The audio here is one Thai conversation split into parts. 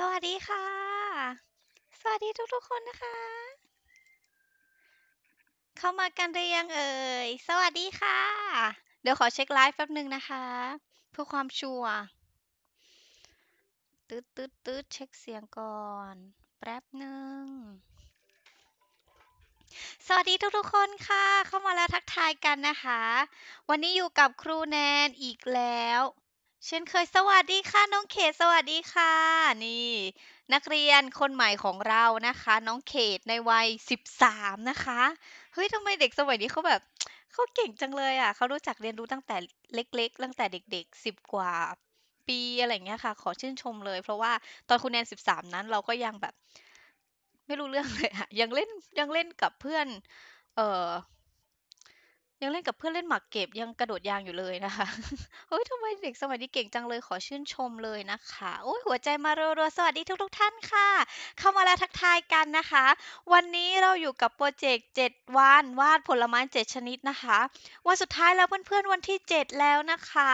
สวัสดีค่ะ สวัสดีทุกๆคนนะคะ เข้ามากันหรือยังเอ่ย สวัสดีค่ะ เดี๋ยวขอเช็คไลฟ์แป๊บหนึ่งนะคะ เพื่อความชัวร์ตืดตืดตืดเช็คเสียงก่อน แป๊บหนึ่ง สวัสดีทุกๆคนค่ะ เข้ามาแล้วทักทายกันนะคะ วันนี้อยู่กับครูแนนอีกแล้วเช่นเคยสวัสดีค่ะ น้องเขตสวัสดีค่ะ นี่ นักเรียนคนใหม่ของเรานะคะ น้องเขตในวัย13นะคะเฮ้ยทำไมเด็กสมัยนี้เขาแบบเขาเก่งจังเลย อ่ะเขารู้จักเรียนรู้ตั้งแต่เล็ก ๆ ตั้งแต่เด็กๆ10 กว่า ปีอะไรเงี้ยค่ะ ขอชื่นชมเลย เพราะว่าตอนคุณแนน13นั้นเราก็ยังแบบไม่รู้เรื่องเลยอะยังเล่นยังเล่นกับเพื่อน เออยังเล่นกับเพื่อนเล่นหมากเก็บยังกระโดดยางอยู่เลยนะคะ เฮ้ยทำไมเด็กสมัยนี้เก่งจังเลยขอชื่นชมเลยนะคะโอ้ยหัวใจมารัวๆสวัสดีทุกๆท่านค่ะเข้ามาแล้วทักทายกันนะคะ วันนี้เราอยู่กับโปรเจกต์7วันวาดผลไม้7ชนิดนะคะ วันสุดท้ายแล้วเพื่อน ๆ วันที่ 7 แล้วนะคะ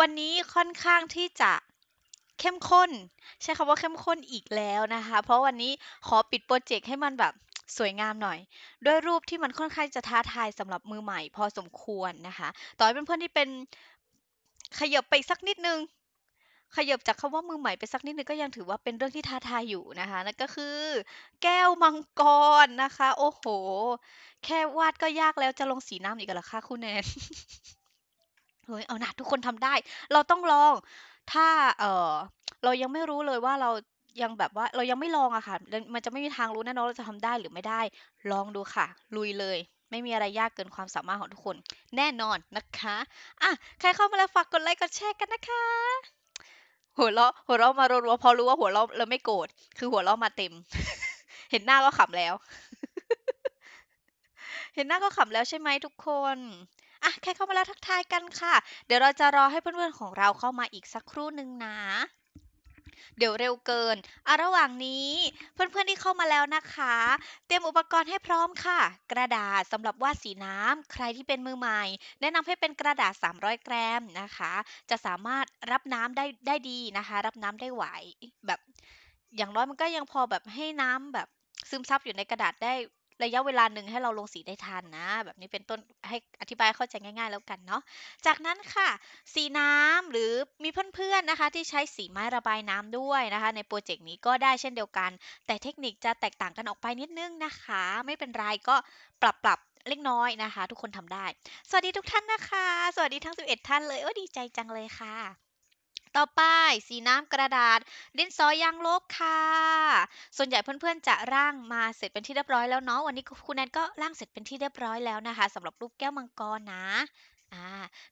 วันนี้ค่อนข้างที่จะเข้มข้น ใช้คำว่าเข้มข้นอีกแล้วนะคะ เพราะวันนี้ขอปิดโปรเจกต์ให้มันแบบสวยงามหน่อย ด้วยรูปที่มันค่อนข้างจะท้าทายสำหรับมือใหม่พอสมควรนะคะ ต่อให้เพื่อนที่เป็นขยับไปสักนิดนึงขยับจากคำว่ามือใหม่ไปสักนิดนึงก็ยังถือว่าเป็นเรื่องที่ท้าทายอยู่นะคะนั่นก็คือ แก้วมังกรนะคะ โอ้โห แค่วาดก็ยากแล้วจะลงสีน้ำอีกเหรอคะคุณแนนเฮ้ยเอาหนะทุกคนทำได้ เราต้องลอง ถ้าเออเรายังไม่รู้เลยว่าเรายังแบบว่าเรายังไม่ลองอะค่ะ มันจะไม่มีทางรู้แน่นอนเราจะทำได้หรือไม่ได้ ลองดูค่ะ ลุยเลยไม่มีอะไรยากเกินความสามารถของทุกคนแน่นอนนะคะอ่ะใครเข้ามาแล้วฝากกดไลค์กดแชร์กันนะคะ หัวเราะหัวเราะมารัวๆพอรู้ว่าหัวเราะเราไม่โกรธคือหัวเราะมาเต็ม เห็นหน้าก็ขำแล้ว เห็นหน้าก็ขำแล้วใช่ไหมทุกคนอ่ะใครเข้ามาแล้วทักทายกันค่ะ เดี๋ยวเราจะรอให้เพื่อนๆของเราเข้ามาอีกสักครู่หนึ่งนะเดี๋ยวเร็วเกิน อะระหว่างนี้เพื่อนๆที่เข้ามาแล้วนะคะ เตรียมอุปกรณ์ให้พร้อมค่ะ กระดาษสำหรับวาดสีน้ำใครที่เป็นมือใหม่ แนะนำให้เป็นกระดาษ 300 แกรมนะคะ จะสามารถรับน้ำได้ได้ดีนะคะ รับน้ำได้ไหวแบบ อย่างน้อยมันก็ยังพอแบบให้น้ำแบบ ซึมซับอยู่ในกระดาษได้ระยะเวลาหนึ่งให้เราลงสีได้ทันนะแบบนี้เป็นต้นให้อธิบายเข้าใจง่าย ๆแล้วกันเนาะจากนั้นค่ะ สีน้ำหรือมีเพื่อนๆนะคะ ที่ใช้สีไม้ระบายน้ำด้วยนะคะ ในโปรเจกต์นี้ก็ได้เช่นเดียวกัน แต่เทคนิคจะแตกต่างกันออกไปนิดนึงนะคะ ไม่เป็นไรก็ปรับปรับเล็กน้อยนะคะ ทุกคนทำได้ สวัสดีทุกท่านนะคะ สวัสดีทั้ง 11 ท่าน เลยโอ้ดีใจจังเลยค่ะต่อไปสีน้ำกระดาษดินสอยางลบค่ะ ส่วนใหญ่เพื่อนๆ จะร่างมาเสร็จเป็นที่เรียบร้อยแล้วเนาะ วันนี้คุณแนนก็ร่างเสร็จเป็นที่เรียบร้อยแล้วนะคะสำหรับรูปแก้วมังกรนะ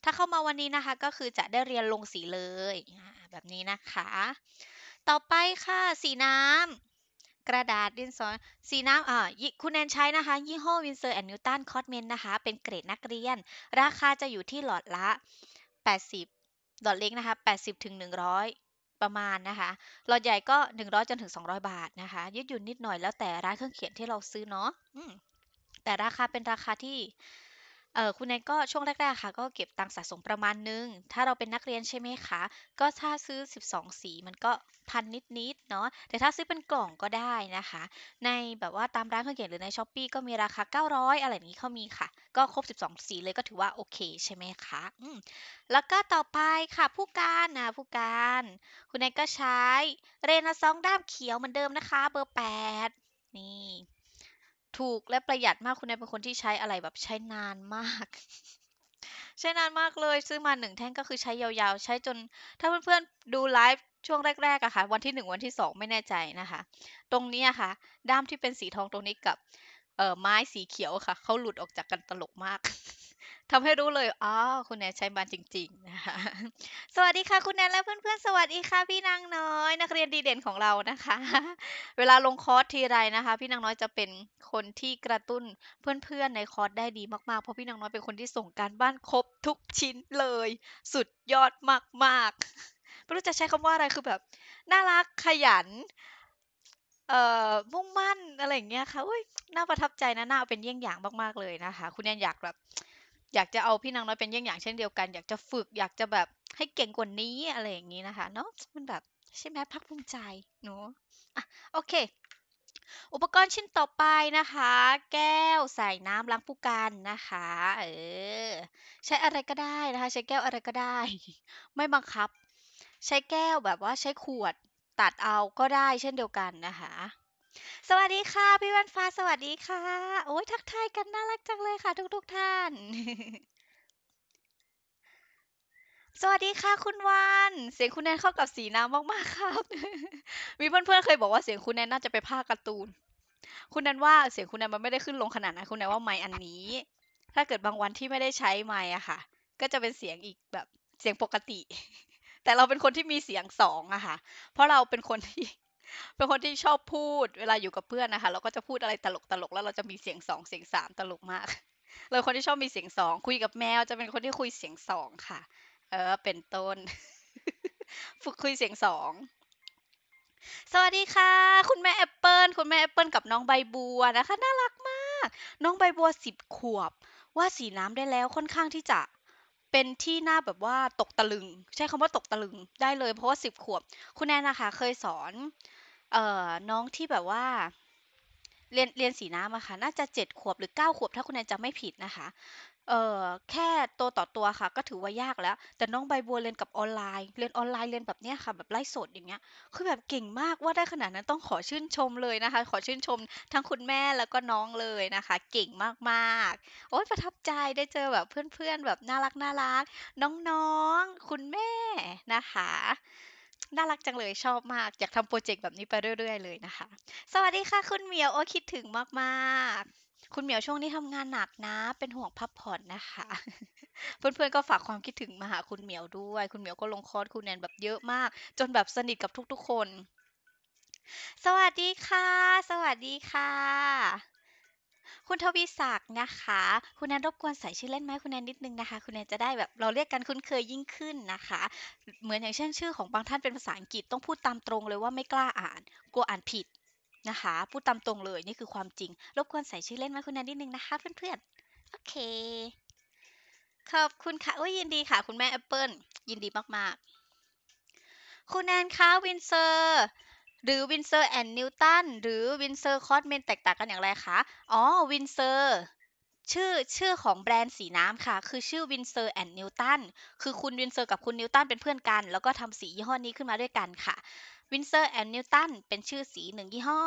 ถ้าเข้ามาวันนี้นะคะก็คือจะได้เรียนลงสีเลยแบบนี้นะคะ ต่อไปค่ะสีน้ำกระดาษดินสอสีน้ำคุณแอนใช้นะคะ ยี่ห้อวินเซอร์แอนนิวตันคอสเมนนะคะเป็นเกรดนักเรียน ราคาจะอยู่ที่หลอดละ 80หลอดเล็กนะคะ 80 ถึง 100 ประมาณนะคะ หลอดใหญ่ก็ 100 จนถึง 200 บาทนะคะ ยืดหยุ่นนิดหน่อยแล้วแต่ร้านเครื่องเขียนที่เราซื้อเนาะแต่ราคาเป็นราคาที่เออคุณนายก็ช่วงแรกๆ ค่ะ ก็เก็บตังค์สะสมประมาณหนึ่งถ้าเราเป็นนักเรียนใช่ไหมคะ ก็ถ้าซื้อ 12 สีมันก็พันนิดๆ เนาะ แต่ถ้าซื้อเป็นกล่องก็ได้นะคะ ในแบบว่าตามร้านเครื่องเขียนหรือในช้อปปี้ก็มีราคา 900 อะไรอย่างี้เขามีค่ะ ก็ครบ 12 สีเลยก็ถือว่าโอเคใช่ไหมคะอืมแล้วก็ต่อไปค่ะ ผู้การนะผู้การ คุณนายก็ใช้เรนซองด้ามเขียวเหมือนเดิมนะคะ เบอร์ 8 นี่ถูกและประหยัดมากคุณแอนเป็นคนที่ใช้อะไรแบบใช้นานมาก ใช้นานมากเลยซื้อมาหนึ่งแท่งก็คือใช้ยาวๆใช้จนถ้าเพื่อนๆดูไลฟ์ช่วงแรกๆอะค่ะวันที่หนึ่งวันที่สองไม่แน่ใจนะคะ ตรงนี้อะค่ะด้ามที่เป็นสีทองตรงนี้กับเอ่อไม้สีเขียวค่ะ เขาหลุดออกจากกันตลกมากทำให้รู้เลยอ๋อคุณแนนใช้บานจริงๆนะคะ สวัสดีค่ะคุณแนนและเพื่อนๆสวัสดีค่ะพี่นางน้อยนักเรียนดีเด่นของเรานะคะ เวลาลงคอร์สทีไรนะคะ พี่นางน้อยจะเป็นคนที่กระตุ้นเพื่อนๆในคอร์สได้ดีมากๆเพราะพี่นางน้อยเป็นคนที่ส่งการบ้านครบทุกชิ้นเลย สุดยอดมากๆไม่รู้จะใช้คำว่าอะไรคือแบบน่ารักขยันเอ่อมุ่งมั่นอะไรอย่างเงี้ยค่ะอุ้ยน่าประทับใจนะน่าเาเป็นเยี่ยงอย่างมากๆเลยนะคะ คุณแนนอยากแบบอยากจะเอาพี่นางน้อยเป็นเยี่ยงอย่างเช่นเดียวกันอยากจะฝึกอยากจะแบบให้เก่งกว่านี้อะไรอย่างนี้นะคะเนาะมันแบบใช่ไหมพักภูมิใจเนาะอ่ะโอเค อุปกรณ์ชิ้นต่อไปนะคะ แก้วใส่น้ำล้างผู้กันนะคะ เออ ใช้อะไรก็ได้นะคะ ใช้แก้วอะไรก็ได้ ไม่บังคับ ใช้แก้วแบบว่าใช้ขวดตัดเอาก็ได้เช่นเดียวกันนะคะสวัสดีค่ะพี่วันฟ้า สวัสดีค่ะ โอ้ยทักทายกันน่ารักจังเลยค่ะ ทุกๆทท่าน สวัสดีค่ะ คุณวันเสียงคุณแนนเข้ากับสีน้ำมากๆครับมีเพื่อนๆเคยบอกว่าเสียงคุณแนนน่าจะไปภาคการ์ตูน คุณแนนว่าเสียงคุณแนนมันไม่ได้ขึ้นลงขนาดนั้นคุณแนนว่าไม้อันนี้ ถ้าเกิดบางวันที่ไม่ได้ใช้ไม้อะค่ะ ก็จะเป็นเสียงอีกแบบเสียงปกติ แต่เราเป็นคนที่มีเสียงสองอะค่ะ เพราะเราเป็นคนที่เป็นคนที่ชอบพูดเวลาอยู่กับเพื่อนนะคะ เราก็จะพูดอะไรตลกตลกแล้วเราจะมีเสียงสองเสียงสามตลกมากเราคนที่ชอบมีเสียงสองคุยกับแมวจะเป็นคนที่คุยเสียงสองค่ะ เออเป็นต้นฝึกคุยเสียงสอง สวัสดีค่ะ คุณแม่แอปเปิลคุณแม่แอปเปิลกับน้องใบบัวนะคะ น่ารักมาก น้องใบบัวสิบขวบ ว่าสีน้ำได้แล้วค่อนข้างที่จะเป็นที่น่าแบบว่าตกตะลึง ใช้คำว่าตกตะลึง ได้เลย เพราะว่าสิบขวบ คุณแอนนะคะ เคยสอนเอ่อน้องที่แบบว่า เรียนเรียนสีน้ำอะค่ะน่าจะเจ็ดขวบหรือเก้าขวบถ้าคุณแอนจำไม่ผิดนะคะเอ่อแค่ตัวต่อตัวค่ะ ก็ถือว่ายากแล้ว แต่น้องใบบัวเรียนกับออนไลน์ เรียนออนไลน์เรียนแบบเนี้ยค่ะ แบบไลฟ์สดอย่างเงี้ย คือแบบเก่งมากว่าได้ขนาดนั้นต้องขอชื่นชมเลยนะคะ ขอชื่นชมทั้งคุณแม่แล้วก็น้องเลยนะคะเก่งมากมากโอ๊ยประทับใจได้เจอแบบเพื่อน ๆ แบบน่ารักน่ารัก น้องๆคุณแม่นะคะน่ารักจังเลยชอบมาก อยากทำโปรเจกต์แบบนี้ไปเรื่อยๆเลยนะคะ สวัสดีค่ะคุณเหมียวโอ้คิดถึงมากๆ คุณเหมียวช่วงนี้ทำงานหนักนะ เป็นห่วงพักผ่อนนะคะเพื่อนๆก็ฝากความคิดถึงมาหาคุณเหมียวด้วย คุณเหมียวก็ลงคอร์สคุณแนนแบบเยอะมาก จนแบบสนิทกับทุกๆคน สวัสดีค่ะ สวัสดีค่ะคุณทวีศักดิ์นะคะ คุณแอนรบกวนใส่ชื่อเล่นไหมคุณแอนนิดนึงนะคะ คุณแอนจะได้แบบเราเรียกกันคุ้นเคยยิ่งขึ้นนะคะ เหมือนอย่างเช่นชื่อของบางท่านเป็นภาษาอังกฤษต้องพูดตามตรงเลย ว่าไม่กล้าอ่าน กลัวอ่านผิดนะคะ พูดตามตรงเลยนี่คือความจริงรบกวนใส่ชื่อเล่นไหมคุณแอนนิดนึงนะคะเพื่อนๆโอเค ขอบคุณค่ะโอ้ยยินดีค่ะ คุณแม่แอปเปิลยินดีมากๆ คุณแอนคะวินเซอร์หรือวินเซอร์แอนนิวตันหรือวินเซอร์คอสเมนแตกต่างกันอย่างไรคะอ๋อวินเซอร์ชื่อชื่อของแบรนด์สีน้ำค่ะ คือชื่อวินเซอร์แอนนิวตันคือคุณวินเซอร์กับคุณนิวตันเป็นเพื่อนกัน แล้วก็ทำสียี่ห้อนี้ขึ้นมาด้วยกันค่ะวินเซอร์แอนนิวตันเป็นชื่อสีหนึ่งยี่ห้อ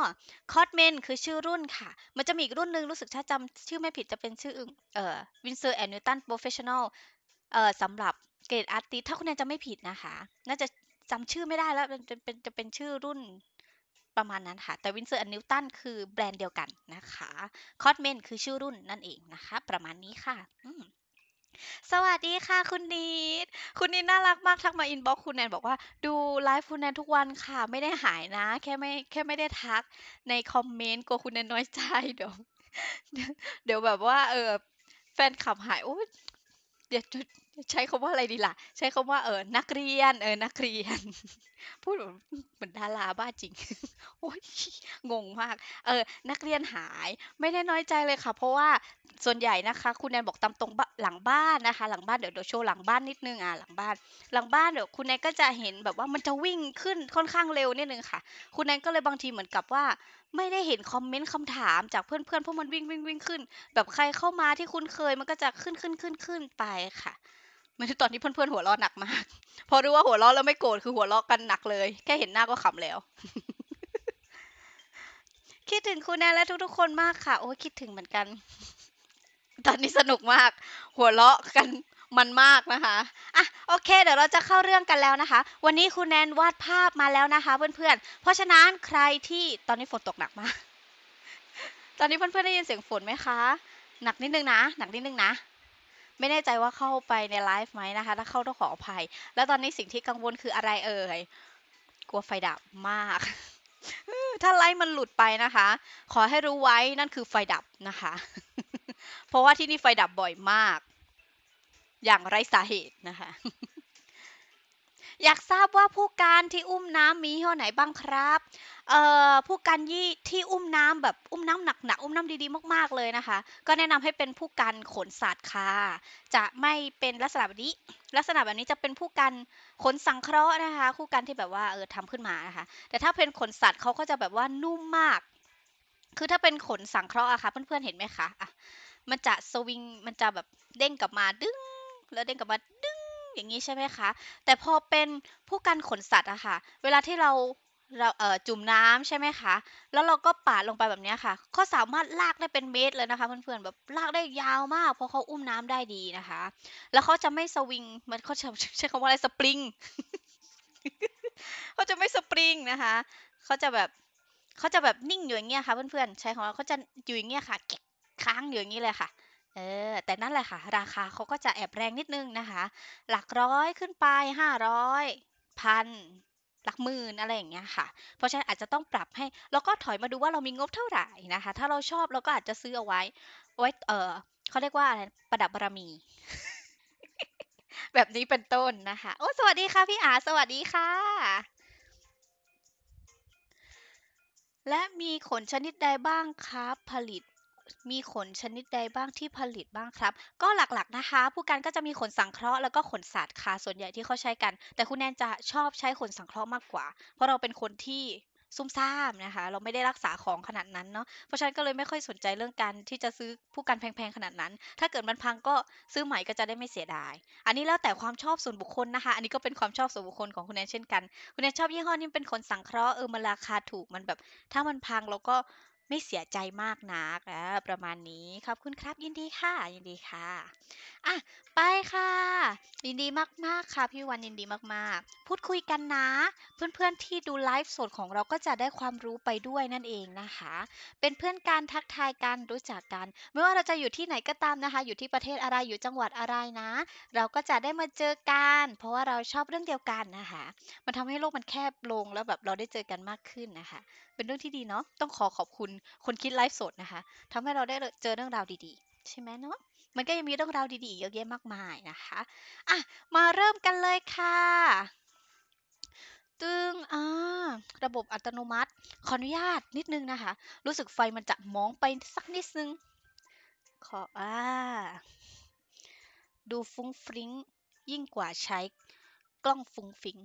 คอตเมนคือชื่อรุ่นค่ะ มันจะมีอีกรุ่นหนึ่งรู้สึกถ้าจำชื่อไม่ผิดจะเป็นชื่อเอ่อวินเซอร์แอนนิวตันโปรเฟชชั่นอลเอ่อสำหรับเกรดอาร์ติสถ้าคุณแนนจะไม่ผิดนะคะน่าจะจำชื่อไม่ได้แล้วจะเป็นจะเป็นชื่อรุ่นประมาณนั้นค่ะ แต่วินเซอร์อันนิวตันคือแบรนด์เดียวกันนะคะคอตเมนคือชื่อรุ่นนั่นเองนะคะ ประมาณนี้ค่ะ สวัสดีค่ะ คุณนิดคุณนิดน่ารักมากทักมาอินบ็อกคุณแนนบอกว่าดูไลฟ์คุณแนนทุกวันค่ะ ไม่ได้หายนะ แค่ไม่แค่ไม่ได้ทักในคอมเมนต์กลัวคุณแนนน้อยใจเดี๋ยวเดี๋ยวแบบว่าเออแฟนขับหายโอ้ยเดี๋ยวใช้คาว่าอะไรดีล่ะ ใช้คาว่าเออนักเรียนเออนักเรียน พูดเหมือนเหมือนดาราบ้าจริงโอ้ยงงมาก เออ นักเรียนหายไม่ได้น้อยใจเลยค่ะ เพราะว่าส่วนใหญ่นะคะ คุณแนนบอกตามตรงหลังบ้านนะคะหลังบ้านเดี๋ยวเดี๋ยวโชว์หลังบ้านนิดนึงอ่ะหลังบ้าน หลังบ้านเดี๋ยวคุณแนนก็จะเห็นแบบว่ามันจะวิ่งขึ้นค่อนข้างเร็วนิดนึงค่ะ คุณแนนก็เลยบางทีเหมือนกับว่า ไม่ได้เห็นคอมเมนต์คำถามจากเพื่อนเพื่อนเพราะมันวิ่งวิ่งวิ่งขึ้น แบบใครเข้ามาที่คุณเคย มันก็จะขึ้นขึ้นขึ้นขึ้นไปค่ะมันคือตอนที่เพื่อนๆหัวเราะหนักมาก พอรู้ว่าหัวเราะแล้วไม่โกรธคือหัวเราะกันหนักเลย แค่เห็นหน้าก็ขำแล้ว คิดถึงคุณแอนและทุกๆ คนมากค่ะโอ้คิดถึงเหมือนกัน ตอนนี้สนุกมากหัวเราะกันมันมากนะคะอ่ะ โอเคเดี๋ยวเราจะเข้าเรื่องกันแล้วนะคะ วันนี้คุณแอนวาดภาพมาแล้วนะคะเพื่อนๆ เพราะฉะนั้นใครที่ตอนนี้ฝนตกหนักมากตอนนี้เพื่อนๆได้ยินเสียงฝนไหมคะหนักนิดนึงนะ หนักนิดนึงนะไม่แน่ใจว่าเข้าไปในไลฟ์ไหมนะคะ ถ้าเข้าต้องขออภัย แล้วตอนนี้สิ่งที่กังวลคืออะไรเอ่ย กลัวไฟดับมากถ้าไลฟ์มันหลุดไปนะคะ ขอให้รู้ไว้นั่นคือไฟดับนะคะ เพราะว่าที่นี่ไฟดับบ่อยมาก อย่างไร้สาเหตุนะคะอยากทราบว่าผู้การที่อุ้มน้ำมีย่หอไหนบ้างครับ เอ่อผู้การยี่ที่อุ้มน้ำแบบอุ้มน้ำหนักๆอุ้มน้ำดีๆมากๆเลยนะคะ ก็แนะนำให้เป็นผู้การขนสัตว์ค่ะจะไม่เป็นลักษณะแบบนี้ลักษณะแบบนี้จะเป็นผู้การขนสังเคราะห์นะคะ ผู้การที่แบบว่าเออทำขึ้นมานะคะ แต่ถ้าเป็นขนสัตว์เขาก็จะแบบว่านุ่มมาก คือถ้าเป็นขนสังเคราะห์อะค่ะเพื่อนๆเห็นไหมคะอ่ะมันจะสวิงมันจะแบบเด้งกลับมาดึงแล้วเด้งกลับมาดึงอย่างนี้ใช่ไหมคะ แต่พอเป็นผู้กันขนสัตว์อะค่ะ เวลาที่เราเราเอ่อจุ่มน้ำใช่ไหมคะ แล้วเราก็ปาดลงไปแบบนี้คค่ะก็สามารถลากได้เป็นเมตรเลยนะคะเพื่อนๆแบบลากได้ยาวมาก เพราะเขาอุ้มน้ำได้ดีนะคะ แล้วเขาจะไม่สวิงมันเขาจะใช้คำว่าอะไร สปริงเขาจะไม่สปริงนะคะเขาจะแบบเขาจะแบบนิ่งอยู่อย่างเงี้ยค่ะเพื่อนๆใช้ของเราเขาจะอยู่อย่างเงี้ยค่ะค้างอยู่อย่างนี้เลยค่ะเออ แต่นั่นแหละค่ะราคาเขาก็จะแอบแรงนิดนึงนะคะ หลักร้อยขึ้นไปห้าร้อยพันหลักหมื่นอะไรอย่างเงี้ยค่ะ เพราะฉะนั้นอาจจะต้องปรับให้แล้วก็ถอยมาดูว่าเรามีงบเท่าไหร่นะคะ ถ้าเราชอบเราก็อาจจะซื้อเอาไว้ไว้เออเขาเรียกว่าอะไรประดับบารมี แบบนี้เป็นต้นนะคะโอ้สวัสดีค่ะพี่อาสวัสดีค่ะ และมีขนชนิดใดบ้างครับ ผลิตมี ขนชนิดใดบ้างที่ผลิตบ้างครับ ก็หลักๆนะคะ ผู้กัน ก็จะมี ขน สังเคราะห์ แล้วก็ขนสัตว์ค่ะส่วนใหญ่ที่เขาใช้กัน แต่คุณแนนจะชอบใช้ขนสังเคราะห์มากกว่า เพราะเราเป็นคนที่ ซุ่มซ่าม นะคะ เราไม่ได้รักษาของขนาดนั้นเนาะเพราะฉะนั้นก็เลยไม่ค่อยสนใจเรื่องการที่จะซื้อผู้กันแพงๆขนาดนั้น ถ้าเกิดมันพังก็ซื้อใหม่ก็จะได้ไม่เสียดาย อันนี้แล้วแต่ความชอบส่วนบุคคลนะคะ อันนี้ก็เป็นความชอบส่วนบุคคลของคุณแอนเช่นกัน คุณแอนชอบยี่ห้อนี่เป็นขนสังเคราะห์เออมันราคาถูกมันแบบ ถ้ามันพังเราก็ไม่เสียใจมากนักนะประมาณนี้ขอบคุณครับ ยินดีค่ะยินดีค่ะอ่ะไปค่ะ ยินดีมาก ๆค่ะพี่วันยินดีมากๆ พูดคุยกันนะ เพื่อนๆที่ดูไลฟ์สดของเราก็จะได้ความรู้ไปด้วยนั่นเองนะคะ เป็นเพื่อนการทักทายกันรู้จักกัน ไม่ว่าเราจะอยู่ที่ไหนก็ตามนะคะ อยู่ที่ประเทศอะไรอยู่จังหวัดอะไรนะ เราก็จะได้มาเจอกัน เพราะว่าเราชอบเรื่องเดียวกันนะคะ มันทำให้โลกมันแคบลงแล้วแบบเราได้เจอกันมากขึ้นนะคะ เป็นเรื่องที่ดีเนาะต้องขอขอบคุณคนคิดไลฟ์สดนะคะ ทำให้เราได้เจอเรื่องราวดีๆ ใช่ไหมเนาะมันก็ยังมีเรื่องราวดีๆ เยอะแยะมากมายนะคะ อ่ะ มาเริ่มกันเลยค่ะ ตึง อ่าระบบอัตโนมัติ ขออนุญาตนิดนึงนะคะ รู้สึกไฟมันจะมองไปสักนิดนึง ขออ่า ดูฟุ้งฟริ้งยิ่งกว่าใช้กล้องฟุ้งฟิง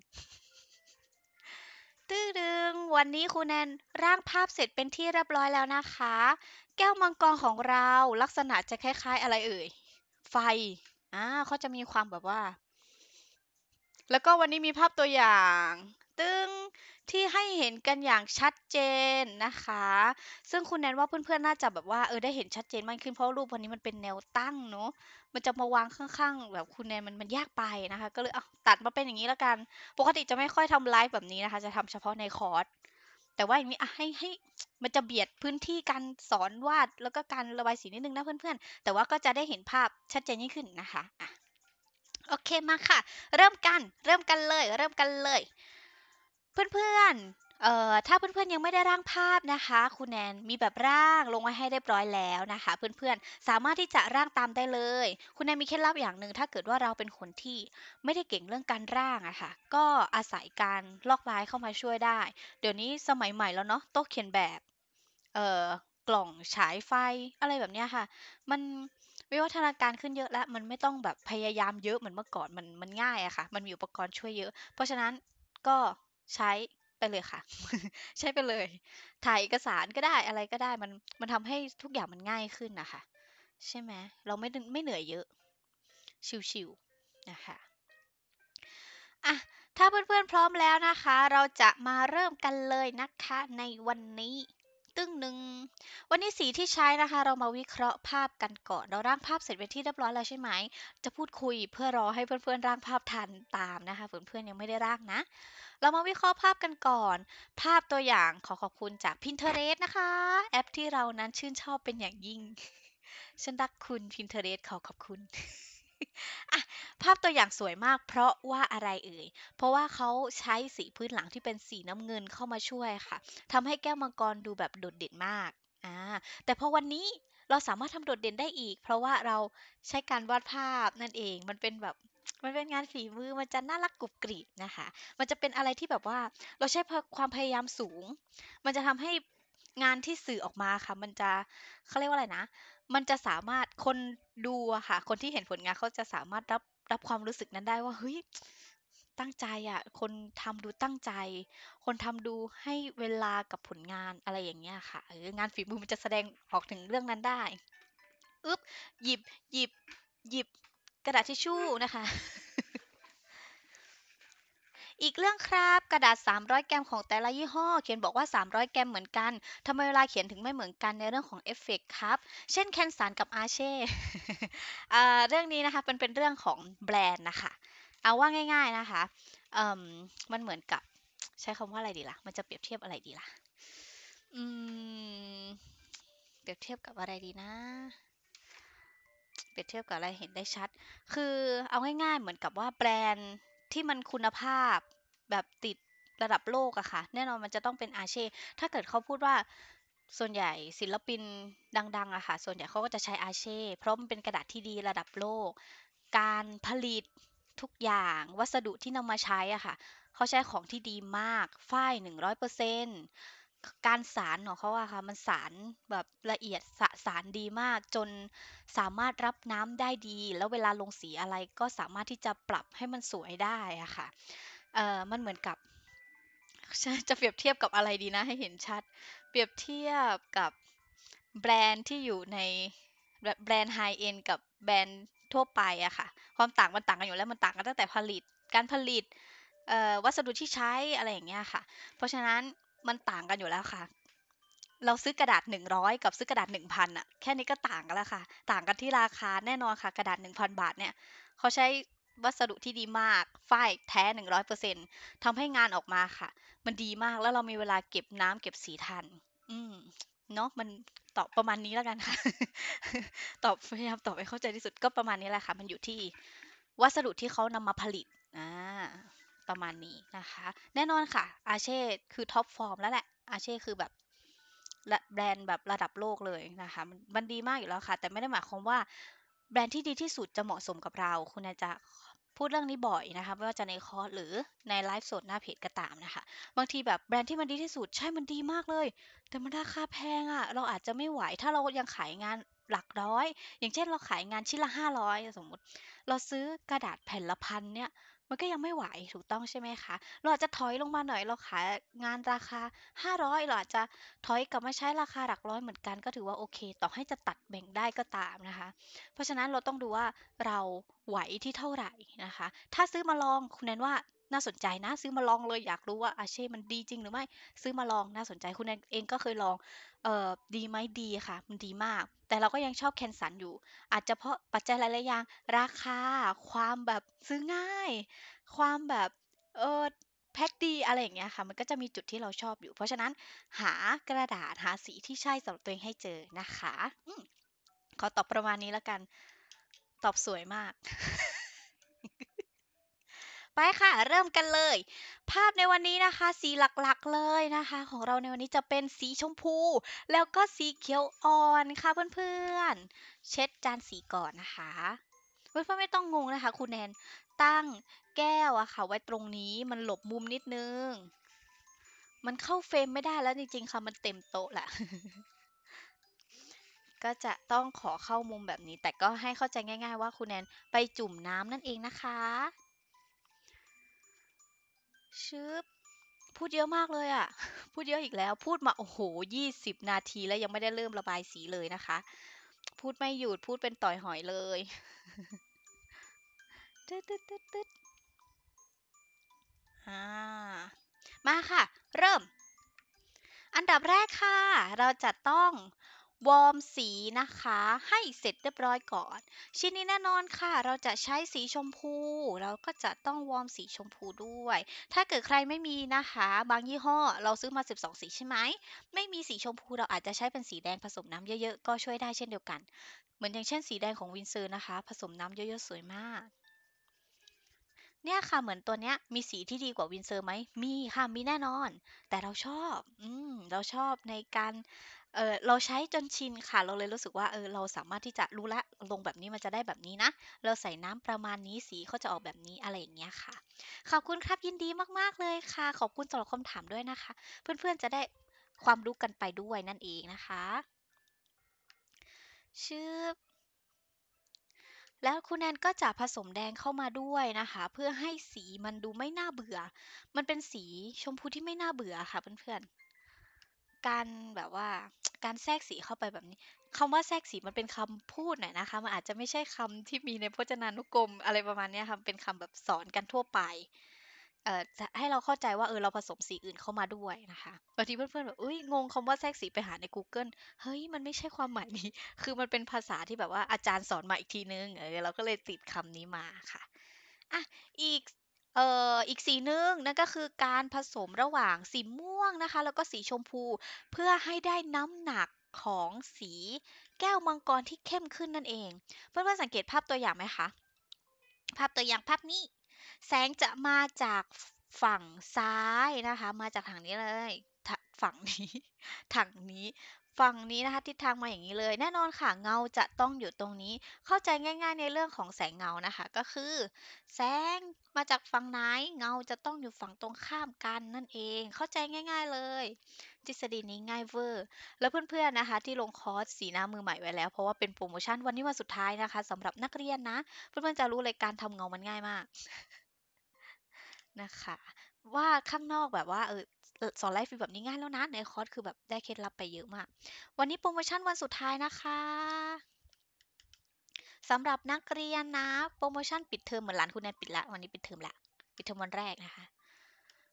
ตื้อดึงวันนี้ครูแนนร่างภาพเสร็จเป็นที่เรียบร้อยแล้วนะคะ แก้วมังกรของเราลักษณะจะคล้ายๆอะไรเอ่ยไฟอ่าเขาจะมีความแบบว่า แล้วก็วันนี้มีภาพตัวอย่าง ตึ้งที่ให้เห็นกันอย่างชัดเจนนะคะ ซึ่งคุณแนนว่าเพื่อนๆน่าจะแบบว่าเออได้เห็นชัดเจนมากขึ้นเพราะรูปวันนี้มันเป็นแนวตั้งเนาะมันจะมาวางข้างๆ แบบคุณแนนมันมันยากไปนะคะ ก็เลยเอาตัดมาเป็นอย่างนี้แล้วกัน ปกติจะไม่ค่อยทำไลฟ์แบบนี้นะคะ จะทำเฉพาะในคอร์สแต่ว่าอย่างนี้อ่ะให้ให้มันจะเบียดพื้นที่การสอนวาด แล้วก็การระบายสีนิดนึงนะเพื่อนๆ แต่ว่าก็จะได้เห็นภาพชัดเจนยิ่งขึ้นนะคะอ่ะโอเคมาค่ะ เริ่มกันเริ่มกันเลย เริ่มกันเลย เพื่อนๆเอ่อถ้าเพื่อนๆยังไม่ได้ร่างภาพนะคะ คุณแนนมีแบบร่างลงไว้ให้เรียบร้อยแล้วนะคะ เพื่อนๆสามารถที่จะร่างตามได้เลย คุณแนนมีเคล็ดลับอย่างหนึ่งถ้าเกิดว่าเราเป็นคนที่ไม่ได้เก่งเรื่องการร่างอะค่ะก็อาศัยการลอกลายเข้ามาช่วยได้ เดี๋ยวนี้สมัยใหม่แล้วเนาะโต๊ะเขียนแบบเอ่อกล่องฉายไฟ อะไรแบบเนี้ยค่ะ มันวิวัฒนาการขึ้นเยอะแล้วมันไม่ต้องแบบพยายามเยอะเหมือนเมื่อก่อนมันมันง่ายอะค่ะ มันมีอุปกรณ์ช่วยเยอะเพราะฉะนั้นก็ใช้เลยค่ะ ใช้ไปเลย ถ่ายเอกสารก็ได้อะไรก็ได้มันมันทำให้ทุกอย่างมันง่ายขึ้นนะคะ ใช่ไหมเราไม่ไม่เหนื่อยเยอะ ชิวๆนะคะ อ่ะ ถ้าเพื่อนๆพร้อมแล้วนะคะ เราจะมาเริ่มกันเลยนะคะ ในวันนี้ตึ้งหนึ่ง วันนี้สีที่ใช้นะคะ เรามาวิเคราะห์ภาพกันก่อน เราร่างภาพเสร็จเป็นที่เรียบร้อยแล้วใช่ไหม จะพูดคุยเพื่อรอให้เพื่อน ๆ ร่างภาพทันตามนะคะเพื่อนๆยังไม่ได้ร่างนะ เรามาวิเคราะห์ภาพกันก่อน ภาพตัวอย่างขอขอบคุณจาก Pinterest นะคะแอปที่เรานั้นชื่นชอบเป็นอย่างยิ่ง ฉันรักคุณ Pinterest ขอขอบคุณอะภาพตัวอย่างสวยมากเพราะว่าอะไรเอ่ย เพราะว่าเขาใช้สีพื้นหลังที่เป็นสีน้ำเงินเข้ามาช่วยค่ะ ทำให้แก้วมังกรดูแบบโดดเด่นมาก อ่า แต่พอวันนี้เราสามารถทำโดดเด่นได้อีก เพราะว่าเราใช้การวาดภาพนั่นเอง มันเป็นแบบ มันเป็นงานฝีมือมันจะน่ารักกรุบกริบนะคะ มันจะเป็นอะไรที่แบบว่าเราใช้ความพยายามสูง มันจะทำให้งานที่สื่อออกมาค่ะ มันจะเขาเรียกว่าอะไรนะ มันจะสามารถคนดูอะค่ะ คนที่เห็นผลงานเขาจะสามารถรับรับความรู้สึกนั้นได้ว่า เฮ้ย ตั้งใจอะคนทำดูตั้งใจ คนทำดูให้เวลากับผลงานอะไรอย่างเงี้ยค่ะรืองานฝีมือมันจะแสดงออกถึงเรื่องนั้นได้อึ๊บ หยิบ หยิบ หยิบ กระดาษทิชชู่นะคะอีกเรื่องครับกระดาษ 300 แกรมของแต่ละยี่ห้อเขียนบอกว่า 300 แกรมเหมือนกันทำไมเวลาเขียนถึงไม่เหมือนกันในเรื่องของเอฟเฟกครับ เช่นแคนสันกับอาเช่เรื่องนี้นะคะเป็นเป็นเรื่องของแบรนด์นะคะเอาว่าง่ายๆนะคะมมันเหมือนกับใช้คำว่าอะไรดีละ่ะมันจะเปรียบเทียบอะไรดีละ่ะเปรียบเทียบกับอะไรดีนะ เปรียบเทียบกับอะไรเห็นได้ชัด คือเอาง่ายๆเหมือนกับว่าแบรนด์ที่มันคุณภาพแบบติดระดับโลกอะค่ะ แน่นอนมันจะต้องเป็นอาเช่ ถ้าเกิดเขาพูดว่าส่วนใหญ่ศิลปินดังๆอะค่ะส่วนใหญ่เขาก็จะใช้อาเช่ เพราะมันเป็นกระดาษที่ดีระดับโลก การผลิตทุกอย่างวัสดุที่นำมาใช้อะค่ะเขาใช้ของที่ดีมากฝ้ายหนึ่งร้อยเปอร์เซ็นตการสารของเขาอะค่ะมันสารแบบละเอียดสสารดีมากจนสามารถรับน้ำได้ดีแล้วเวลาลงสีอะไรก็สามารถที่จะปรับให้มันสวยได้อะค่ะเอ่อมันเหมือนกับ จะเปรียบเทียบกับอะไรดีนะ ให้เห็นชัด เปรียบเทียบกับแบรนด์ที่อยู่ในแบรนด์ไฮเอ็นกับแบรนด์ทั่วไปอะค่ะความต่างมันต่างกันอยู่แล้วมันต่างกันตั้งแต่ผลิตการผลิตวัสดุที่ใช้อะไรอย่างเงี้ยค่ะ เพราะฉะนั้นมันต่างกันอยู่แล้วค่ะ เราซื้อกระดาษ100กับซื้อกระดาษ1,000อะแค่นี้ก็ต่างกันแล้วค่ะ ต่างกันที่ราคาแน่นอนค่ะ กระดาษ1,000บาทเนี่ยเขาใช้วัสดุที่ดีมากฝ้ายแท้100%ทำให้งานออกมาค่ะ มันดีมากแล้วเรามีเวลาเก็บน้ำเก็บสีทัน อืมเนาะมันตอบประมาณนี้แล้วกันค่ะ ตอบพยายามตอบให้เข้าใจที่สุดก็ประมาณนี้แหละค่ะ มันอยู่ที่วัสดุที่เขานำมาผลิตอ่าประมาณนี้นะคะ แน่นอนค่ะอาเช่คือท็อปฟอร์มแล้วแหละอาเช่คือแบบแบรนด์แบบระดับโลกเลยนะคะมันดีมากอยู่แล้วค่ะ แต่ไม่ได้หมายความว่าแบรนด์ที่ดีที่สุดจะเหมาะสมกับเรา คุณอาจจะพูดเรื่องนี้บ่อยนะคะไม่ว่าจะในคอร์สหรือในไลฟ์สดหน้าเพจก็ตามนะคะ บางทีแบบแบรนด์ที่มันดีที่สุดใช่ มันดีมากเลย แต่มันราคาแพงอะ่ะ เราอาจจะไม่ไหวถ้าเรายังขายงานหลักร้อย อย่างเช่นเราขายงานชิ้นละห้าร้อยสมมติ เราซื้อกระดาษแผ่นละพันเนี่ยมันก็ยังไม่ไหวถูกต้องใช่ไหมคะ เราอาจจะถอยลงมาหน่อยเราขายงานราคา 500เราอาจจะถอยกลับมาใช้ราคาหลักร้อยเหมือนกันก็ถือว่าโอเคต่อให้จะตัดแบ่งได้ก็ตามนะคะ เพราะฉะนั้นเราต้องดูว่าเราไหวที่เท่าไหร่นะคะ ถ้าซื้อมาลองคุณแนนว่าน่าสนใจนะซื้อมาลองเลยอยากรู้ว่า อาเช่มันดีจริงหรือไม่ ซื้อมาลองน่าสนใจคุณเองก็เคยลอง เอ่อดีไหมดีค่ะ มันดีมาก แต่เราก็ยังชอบแคนสันอยู่ อาจจะเพราะปัจจัยหลายๆอย่าง ราคา ความแบบซื้อง่าย ความแบบ เออแพ็คดีอะไรอย่างเงี้ยค่ะมันก็จะมีจุดที่เราชอบอยู่ เพราะฉะนั้นหากระดาษหาสีที่ใช่สำหรับตัวเองให้เจอนะคะอขอตอบประมาณนี้แล้วกัน ตอบสวยมากไปค่ะเริ่มกันเลย ภาพในวันนี้นะคะ สีหลักๆเลยนะคะ ของเราในวันนี้จะเป็นสีชมพูแล้วก็สีเขียวอ่อนค่ะเพื่อนๆเช็ดจานสีก่อนนะคะเพื่อนๆไม่ต้องงงนะคะคุณแนนตั้งแก้วอะค่ะ ไว้ตรงนี้มันหลบมุมนิดนึง มันเข้าเฟรมไม่ได้แล้วจริงๆค่ะมันเต็มโต๊ะแหละก็จะต้องขอเข้ามุมแบบนี้ แต่ก็ให้เข้าใจง่าย ๆ ว่าคุณแนนไปจุ่มน้ำนั่นเองนะคะชึบพูดเยอะมากเลยอะพูดเยอะอีกแล้ว พูดมาโอ้โหยี่สิบนาทีแล้วยังไม่ได้เริ่มระบายสีเลยนะคะ พูดไม่หยุด พูดเป็นต่อยหอยเลยตึ๊ดตึ๊ดตึ๊ดตึ๊ดอ่ามาค่ะ เริ่ม อันดับแรกค่ะ เราจะต้องวอร์มสีนะคะให้เสร็จเรียบร้อยก่อน ชิ้นนี้แน่นอนค่ะ เราจะใช้สีชมพูเราก็จะต้องวอร์มสีชมพูด้วย ถ้าเกิดใครไม่มีนะคะ บางยี่ห้อเราซื้อมา12 สีใช่ไหมไม่มีสีชมพูเราอาจจะใช้เป็นสีแดงผสมน้ำเยอะๆ ก็ช่วยได้เช่นเดียวกัน เหมือนอย่างเช่นสีแดงของวินเซอร์นะคะ ผสมน้ำเยอะ ๆ สวยมาก เนี่ยค่ะเหมือนตัวเนี้ยมีสีที่ดีกว่าวินเซอร์ไหมมีค่ะมีแน่นอน แต่เราชอบอืมเราชอบในการเออเราใช้จนชินค่ะเราเลยรู้สึกว่าเออเราสามารถที่จะรู้ละลงแบบนี้มันจะได้แบบนี้นะ เราใส่น้ำประมาณนี้สีเขาจะออกแบบนี้อะไรอย่างเงี้ยค่ะ ขอบคุณครับยินดีมากๆเลยค่ะขอบคุณสำหรับคำถามด้วยนะคะ เพื่อนๆจะได้ความรู้กันไปด้วยนั่นเองนะคะชื่อแล้วคุณแอนก็จะผสมแดงเข้ามาด้วยนะคะ เพื่อให้สีมันดูไม่น่าเบื่อ มันเป็นสีชมพูที่ไม่น่าเบื่อค่ะเพื่อนๆการแบบว่าการแทรกสีเข้าไปแบบนี้ คำว่าแทรกสีมันเป็นคำพูดหน่อยนะคะ มันอาจจะไม่ใช่คำที่มีในพจนานุกรม อะไรประมาณนี้ค่ะ เป็นคำแบบสอนกันทั่วไป เอ่อให้เราเข้าใจว่าเออเราผสมสีอื่นเข้ามาด้วยนะคะบางทีเพื่อนๆแบบ อุ้ยงงคำว่าแทรกสีไปหาใน Google เฮ้ยมันไม่ใช่ความหมายนี้คือมันเป็นภาษาที่แบบว่าอาจารย์สอนมาอีกทีนึงเออเราก็เลยติดคำนี้มาค่ะ อ่ะ อีกเอ่ออีกสีหนึ่งนั่นก็คือการผสมระหว่างสีม่วงนะคะแล้วก็สีชมพูเพื่อให้ได้น้ำหนักของสีแก้วมังกรที่เข้มขึ้นนั่นเอง เพื่อนๆสังเกตภาพตัวอย่างไหมคะ ภาพตัวอย่างภาพนี้แสงจะมาจากฝั่งซ้ายนะคะ มาจากทางนี้เลย ฝั่งนี้ทางนี้ฝั่งนี้นะคะทิศทางมาอย่างนี้เลยแน่นอนค่ะเงาจะต้องอยู่ตรงนี้เข้าใจง่าย ๆในเรื่องของแสงเงานะคะ ก็คือ แสงมาจากฝั่งไหนเงาจะต้องอยู่ฝั่งตรงข้ามกันนั่นเองเข้าใจง่าย ๆเลย ทฤษฎีนี้ง่ายเวอร์แล้วเพื่อนๆนะคะที่ลงคอร์สสีหน้ามือใหม่ไว้แล้ว เพราะว่าเป็นโปรโมชั่นวันนี้วันสุดท้ายนะคะ สำหรับนักเรียนนะ เพื่อนๆจะรู้เลยการทำเงามันง่ายมากนะคะว่าข้างนอกแบบว่าเออสอนไลฟ์ฟรีแบบนี้ง่ายแล้วนะในคอร์สคือแบบได้เคล็ดลับไปเยอะมาก วันนี้โปรโมชั่นวันสุดท้ายนะคะสำหรับนักเรียนนะ โปรโมชั่นปิดเทอมเหมือนหลานคุณแนนปิดละวันนี้ปิดเทอมละปิดเทอมวันแรกนะคะ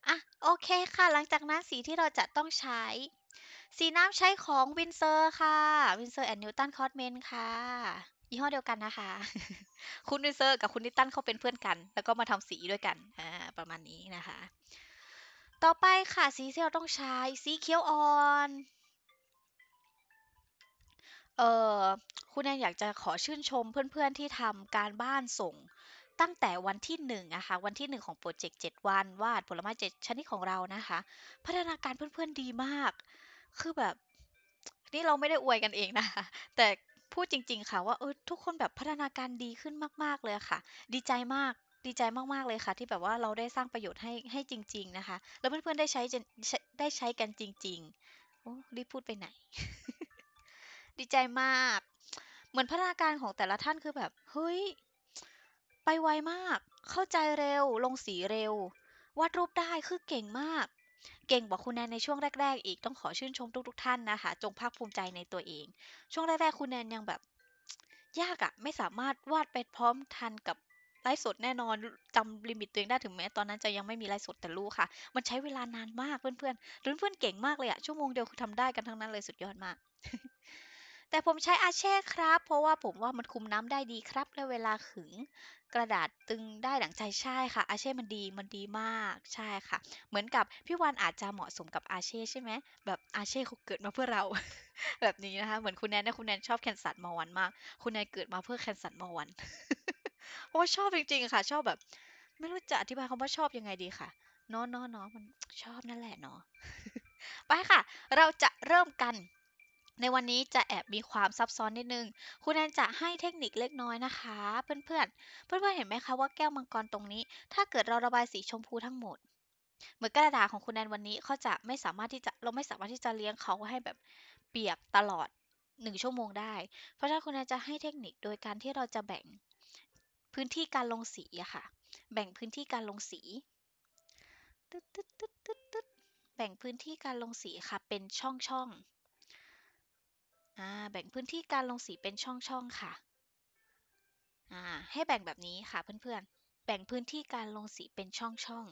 อ่ะโอเคค่ะหลังจากนั้นสีที่เราจะต้องใช้ สีน้ำใช้ของวินเซอร์ค่ะวินเซอร์แอนนิวตันคอร์สเมนค่ะยี่ห้อเดียวกันนะคะ คุณวินเซอร์กับคุณนิตันเขาเป็นเพื่อนกัน แล้วก็มาทำสีด้วยกันอ่าประมาณนี้นะคะต่อไปค่ะ สีที่เราต้องใช้สีเขียวอ่อน เออคุณแอนอยากจะขอชื่นชมเพื่อนๆที่ทำการบ้านส่ง ตั้งแต่วันที่1นะคะวันที่1 ของโปรเจกต์7วันวาดผลไม้7ชนิดของเรานะคะ พัฒนาการเพื่อนๆดีมาก คือแบบ นี่เราไม่ได้อวยกันเองนะคะแต่พูดจริงๆค่ะว่าเออทุกคนแบบพัฒนาการดีขึ้นมากๆเลยค่ะ ดีใจมากดีใจมาก ๆ เลยค่ะ ที่แบบว่าเราได้สร้างประโยชน์ให้ให้จริง ๆ นะคะ แล้วเพื่อนๆ ได้ใช้ได้ใช้กันจริง ๆ โอ้รีบพูดไปไหน ดีใจมาก เหมือนพัฒนาการของแต่ละท่านคือแบบ เฮ้ย ไปไวมาก เข้าใจเร็วลงสีเร็ว วาดรูปได้คือเก่งมาก เก่งกว่าคุณแนนในช่วงแรก ๆ อีกต้องขอชื่นชมทุก ๆ ท่านนะคะ จงภาคภูมิใจในตัวเอง ช่วงแรกๆคุณแนนยังแบบยากอะไม่สามารถวาดไปพร้อมทันกับไลฟ์สดแน่นอนจำลิมิตตัวเองได้ถึงแม้ตอนนั้นจะยังไม่มีไลฟ์สดแต่รู้ค่ะ มันใช้เวลานานมากเพื่อนๆหรือเพื่อนเก่งมากเลยอะชั่วโมงเดียวคือทำได้กันทั้งนั้นเลยสุดยอดมาก แต่ผมใช้อาเช่ครับ เพราะว่าผมว่ามันคุมน้ำได้ดีครับ และเวลาขึงกระดาษตึงได้หลังใจใช่ค่ะ อาเช่มันดีมันดีมากใช่ค่ะ เหมือนกับพี่วันอาจจะเหมาะสมกับอาเช่ใช่ไหมแบบอาเช่เขาเกิดมาเพื่อเรา แบบนี้นะคะเหมือนคุณแนนนะคุณแนนชอบแคนสั์มอวันมาก คุณแนนเกิดมาเพื่อแคนสั์มอวันโอ้ชอบจริงๆค่ะ ชอบแบบ ไม่รู้จะอธิบายคำว่าชอบยังไงดีค่ะน้อน้อน้อมันชอบนั่นแหละเนาะไปค่ะ เราจะเริ่มกันในวันนี้จะแอบมีความซับซ้อนนิดนึง คุณแอนจะให้เทคนิคเล็กน้อยนะคะ เพื่อนเพื่อนเพื่อนเพื่อนเห็นไหมคะว่าแก้วมังกรตรงนี้ ถ้าเกิดเราระบายสีชมพูทั้งหมด เหมือนกระดาษของคุณแอนวันนี้เขาจะไม่สามารถที่จะเราไม่สามารถที่จะเลี้ยงเขาให้แบบเปียกตลอดหนึ่งชั่วโมงได้เพราะฉะนั้นคุณแอนจะให้เทคนิคโดยการที่เราจะแบ่งพื้นที่การลงสีอะค่ะ แบ่งพื้นที่การลงสีตึ๊ดตึ๊ดตึ๊ดตึ๊ดตึ๊ดแบ่งพื้นที่การลงสีค่ะเป็นช่องช่องอ่าแบ่งพื้นที่การลงสีเป็นช่องช่องค่ะอ่าให้แบ่งแบบนี้ค่ะเพื่อนๆ แบ่งพื้นที่การลงสีเป็นช่องช่อง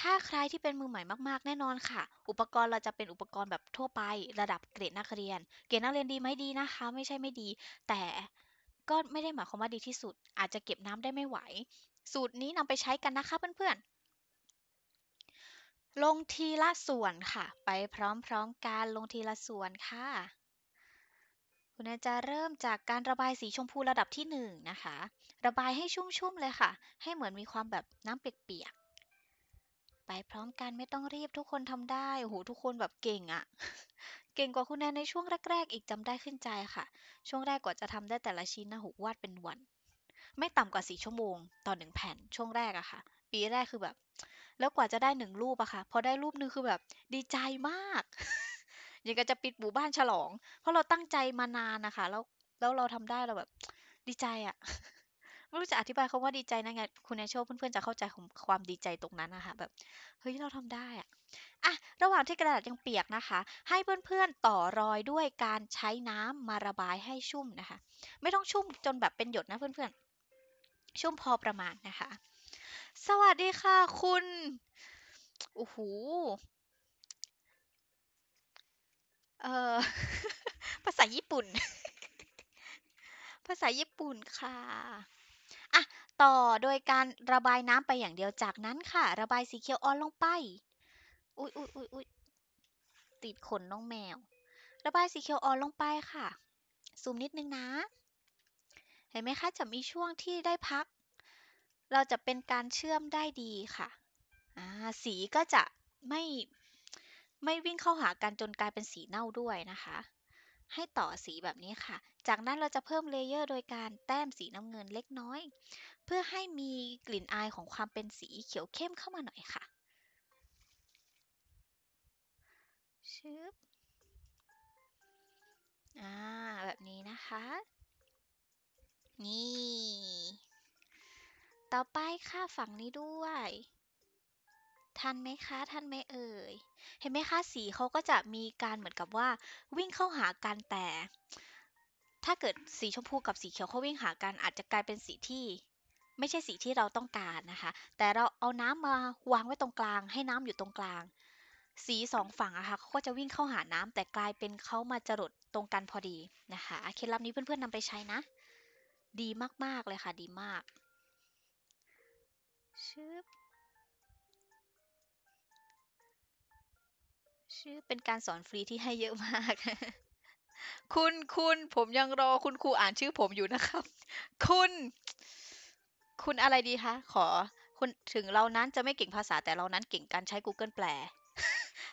ถ้าใครที่เป็นมือใหม่มากๆ แน่นอนค่ะ อุปกรณ์เราจะเป็นอุปกรณ์แบบทั่วไประดับเกรดนักเรียน เกรดนักเรียนดีไหมดีนะคะ ไม่ใช่ไม่ดีแต่ก็ไม่ได้หมายความว่าดีที่สุด อาจจะเก็บน้ำได้ไม่ไหว สูตรนี้นำไปใช้กันนะคะเพื่อนๆ ลงทีละส่วนค่ะ ไปพร้อมๆกันลงทีละส่วนค่ะ คุณจะเริ่มจากการระบายสีชมพูระดับที่1นนะคะระบายให้ชุ่มๆเลยค่ะ ให้เหมือนมีความแบบน้ำเปียกๆไปพร้อมกันไม่ต้องรีบทุกคนทำได้โอ้โหทุกคนแบบเก่งอะเก่งกว่าคุณแนนในช่วงแรกๆ อีกจำได้ขึ้นใจค่ะ ช่วงแรกกว่าจะทำได้แต่ละชิ้นนะหูวาดเป็นวัน ไม่ต่ำกว่าสี่ชั่วโมงต่อหนึ่งแผ่นช่วงแรกอะค่ะ ปีแรกคือแบบแล้วกว่าจะได้หนึ่งรูปอะค่ะพอได้รูปนึงคือแบบดีใจมากยังก็จะปิดหมู่บ้านฉลอง เพราะเราตั้งใจมานานนะคะแล้วแล้วเราทำได้เราแบบ ดีใจอะไม่รู้จะอธิบายคาว่าดีใจนะไงคุณแอนเชื่อเพื่อนๆจะเข้าใจของความดีใจตรงนั้นนะคะแบบเฮ้ยเราทำได้อะอะระหว่างที่กระดาษยังเปียกนะคะ ให้เพื่อนๆต่อรอยด้วยการใช้น้ำมาระบายให้ชุ่มนะคะ ไม่ต้องชุ่มจนแบบเป็นหยดนะเพื่อนๆชุ่มพอประมาณนะคะ สวัสดีค่ะคุณโอ้โหเออภาษาญี่ปุ่น ภาษาญี่ปุ่นค่ะ อ่ะ ต่อโดยการระบายน้ำไปอย่างเดียวจากนั้นค่ะ ระบายสีเขียวอ่อนลงไปอุ้ยอุ้ยอุ้ยอุ้ยติดขนน้องแมว ระบายสีเขียวอ่อนลงไปค่ะ ซูมนิดนึงนะ เห็นไหมคะจะมีช่วงที่ได้พัก เราจะเป็นการเชื่อมได้ดีค่ะ สีก็จะไม่ ไม่วิ่งเข้าหากันจนกลายเป็นสีเน่าด้วยนะคะ ให้ต่อสีแบบนี้ค่ะ จากนั้นเราจะเพิ่มเลเยอร์โดยการแต้มสีน้ำเงินเล็กน้อย เพื่อให้มีกลิ่นอายของความเป็นสีเขียวเข้มเข้ามาหน่อยค่ะชึบ อ่า แบบนี้นะคะ นี่ ต่อไปค่ะฝั่งนี้ด้วย ทันไหมคะ ทันไหมเอ่ย เห็นไหมคะสีเขาก็จะมีการเหมือนกับว่าวิ่งเข้าหากันแต่ ถ้าเกิดสีชมพูกับสีเขียวเขาวิ่งหากันอาจจะกลายเป็นสีที่ ไม่ใช่สีที่เราต้องการนะคะ แต่เราเอาน้ำมาวางไว้ตรงกลาง ให้น้ำอยู่ตรงกลางสีสองฝั่งอะค่ะเขาก็จะวิ่งเข้าหาน้ำแต่กลายเป็นเขามาจรดตรงกันพอดี นะคะเคล็ดลับนี้เพื่อนๆนำไปใช้นะ ดีมากๆเลยค่ะ ดีมากชึอชื่อ เป็นการสอนฟรีที่ให้เยอะมาก คุณคุณ ผมยังรอ คุณครูอ่านชื่อผมอยู่นะครับ คุณ คุณอะไรดีคะ ขอ คุณ ถึงเรานั้นจะไม่เก่งภาษา แต่เรานั้นเก่งการใช้ Google แปล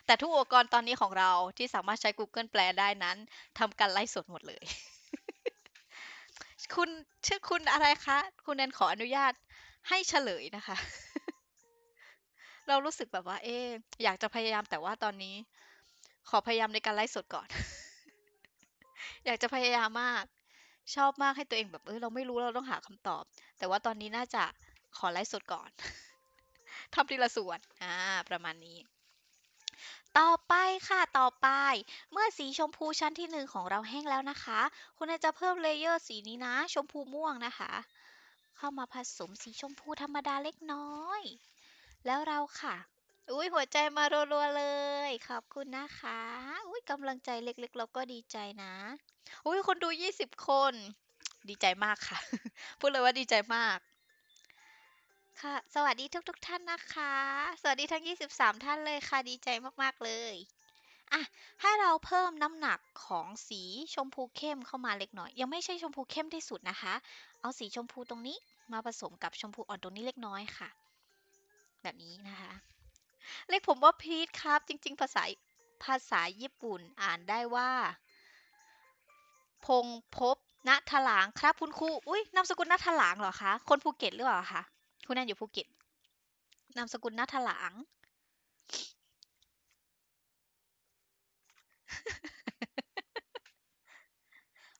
แต่ทุกอุปกรณ์ตอนนี้ของเราที่สามารถใช้ Google แปลได้นั้นทำการไล่สดหมดเลย คุณชื่อคุณอะไรคะ คุณแนนขออนุญาตให้เฉลยนะคะ เรารู้สึกแบบว่าเอ๊อยากจะพยายามแต่ว่าตอนนี้ ขอพยายามในการไล่สดก่อน อยากจะพยายามมาก ชอบมากให้ตัวเองแบบเออเราไม่รู้เราต้องหาคำตอบ แต่ว่าตอนนี้น่าจะขอไล่สดก่อนทำทีละส่วนอ่าประมาณนี้ต่อไปค่ะต่อไปเมื่อสีชมพูชั้นที่หนึ่งของเราแห้งแล้วนะคะ คุณจจะเพิ่มเลเยอร์สีนี้นะ ชมพูม่วงนะคะ เข้ามาผสมสีชมพูธรรมดาเล็กน้อย แล้วเราค่ะ อุ้ยหัวใจมารัวๆเลยขอบคุณนะคะ อุ้ยกำลังใจเล็กๆเราก็ดีใจนะ อุ้ยคนดู 20 คน ดีใจมากค่ะ พูดเลยว่าดีใจมากค่ะสวัสดีทุกๆทท่านนะคะ สวัสดีทั้ง 23 ท่านเลยค่ะดีใจมากๆเลย อ่ะให้เราเพิ่มน้ำหนักของสีชมพูเข้มเข้ามาเล็กน้อย ยังไม่ใช่ชมพูเข้มที่สุดนะคะ เอาสีชมพูตรงนี้มาผสมกับชมพูอ่อนตรงนี้เล็กน้อยค่ะ แบบนี้นะคะเรียกผมว่าพีทครับ จริงๆ ภาษาภาษาญี่ปุ่นอ่านได้ว่า พงพบณถลางครับ คุณครูอุ้ยนามสกุลณถลางเหรอคะคนภูเก็ตหรือเปล่าคะคุณนอนอยู่ภูเก็ต นามสกุลนัทหลาง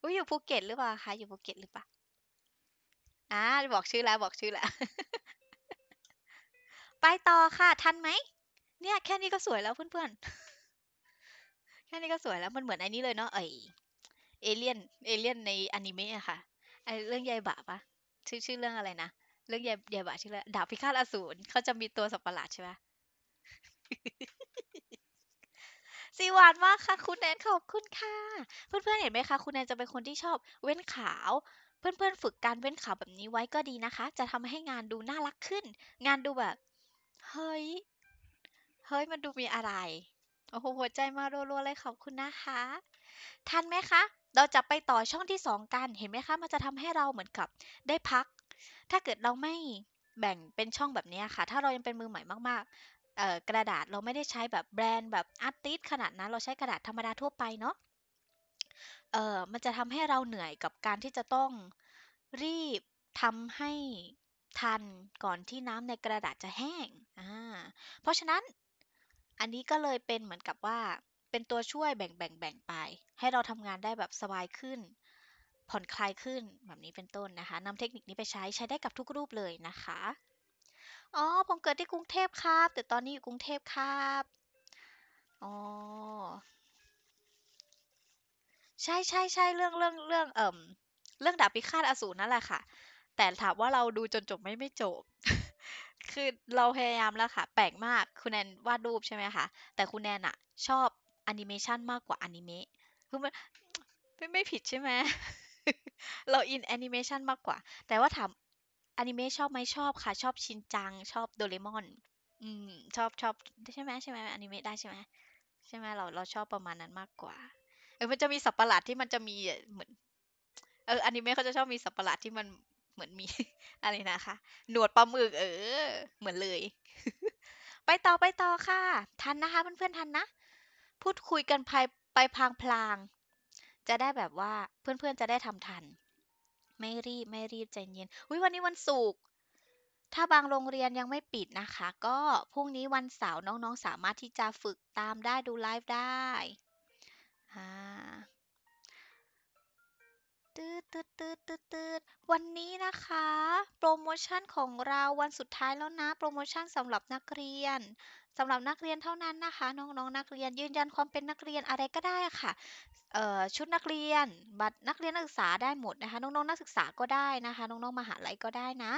อุ้ยอยู่ภูเก็ตหรือเปล่าคะอยู่ภูเก็ตหรือเปล่า อ่าบอกชื่อแล้วบอกชื่อแล้วไปต่อค่ะทันไหม เนี่ย แค่นี้ก็สวยแล้วเพื่อนๆ แค่นี้ก็สวยแล้วมันเหมือนไอ้นี้เลยเนาะไอเอเลี่ยนเอเลี่ยนในอนิเมะค่ะ ไอเรื่องยายบะปะชื่อชื่อเรื่องอะไรนะเรื่องย่ยยายบาชื่ออะไรดาบพิฆาตอสูรเขาจะมีตัวสับประหลาดใช่ไหมสีหวานมากค่ะคุณแนนขอบคุณค่ะ เพื่อนๆเห็นไหมคะคุณแนนจะเป็นคนที่ชอบเว้นขาว เพื่อนๆฝึกการเว้นขาวแบบนี้ไว้ก็ดีนะคะ จะทำให้งานดูน่ารักขึ้น งานดูแบบ เฮ้ยเฮ้ยมันดูมีอะไร โอ้โหหัวใจมารัวๆเลยขอบคุณนะคะทันไหมคะเราจะไปต่อช่องที่2กันเห็นไหมคะ มันจะทำให้เราเหมือนกับได้พักถ้าเกิดเราไม่แบ่งเป็นช่องแบบนี้ค่ะ ถ้าเรายังเป็นมือใหม่มากๆกระดาษเราไม่ได้ใช้แบบแบรนด์แบบอาร์ติสขนาดนั้น เราใช้กระดาษธรรมดาทั่วไปเนาะเออมันจะทำให้เราเหนื่อยกับการที่จะต้องรีบทำให้ทันก่อนที่น้ำในกระดาษจะแห้งอ่าเพราะฉะนั้นอันนี้ก็เลยเป็นเหมือนกับว่าเป็นตัวช่วยแบ่งแบ่งแบ่งไป ให้เราทำงานได้แบบสบายขึ้นผ่อนคลายขึ้นแบบนี้เป็นต้นนะคะนำเทคนิคนี้ไปใช้ใช้ได้กับทุกรูปเลยนะคะอ๋อผมเกิดที่กรุงเทพครับ แต่ตอนนี้อยู่กรุงเทพครับอ๋อใช่ใช่ใช่เรื่องเรื่องเรื่องเอ่มเรื่องดาบพิฆาตอสูรนั่นแหละค่ะ แต่ถามว่าเราดูจนจบไม่ไม่จบ คือเราพยายามแล้วค่ะ แปลกมากคุณแอนวาดรูปใช่ไหมคะ แต่คุณแอนอะชอบแอนิเมชันมากกว่าอนิเมะคือมันไม่ไม่ผิดใช่ไหมเราอินแอนิเมชันมากกว่า แต่ว่าถามอนิเมชชอบไหมชอบค่ะ ชอบชินจังชอบโดเรมอน อืมชอบชอบใช่ไหมใช่ไหมอนิเมชได้ใช่ไหมใช่ไหมเราเราชอบประมาณนั้นมากกว่า เออมันจะมีสับประหลาดที่มันจะมีเหมือน เอออนิเมะเขาจะชอบมีสับประหลาดที่มันเหมือนมีอะไรนะคะ หนวดปลาหมึกเออ เหมือนเลย ไปต่อไปต่อค่ะทันนะคะเพื่อนเพื่อนทันนะ พูดคุยกันไปไปพลางจะได้แบบว่าเพื่อนๆจะได้ทำทันไม่รีบ ไม่รีบใจเย็นอุ้ยวันนี้วันศุกร์ถ้าบางโรงเรียนยังไม่ปิดนะคะ ก็พรุ่งนี้วันเสาร์น้องๆ สามารถที่จะฝึกตามได้ดูไลฟ์ได้อ่าืดตืดตืดตืดตืดวันนี้นะคะ โปรโมชั่นของเราวันสุดท้ายแล้วนะ โปรโมชั่นสำหรับนักเรียน สำหรับนักเรียนเท่านั้นนะคะน้องๆนนักเรียนยืนยันความเป็นนักเรียนอะไรก็ได้ค่ะชุดนักเรียน บัตรนักเรียนนักศึกษาได้หมดนะคะน้องๆนักศึกษาก็ได้นะคะน้องๆมหาลัยก็ได้นะ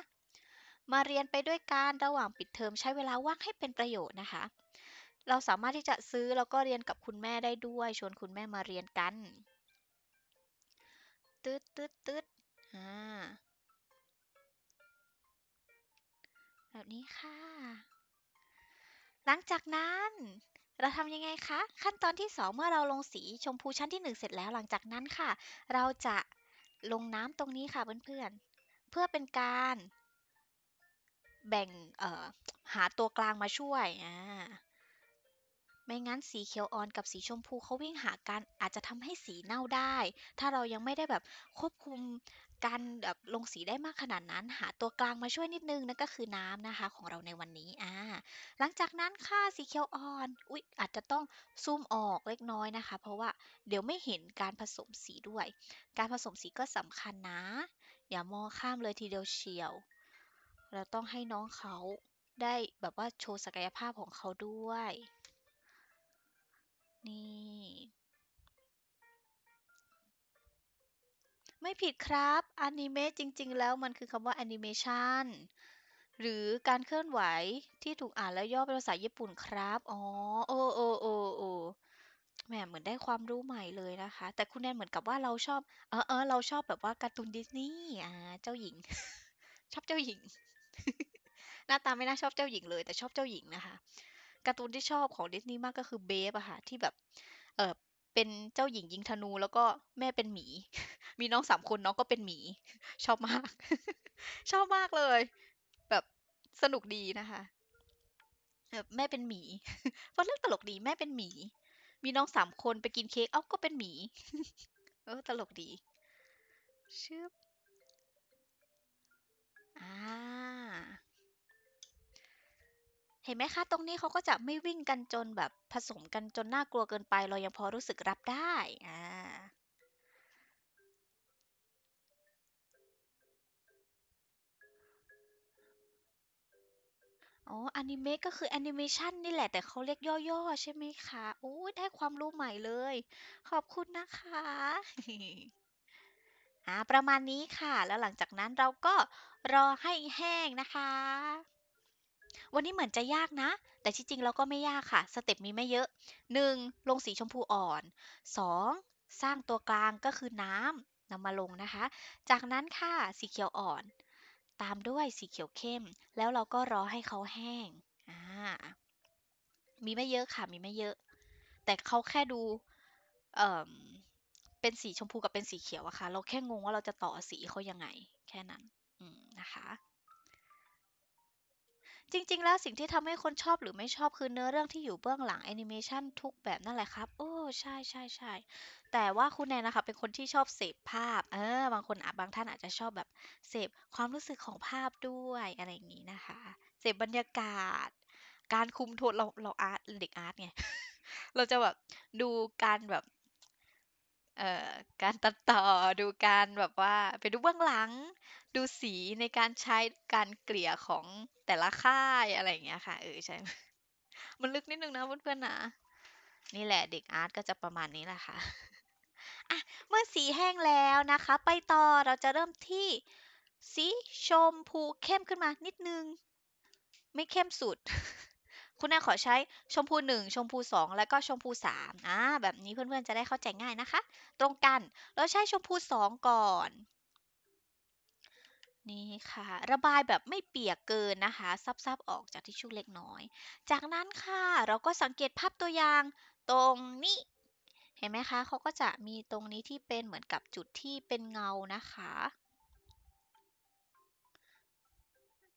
มาเรียนไปด้วยกันระหว่างปิดเทอมใช้เวลาว่างให้เป็นประโยชน์นะคะเราสามารถที่จะซื้อแล้วก็เรียนกับคุณแม่ได้ด้วย ชวนคุณแม่มาเรียนกันตืดตืดตืดอ่าแบบนี้ค่ะ หลังจากนั้น เราทำยังไงคะ ขั้นตอนที่ 2 เมื่อเราลงสีชมพูชั้นที่ 1 เสร็จแล้วหลังจากนั้นค่ะ เราจะลงน้ำตรงนี้ค่ะ เพื่อนๆ เพื่อเป็นการ แบ่งหาตัวกลางมาช่วยอ่าไม่งั้นสีเขียวอ่อนกับสีชมพูเขาวิ่งหากัน อาจจะทำให้สีเน่าได้ ถ้าเรายังไม่ได้แบบควบคุมการแบบลงสีได้มากขนาดนั้น หาตัวกลางมาช่วยนิดนึงนั่นก็คือน้ำนะคะ ของเราในวันนี้อ่าหลังจากนั้นค่ะสีเขียวอ่อนอุ๊ยอาจจะต้องซูมออกเล็กน้อยนะคะ เพราะว่าเดี๋ยวไม่เห็นการผสมสีด้วย การผสมสีก็สำคัญนะอย่ามองข้ามเลยทีเดียวเชียวเราต้องให้น้องเขาได้แบบว่าโชว์ศักยภาพของเขาด้วยนี่ ไม่ผิดครับอนิเมะจริง ๆ แล้วมันคือคำว่าแอนิเมชันหรือการเคลื่อนไหวที่ถูกอ่านแล้วย่อเป็นภาษาญี่ปุ่นครับอ๋อโอ้โอ้โอ้โอ้แหมเหมือนได้ความรู้ใหม่เลยนะคะ แต่คุณแนนเหมือนกับว่าเราชอบเออเออเราชอบแบบว่าการ์ตูนดิสนีย์อ่าเจ้าหญิง ชอบเจ้าหญิง หน้าตาไม่น่าชอบเจ้าหญิงเลยแต่ชอบเจ้าหญิงนะคะการ์ตูนที่ชอบของดิสนีย์มากก็คือเบฟอะค่ะที่แบบ เออเป็นเจ้าหญิงยิงธนูแล้วก็แม่เป็นหมี มีน้องสามคนน้องก็เป็นหมี ชอบมาก ชอบมากเลย แบบสนุกดีนะคะแบบแม่เป็นหมีเพราะเรื่องตลกดีแม่เป็นหมี มีน้องสามคนไปกินเค้กเอ้าก็เป็นหมี เออตลกดีชื่ออ่าเห็นไหมคะตรงนี้เขาก็จะไม่วิ่งกันจนแบบผสมกันจนน่ากลัวเกินไปเรายังพอรู้สึกรับได้อ่าอ๋ออนิเมะก็คือแอนิเมชันนี่แหละแต่เขาเรียกย่อๆ ใช่ไหมคะโอ้ได้ความรู้ใหม่เลย ขอบคุณนะคะอ่าประมาณนี้ค่ะ แล้วหลังจากนั้นเราก็รอให้แห้งนะคะวันนี้เหมือนจะยากนะ แต่ที่จริงเราก็ไม่ยากค่ะ สเต็ปมีไม่เยอะ 1. ลงสีชมพูอ่อน 2. สร้างตัวกลางก็คือน้ำนำมาลงนะคะ จากนั้นค่ะ สีเขียวอ่อน ตามด้วยสีเขียวเข้ม แล้วเราก็รอให้เขาแห้งมีไม่เยอะค่ะ มีไม่เยอะ แต่เขาแค่ดูเเป็นสีชมพูกับเป็นสีเขียวอะค่ะเราแค่งงว่าเราจะต่อสีเขายังไง แค่นั้นนะคะจริงๆ แล้วสิ่งที่ทำให้คนชอบหรือไม่ชอบคือเนื้อเรื่องที่อยู่เบื้องหลังแอนิเมชันทุกแบบนั่นแหละครับโอ้ใช่ใช่ใช่ แต่ว่าคุณแนนนะคะเป็นคนที่ชอบเสพภาพ เออบางคนอาจบางท่านอาจจะชอบแบบเสพความรู้สึกของภาพด้วยอะไรอย่างนี้นะคะ เสพบรรยากาศ การคุมโทนเราเราอาร์ตเด็กอาร์ตไง เราจะแบบดูการแบบ เอ่อการตัดต่อดูการแบบว่าไปดูเบื้องหลังดูสีในการใช้การเกลี่ยของแต่ละค่าย อะไรอย่างเงี้ยค่ะ เออใช่ มันลึกนิดนึงนะเพื่อนๆนะนี่แหละเด็กอาร์ตก็จะประมาณนี้แหละค่ะ อ่ะเมื่อสีแห้งแล้วนะคะ ไปต่อเราจะเริ่มที่ สีชมพูเข้มขึ้นมา นิดนึง ไม่เข้มสุด คุณแม่ขอใช้ชมพู1ชมพู2แล้วก็ชมพู3อ่าแบบนี้เพื่อนๆจะได้เข้าใจง่ายนะคะ ตรงกันเราใช้ชมพู2ก่อนนี้ค่ะ ระบายแบบไม่เปียกเกินนะคะ ซับๆ ออกจากทิชชู่เล็กน้อย จากนั้นค่ะ เราก็สังเกตภาพตัวอย่างตรงนี้ เห็นไหมคะเขาก็จะมีตรงนี้ที่เป็นเหมือนกับจุดที่เป็นเงานะคะ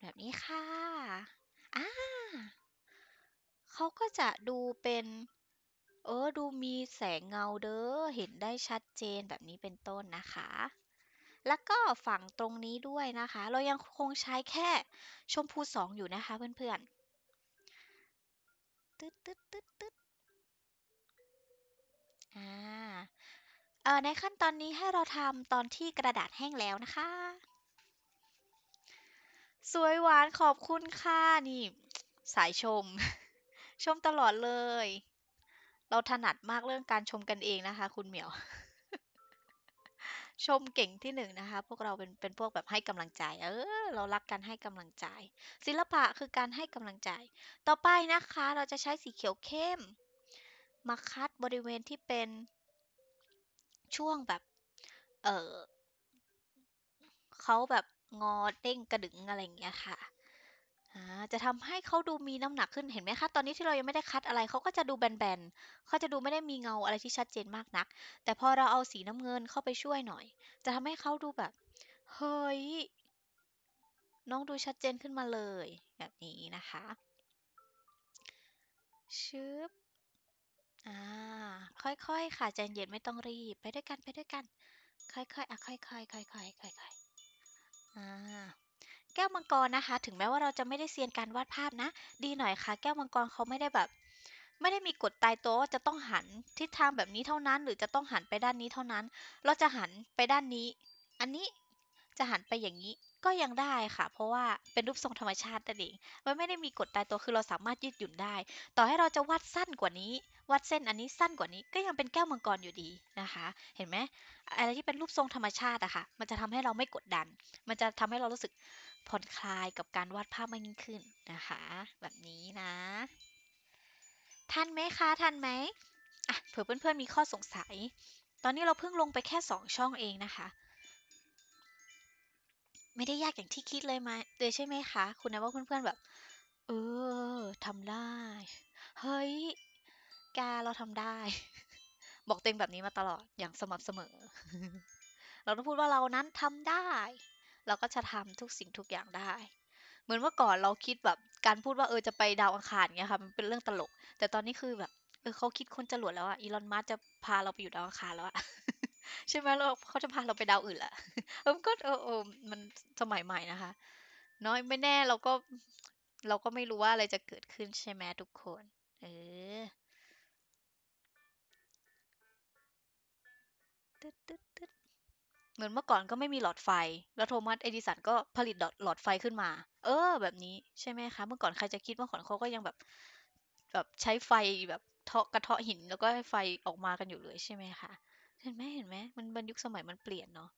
แบบนี้ค่ะอ่าเขาก็จะดูเป็น เออดูมีแสงเงาเด้อ เห็นได้ชัดเจนแบบนี้เป็นต้นนะคะแล้วก็ฝั่งตรงนี้ด้วยนะคะ เรายังคงใช้แค่ชมพู2อยู่นะคะ เพื่อนๆตึ๊ดตึ๊ดตึ๊ดตึ๊ดอ่าเอ่อในขั้นตอนนี้ให้เราทำตอนที่กระดาษแห้งแล้วนะคะ สวยหวานขอบคุณค่ะนี่ สายชม ชมตลอดเลย เราถนัดมากเรื่องการชมกันเองนะคะคุณเหมียวชมเก่งที่หนึ่งนะคะ พวกเราเป็นเป็นพวกแบบให้กำลังใจ เออเรารักการให้กำลังใจ ศิลปะคือการให้กำลังใจ ต่อไปนะคะเราจะใช้สีเขียวเข้ม มาคัดบริเวณที่เป็นช่วงแบบ เออเขาแบบงอเด้งกระดึงอะไรอย่างเงี้ยค่ะจะทำให้เขาดูมีน้ำหนักขึ้น เห็นไหมคะตอนนี้ที่เรายังไม่ได้คัดอะไรเขาก็จะดูแบนๆเขาจะดูไม่ได้มีเงาอะไรที่ชัดเจนมากนัก แต่พอเราเอาสีน้ำเงินเข้าไปช่วยหน่อย จะทำให้เขาดูแบบเฮ้ยน้องดูชัดเจนขึ้นมาเลยแบบนี้นะคะชึบอ่าค่อยๆค่ะใจเย็นไม่ต้องรีบไปด้วยกันไปด้วยกันค่อยๆอ่ะค่อยๆค่อยๆค่อยๆอ่าแก้วมังกรนะคะถึงแม้ว่าเราจะไม่ได้เซียนการวาดภาพนะ ดีหน่อยค่ะ แก้วมังกรเขาไม่ได้แบบ ไม่ได้มีกฎตายตัวว่าจะต้องหันทิศทางแบบนี้เท่านั้น หรือจะต้องหันไปด้านนี้เท่านั้น เราจะหันไปด้านนี้ อันนี้จะหันไปอย่างนี้ก็ยังได้ค่ะ เพราะว่าเป็นรูปทรงธรรมชาติแต่เองมันไม่ได้มีกฎตายตัวคือเราสามารถยืดหยุ่นได้ ต่อให้เราจะวาดสั้นกว่านี้ วาดเส้นอันนี้สั้นกว่านี้ก็ยังเป็นแก้วมังกรอยู่ดีนะคะ เห็นไหม อะไรที่เป็นรูปทรงธรรมชาติอะค่ะ มันจะทำให้เราไม่กดดัน มันจะทำให้เรารู้สึกผ่อนคลายกับการวาดภาพมากยิ่งขึ้นนะคะ แบบนี้นะ ทันไหมคะ ทันไหมอ่ะเผื่อเพื่อนๆมีข้อสงสัย ตอนนี้เราเพิ่งลงไปแค่ 2 ช่องเองนะคะไม่ได้ยากอย่างที่คิดเลยไหมเลยใช่ไหมคะ คุณนะว่าเพื่อนๆแบบ เออทำได้ เฮ้ย กาเราทำได้ บอกตัวเองแบบนี้มาตลอด อย่างสม่ำเสมอ เราต้องพูดว่าเรานั้นทำได้ เราก็จะทำทุกสิ่งทุกอย่างได้ เหมือนว่าก่อนเราคิดแบบ การพูดว่าเออ จะไปดาวอังคารเงี้ยค่ะมันเป็นเรื่องตลก แต่ตอนนี้คือแบบ เออเขาคิดคนจรวดแล้วอะอีลอน มัสจะพาเราไปอยู่ดาวอังคารแล้วอะใช่ไหมเราเขาจะพาเราไปดาวอื่นละเออก็เออเออมันสมัยใหม่นะคะเนอยไม่แน่เราก็ เราก็ไม่รู้ว่าอะไรจะเกิดขึ้นใช่ไหมทุกคน เออดดดเหมือนเมื่อก่อนก็ไม่มีหลอดไฟแล้วโทมัสเอดิสันก็ผลิตหลอดไฟขึ้นมา เออแบบนี้ใช่ไหมคะเมื่อก่อนใครจะคิดเมื่อก่อนเขาก็ยังแบบ แบบใช้ไฟแบบเทาะกระเทาะหิน แล้วก็ให้ไฟออกมากันอยู่เลยใช่ไหมคะเห็นไหมเห็นไหมมันบรรยุคสมัยมันเปลี่ยนเนาะ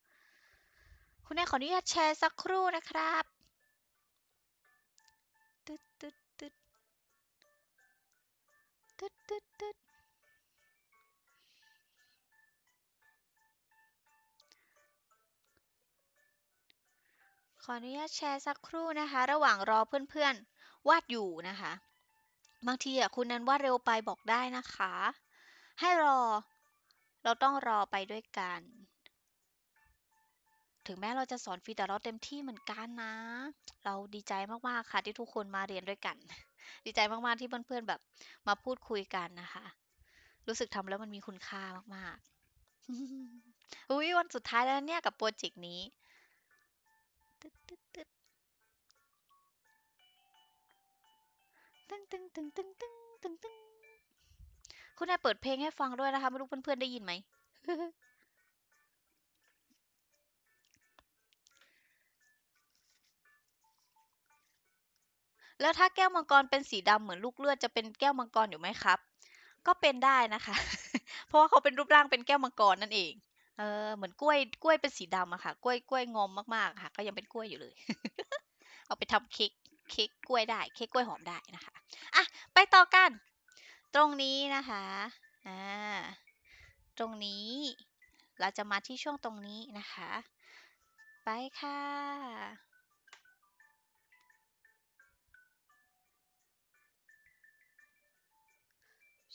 คุณแม่ขออนุญาตแชร์สักครู่นะครับตึ๊ดตึ๊ดตึ๊ดตึ๊ดตึ๊ดตึ๊ดขออนุญาตแชร์สักครู่นะคะ ระหว่างรอเพื่อนๆ วาดอยู่นะคะ บางทีอ่ะคุณนั้นวาดเร็วไปบอกได้นะคะ ให้รอเราต้องรอไปด้วยกัน ถึงแม้เราจะสอนฟรีแต่เราเต็มที่เหมือนกันนะ เราดีใจมากๆค่ะที่ทุกคนมาเรียนด้วยกัน ดีใจมากๆที่เพื่อนๆแบบมาพูดคุยกันนะคะ รู้สึกทำแล้วมันมีคุณค่ามากๆ อุ้ยวันสุดท้ายแล้วเนี่ยกับโปรเจกต์นี้ตึ้งตึ้งตึ้งตึ้งตึ้งตึ้งตึ้งคุณนายเปิดเพลงให้ฟังด้วยนะคะไม่รู้เพื่อนๆได้ยินไหมแล้วถ้าแก้วมังกรเป็นสีดำเหมือนลูกเลือดจะเป็นแก้วมังกรอยู่ไหมครับ ก็เป็นได้นะคะ เพราะว่าเขาเป็นรูปร่างเป็นแก้วมังกรนั่นเองเออเหมือนกล้วยกล้วยเป็นสีดำอะค่ะ กล้วยกล้วยงอมมากๆค่ะก็ยังเป็นกล้วยอยู่เลยเอาไปทำเค้กเค้กกล้วยได้เค้กกล้วยหอมได้นะคะอ่ะไปต่อกันตรงนี้นะคะ อ่า ตรงนี้ เราจะมาที่ช่วงตรงนี้นะคะ ไปค่ะ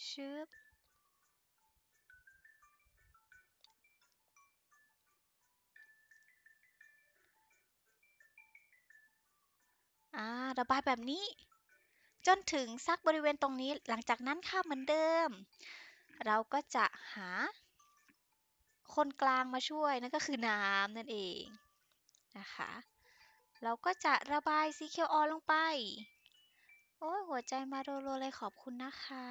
ชึบอ่าระบายแบบนี้จนถึงซักบริเวณตรงนี้ หลังจากนั้นค่ะเหมือนเดิม เราก็จะหาคนกลางมาช่วย นั่นก็คือน้ำนั่นเองนะคะ เราก็จะระบายสีเขียวอ่อนลงไป โอ้ยหัวใจมาโรโรเลยขอบคุณนะคะ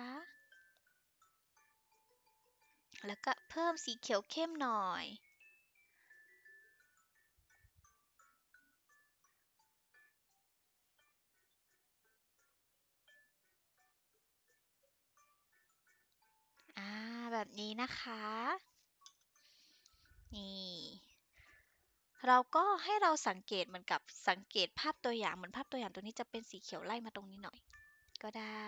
แล้วก็เพิ่มสีเขียวเข้มหน่อย่าแบบนี้นะคะ นี่ เราก็ให้เราสังเกตเหมือนกับสังเกตภาพตัวอย่างเหมือนภาพตัวอย่างตัวนี้จะเป็นสีเขียวไล่มาตรงนี้หน่อย ก็ได้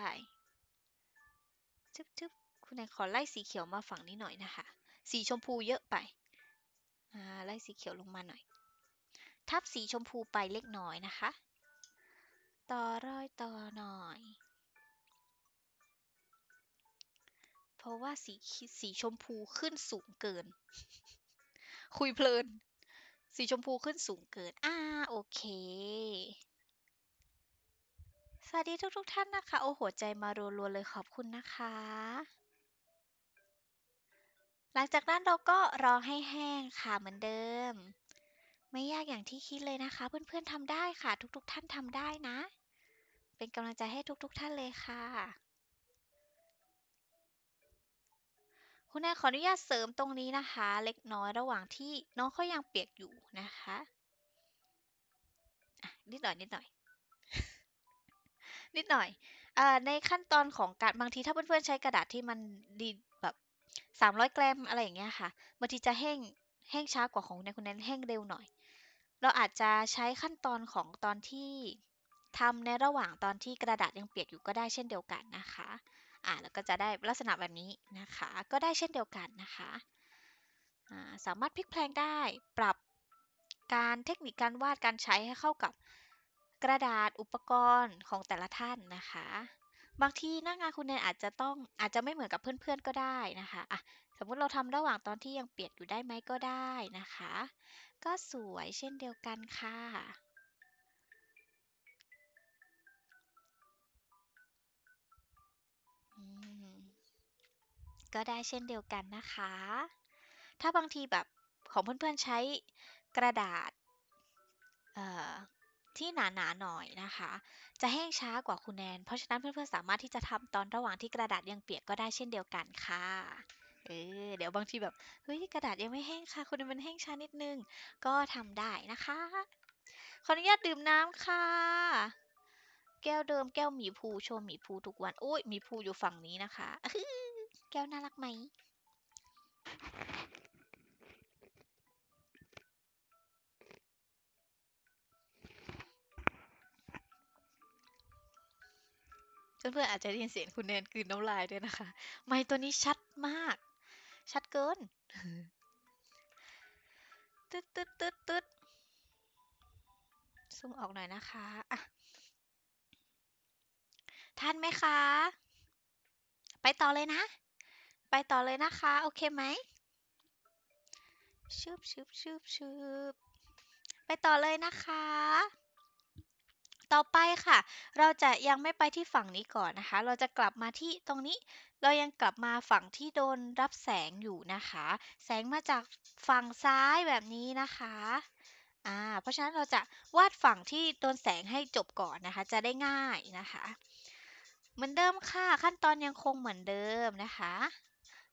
จึ๊บชึบคุณนายขอไล่สีเขียวมาฝั่งนี้หน่อยนะคะ สีชมพูเยอะไป อ่า ไล่สีเขียวลงมาหน่อย ทับสีชมพูไปเล็กน้อยนะคะ ต่อรอยต่อหน่อยเพราะว่าสี สีชมพูขึ้นสูงเกิน คุยเพลิน สีชมพูขึ้นสูงเกิน อ่าโอเค สวัสดีทุก ๆทท่านนะคะ โอ้โหใจมารัวๆเลยขอบคุณนะคะ หลังจากนั้นเราก็รอให้แห้งค่ะเหมือนเดิม ไม่ยากอย่างที่คิดเลยนะคะ เพื่อน ๆทำได้ค่ะ ทุกๆทท่านทำได้นะ เป็นกำลังใจให้ทุกๆทท่านเลยค่ะคุณแม่ขออนุญาตเสริมตรงนี้นะคะ เล็กน้อยระหว่างที่น้องเขายังเปียกอยู่นะคะนิดหน่อยนิดหน่อย นิดหน่อยอในขั้นตอนของการบางทีถ้าเพื่อนๆใช้กระดาษที่มันดีแบบสามร้อยแกรมอะไรอย่างเงี้ยค่ะบางทีจะแห้งแห้งช้ากว่าของในคุณแมนแห้งเร็วหน่อย เราอาจจะใช้ขั้นตอนของตอนที่ทำในระหว่างตอนที่กระดาษยังเปียกอยู่ก็ได้เช่นเดียวกันนะคะอ่าแล้วก็จะได้ลักษณะแบบนี้นะคะ ก็ได้เช่นเดียวกันนะคะอ่าสามารถพลิกแพลงได้ ปรับการเทคนิคการวาดการใช้ให้เข้ากับกระดาษอุปกรณ์ของแต่ละท่านนะคะ บางทีหน้างานคุณเนนอาจจะต้องอาจจะไม่เหมือนกับเพื่อนๆก็ได้นะคะอ่ะสมมุติเราทำระหว่างตอนที่ยังเปียกอยู่ได้ไหมก็ได้นะคะ ก็สวยเช่นเดียวกันค่ะก็ได้เช่นเดียวกันนะคะ ถ้าบางทีแบบของเพื่อนๆใช้กระดาษที่หนาๆหหน่อยนะคะ จะแห้งช้ากว่าคุณแนน เพราะฉะนั้นเพื่อนๆสามารถที่จะทำตอนระหว่างที่กระดาษยังเปียกก็ได้เช่นเดียวกันค่ะ เออเดี๋ยวบางทีแบบเฮ้ยกระดาษยังไม่แห้งค่ะคุณมันแห้งช้านิดนึงก็ทำได้นะคะ ขออนุญาตดื่มน้ำค่ะ แก้วเดิม แก้วหมีภูโชว์หมีภูทุกวันโอ้ยหมีภูอยู่ฝั่งนี้นะคะแก้วน่ารักไหม เพื่อนๆอาจจะได้ยินเสียงคุณเนนกืนน้ำลายด้วยนะคะ ไม่ตัวนี้ชัดมาก ชัดเกิน ตึ๊ดตึ๊ดตึ๊ดตึ๊ดซูมออกหน่อยนะคะอะท่านไหมคะ ไปต่อเลยนะไปต่อเลยนะคะ โอเคไหมชืบชืบชืบชืบไปต่อเลยนะคะ ต่อไปค่ะ เราจะยังไม่ไปที่ฝั่งนี้ก่อนนะคะ เราจะกลับมาที่ตรงนี้ เรายังกลับมาฝั่งที่โดนรับแสงอยู่นะคะ แสงมาจากฝั่งซ้ายแบบนี้นะคะ อ่า เพราะฉะนั้นเราจะวาดฝั่งที่โดนแสงให้จบก่อนนะคะ จะได้ง่ายนะคะ เหมือนเดิมค่ะ ขั้นตอนยังคงเหมือนเดิมนะคะ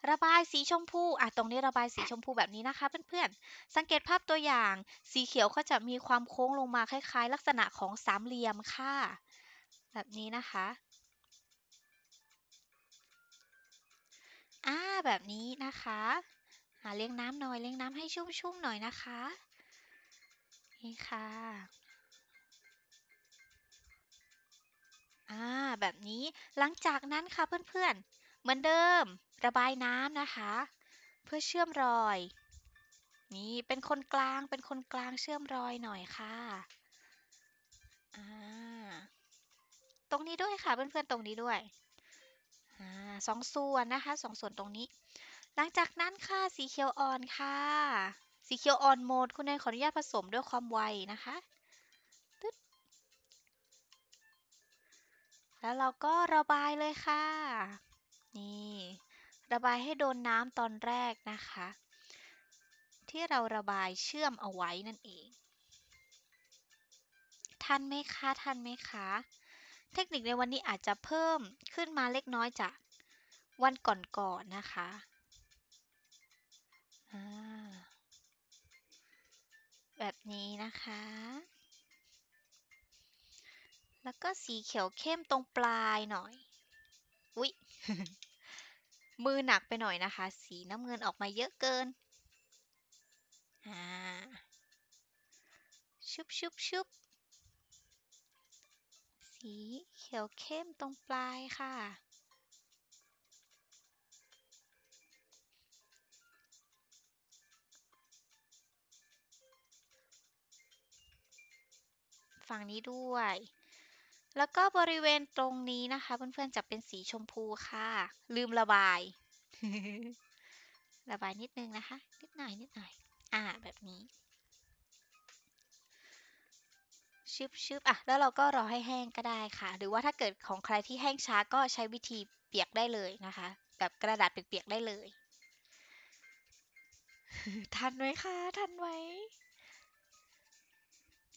ระบายสีชมพูอ่ะตรงนี้ระบายสีชมพูแบบนี้นะคะ เพื่อนๆ สังเกตภาพตัวอย่าง สีเขียวก็จะมีความโค้งลงมาคล้าย ๆ ลักษณะของสามเหลี่ยมค่ะ แบบนี้นะคะ อ่า แบบนี้นะคะ หาเลี้ยงน้ำหน่อย เลี้ยงน้ำให้ชุ่มๆหน่อยนะคะ นี่ค่ะ อ่า แบบนี้ หลังจากนั้นค่ะเพื่อนเหมือนเดิมระบายน้ำนะคะ เพื่อเชื่อมรอย นี่เป็นคนกลางเป็นคนกลางเชื่อมรอยหน่อยค่ะตรงนี้ด้วยค่ะเพื่อนๆตรงนี้ด้วยอสองส่วนนะคะสองส่วนตรงนี้ หลังจากนั้นค่ะสีเขียวอ่อนค่ะสีเขียวอ่อนโหมดคุณนายขออนุญาตผสมด้วยความไวนะคะ แล้วเราก็ระบายเลยค่ะนี่ ระบายให้โดนน้ำตอนแรกนะคะ ที่เราระบายเชื่อมเอาไว้นั่นเองทันไหมคะทันไหมคะ เทคนิคในวันนี้อาจจะเพิ่มขึ้นมาเล็กน้อยจากวันก่อนๆนนะคะ แบบนี้นะคะ แล้วก็สีเขียวเข้มตรงปลายหน่อยอุ๊ยมือหนักไปหน่อยนะคะ สีน้ำเงินออกมาเยอะเกิน อ่า ชุบชุบชุบสีเขียวเข้มตรงปลายค่ะฝั่งนี้ด้วยแล้วก็บริเวณตรงนี้นะคะเพื่อนๆจะเป็นสีชมพูค่ะ ลืมระบาย ระบายนิดนึงนะคะ นิดหน่อยนิดหน่อยอ่าแบบนี้ชึบชึบอ่ะแล้วเราก็รอให้แห้งก็ได้ค่ะ หรือว่าถ้าเกิดของใครที่แห้งช้าก็ใช้วิธีเปียกได้เลยนะคะ แบบกระดาษเปียกๆได้เลยทันไหมคะทันไหม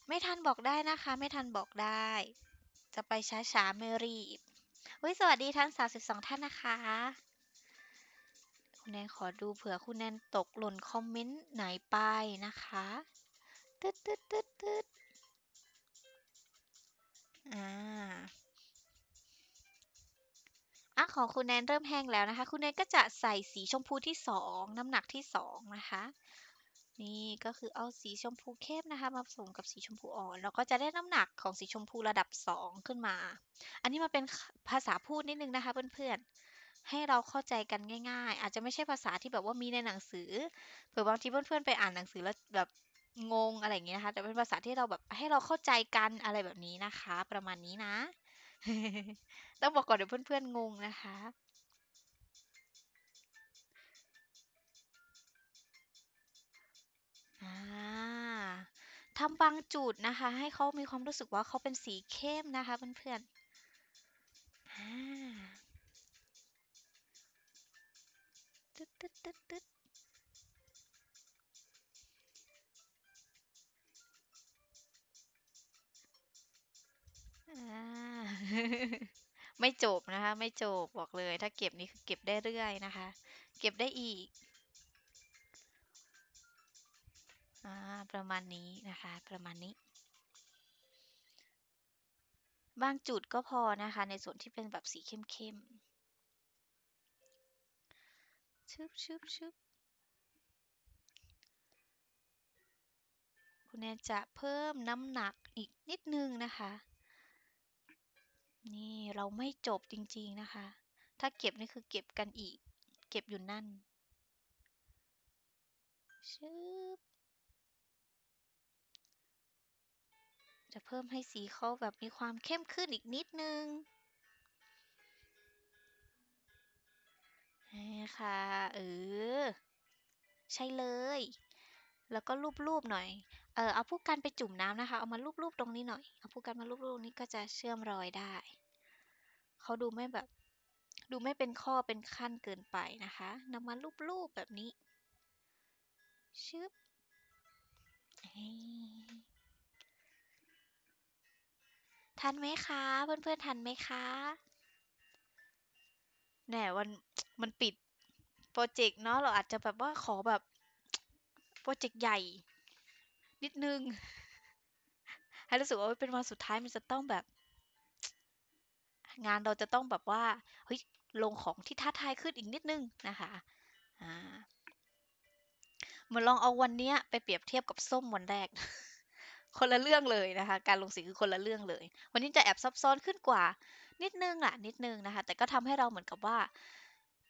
ไม่ทันบอกได้นะคะ ไม่ทันบอกได้จะไปช้า ๆ ไม่รีบอุ้ยสวัสดีทั้ง 32 ท่านนะคะ คุณแนน ขอดูเผื่อคุณแนนตกหล่น คอมเมนต์ ไหนไปนะคะ ตึ๊ดตึ๊ดตึ๊ดตึ๊ดอ่าอ่ะของคุณแนนเริ่มแห้งแล้วนะคะ คุณแนนก็จะใส่สีชมพูที่สองน้ำหนักที่สองนะคะนี่ก็คือเอาสีชมพูเข้มนะคะ มาผสมกับสีชมพูอ่อนเราก็จะได้น้ำหนักของสีชมพูระดับ 2 ขึ้นมา อันนี้มาเป็นภาษาพูดนิดนึงนะคะเพื่อนๆให้เราเข้าใจกันง่ายๆ อาจจะไม่ใช่ภาษาที่แบบว่ามีในหนังสือ เผื่อบางทีเพื่อนๆไปอ่านหนังสือแล้วแบบงงอะไรอย่างเงี้ยนะคะ แต่เป็นภาษาที่เราแบบให้เราเข้าใจกันอะไรแบบนี้นะคะ ประมาณนี้นะ ต้องบอกก่อนเดี๋ยวเพื่อนๆงงนะคะทำบางจุดนะคะ ให้เขามีความรู้สึกว่าเขาเป็นสีเข้มนะคะเพื่อนๆ่าตึ๊ดตึ๊ดตึ๊ดตึ๊ดไม่จบนะคะ ไม่จบบอกเลยถ้าเก็บนี่คือเก็บได้เรื่อยนะคะ เก็บได้อีกประมาณนี้นะคะ ประมาณนี้ บางจุดก็พอนะคะ ในส่วนที่เป็นแบบสีเข้มๆชึบชึบชึบคุณแอนจะเพิ่มน้ำหนักอีกนิดนึงนะคะ นี่เราไม่จบจริงๆนะคะ ถ้าเก็บนี่คือเก็บกันอีก เก็บอยู่นั่น ชึบจะเพิ่มให้สีเขาแบบมีความเข้มขึ้นอีกนิดนึงนี่ค่ะ เออ ใช่เลย แล้วก็รูปรูปหน่อย เออเอาผู้กันไปจุ่มน้ำนะคะ เอามารูปรูปตรงนี้หน่อย เอาผู้กันมารูปรูปนี้ก็จะเชื่อมรอยได้ เขาดูไม่แบบ ดูไม่เป็นข้อเป็นขั้นเกินไปนะคะนำมารูปรูปแบบนี้ ชึบทันไหมคะเพื่อนๆ ทันไหมคะ แหน่วัน มันปิดโปรเจกต์เนาะเราอาจจะแบบว่าขอแบบโปรเจกต์ใหญ่ นิดนึง ให้รู้สึกว่าเป็นวันสุดท้ายมันจะต้องแบบ งานเราจะต้องแบบว่าเฮ้ยลงของที่ท้าทายขึ้นอีกนิดนึงนะคะอ่าเหมือนลองเอาวันเนี้ยไปเปรียบเทียบกับส้มวันแรกคนละเรื่องเลยนะคะ การลงสีคือคนละเรื่องเลย วันนี้จะแอบซับซ้อนขึ้นกว่านิดนึงอะนิดนึงนะคะ แต่ก็ทำให้เราเหมือนกับว่า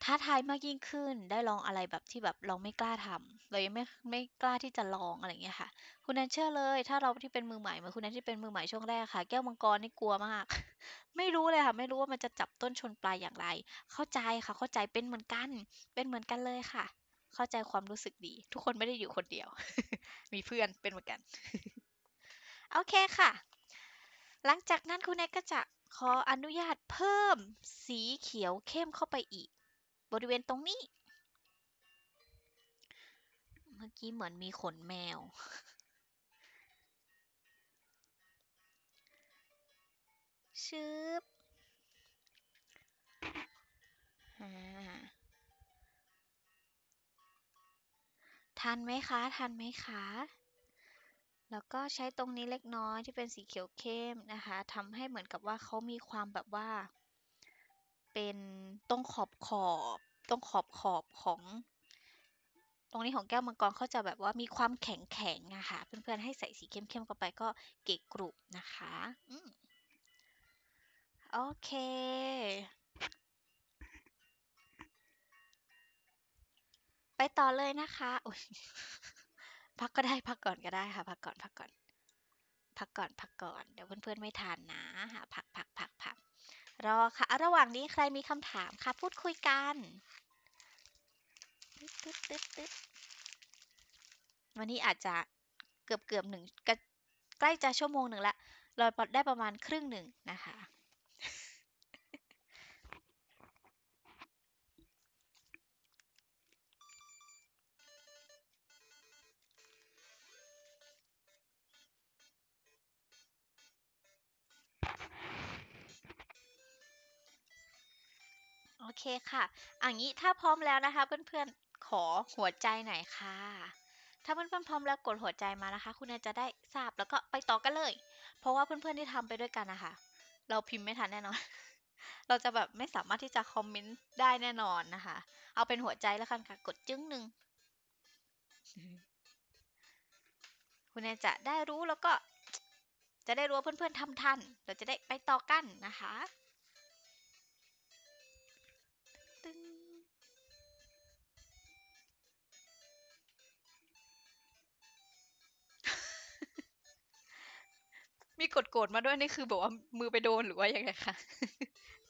ท้าทายมากยิ่งขึ้น ได้ลองอะไรแบบที่แบบเราไม่กล้าทำเรายังไม่ไม่กล้าที่จะลองอะไรอย่างเงี้ยค่ะ คุณแอนเชื่อเลย ถ้าเราที่เป็นมือใหม่เหมือนคุณแอนที่เป็นมือใหม่ช่วงแรกค่ะ แก้วมังกรนี่กลัวมาก ไม่รู้เลยค่ะ ไม่รู้ว่ามันจะจับต้นชนปลายอย่างไร เข้าใจค่ะ เข้าใจเป็นเหมือนกัน เป็นเหมือนกันเลยค่ะ เข้าใจความรู้สึกดี ทุกคนไม่ได้อยู่คนเดียว มีเพื่อนเป็นเหมือนกันโอเคค่ะ หลังจากนั้นคุณแอกก็จะ ขออนุญาตเพิ่มสีเขียวเข้มเข้าไปอีก บริเวณตรงนี้ เมื่อกี้เหมือนมีขนแมว ชืบทันไหมคะ ทันไหมคะแล้วก็ใช้ตรงนี้เล็กน้อยที่เป็นสีเขียวเข้มนะคะทำให้เหมือนกับว่าเขามีความแบบว่า เป็นตรงขอบขอบ ตรงขอบขอบของ ตรงนี้ของแก้วมังกรเขาจะแบบว่ามีความแข็งแข็งนะคะเพื่อนๆให้ใส่สีเข้มๆเข้าไปก็เกะกรุบนะคะโอเค ไปต่อเลยนะคะพักก็ได้พักก่อนก็ได้ค่ะพักก่อนพักก่อนพักก่อนพักก่อน เดี๋ยวเพื่อนๆ ไม่ทานนะหาพักพักพักพักรอค่ะระหว่างนี้ใครมีคำถามค่ะ พูดคุยกันตึ๊ดตึ๊ดตึ๊ดวันนี้อาจจะเกือบเกือบหนึ่งใกล้ จะชั่วโมงหนึ่งละเราได้ประมาณครึ่งหนึ่งนะคะเคค่ะ อังนี้ถ้าพร้อมแล้วนะคะเพื่อนๆ ขอหัวใจหน่อยค่ะ ถ้าเพื่อนๆพร้อมแล้วกดหัวใจมานะคะ คุณจะได้ทราบแล้วก็ไปต่อกันเลย เพราะว่าเพื่อนๆที่ทำไปด้วยกันนะคะเราพิมพ์ไม่ทันแน่นอน เราจะแบบไม่สามารถที่จะคอมเมนต์ได้แน่นอนนะคะ เอาเป็นหัวใจแล้วกันค่ะ กดจึ้งหนึ่งคุณจะได้รู้แล้วก็ จะได้รู้เพื่อนๆทำทันเราจะได้ไปต่อกันนะคะมีกดโกรธมาด้วยนี่คือแบบว่ามือไปโดนหรือว่ายังไงคะ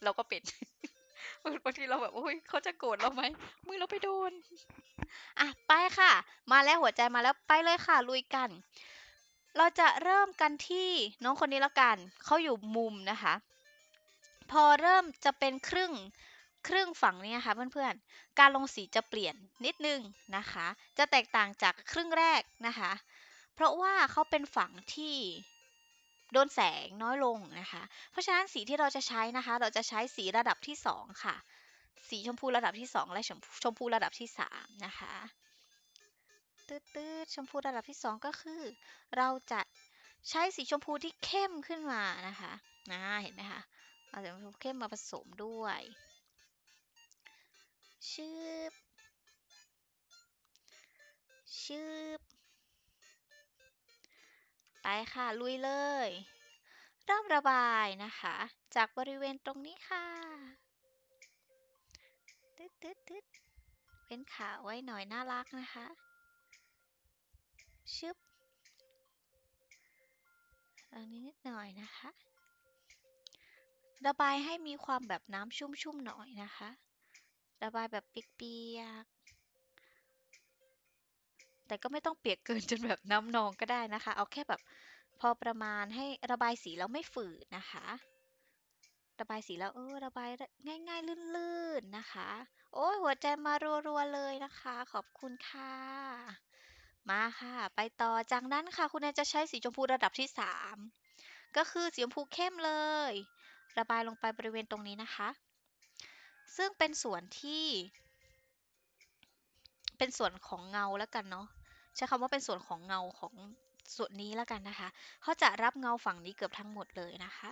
เราก็เป็นบางทีเราแบบโอ้ยเขาจะโกรธเราไหมมือเราไปโดนอ่ะ ไปค่ะ มาแล้วหัวใจมาแล้วไปเลยค่ะ ลุยกัน เราจะเริ่มกันที่น้องคนนี้แล้วกัน เขาอยู่มุมนะคะ พอเริ่มจะเป็นครึ่งครึ่งฝั่งนี้คะ่ะเพื่อนๆการลงสีจะเปลี่ยนนิดนึงนะคะ จะแตกต่างจากครึ่งแรกนะคะ เพราะว่าเขาเป็นฝั่งที่โดนแสงน้อยลงนะคะ เพราะฉะนั้นสีที่เราจะใช้นะคะ เราจะใช้สีระดับที่2ค่ะ สีชมพูระดับที่ 2และชมพูระดับที่3นะคะตืดๆ ชมพูระดับที่ 2 ก็คือ เราจะใช้สีชมพูที่เข้มขึ้นมานะคะนะเห็นไหมคะ เอาสีชมพูเข้มมาผสมด้วย ชืบชืบไปค่ะ ลุยเลยเริ่มระบายนะคะ จากบริเวณตรงนี้ค่ะตึ๊ดตึ๊ดตึ๊ดเว้นขาไว้หน่อย น่ารักนะคะ ชึบอังนี้นิดหน่อยนะคะระบายให้มีความแบบน้ำชุ่มๆหน่อยนะคะระบายแบบเปียกแต่ก็ไม่ต้องเปียกเกินจนแบบน้ำนองก็ได้นะคะ เอาแค่แบบพอประมาณให้ระบายสีแล้วไม่ฝืดนะคะ ระบายสีแล้วเออระบายง่าย ๆ ลื่นๆนะคะ โอ้ยหัวใจมารัวๆเลยนะคะขอบคุณค่ะ มาค่ะ ไปต่อจากนั้นค่ะคุณแอนจะใช้สีชมพูระดับที่ 3 ก็คือสีชมพูเข้มเลย ระบายลงไปบริเวณตรงนี้นะคะ ซึ่งเป็นส่วนที่เป็นส่วนของเงาแล้วกันเนาะใช้คำว่าเป็นส่วนของเงาของส่วนนี้แล้วกันนะคะ เขาจะรับเงาฝั่งนี้เกือบทั้งหมดเลยนะคะ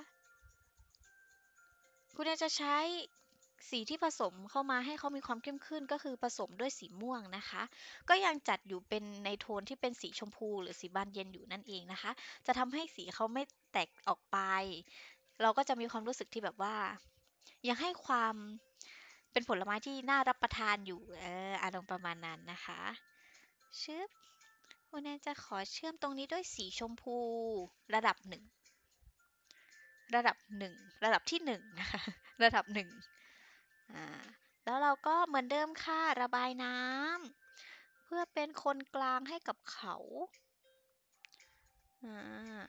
คุณจะใช้สีที่ผสมเข้ามาให้เขามีความเข้มขึ้นก็คือผสมด้วยสีม่วงนะคะ ก็ยังจัดอยู่เป็นในโทนที่เป็นสีชมพู หรือสีบานเย็นอยู่นั่นเองนะคะ จะทำให้สีเขาไม่แตกออกไป เราก็จะมีความรู้สึกที่แบบว่ายังให้ความเป็นผลไม้ที่น่ารับประทานอยู่เอออารมณ์ประมาณนั้นนะคะชึบคุณแนนจะขอเชื่อมตรงนี้ด้วยสีชมพู ระดับหนึ่งระดับหนึ่งระดับที่หนึ่งนะคะระดับหนึ่งอ่า แล้วเราก็เหมือนเดิมค่ะระบายน้ำเพื่อเป็นคนกลางให้กับเขา อ่า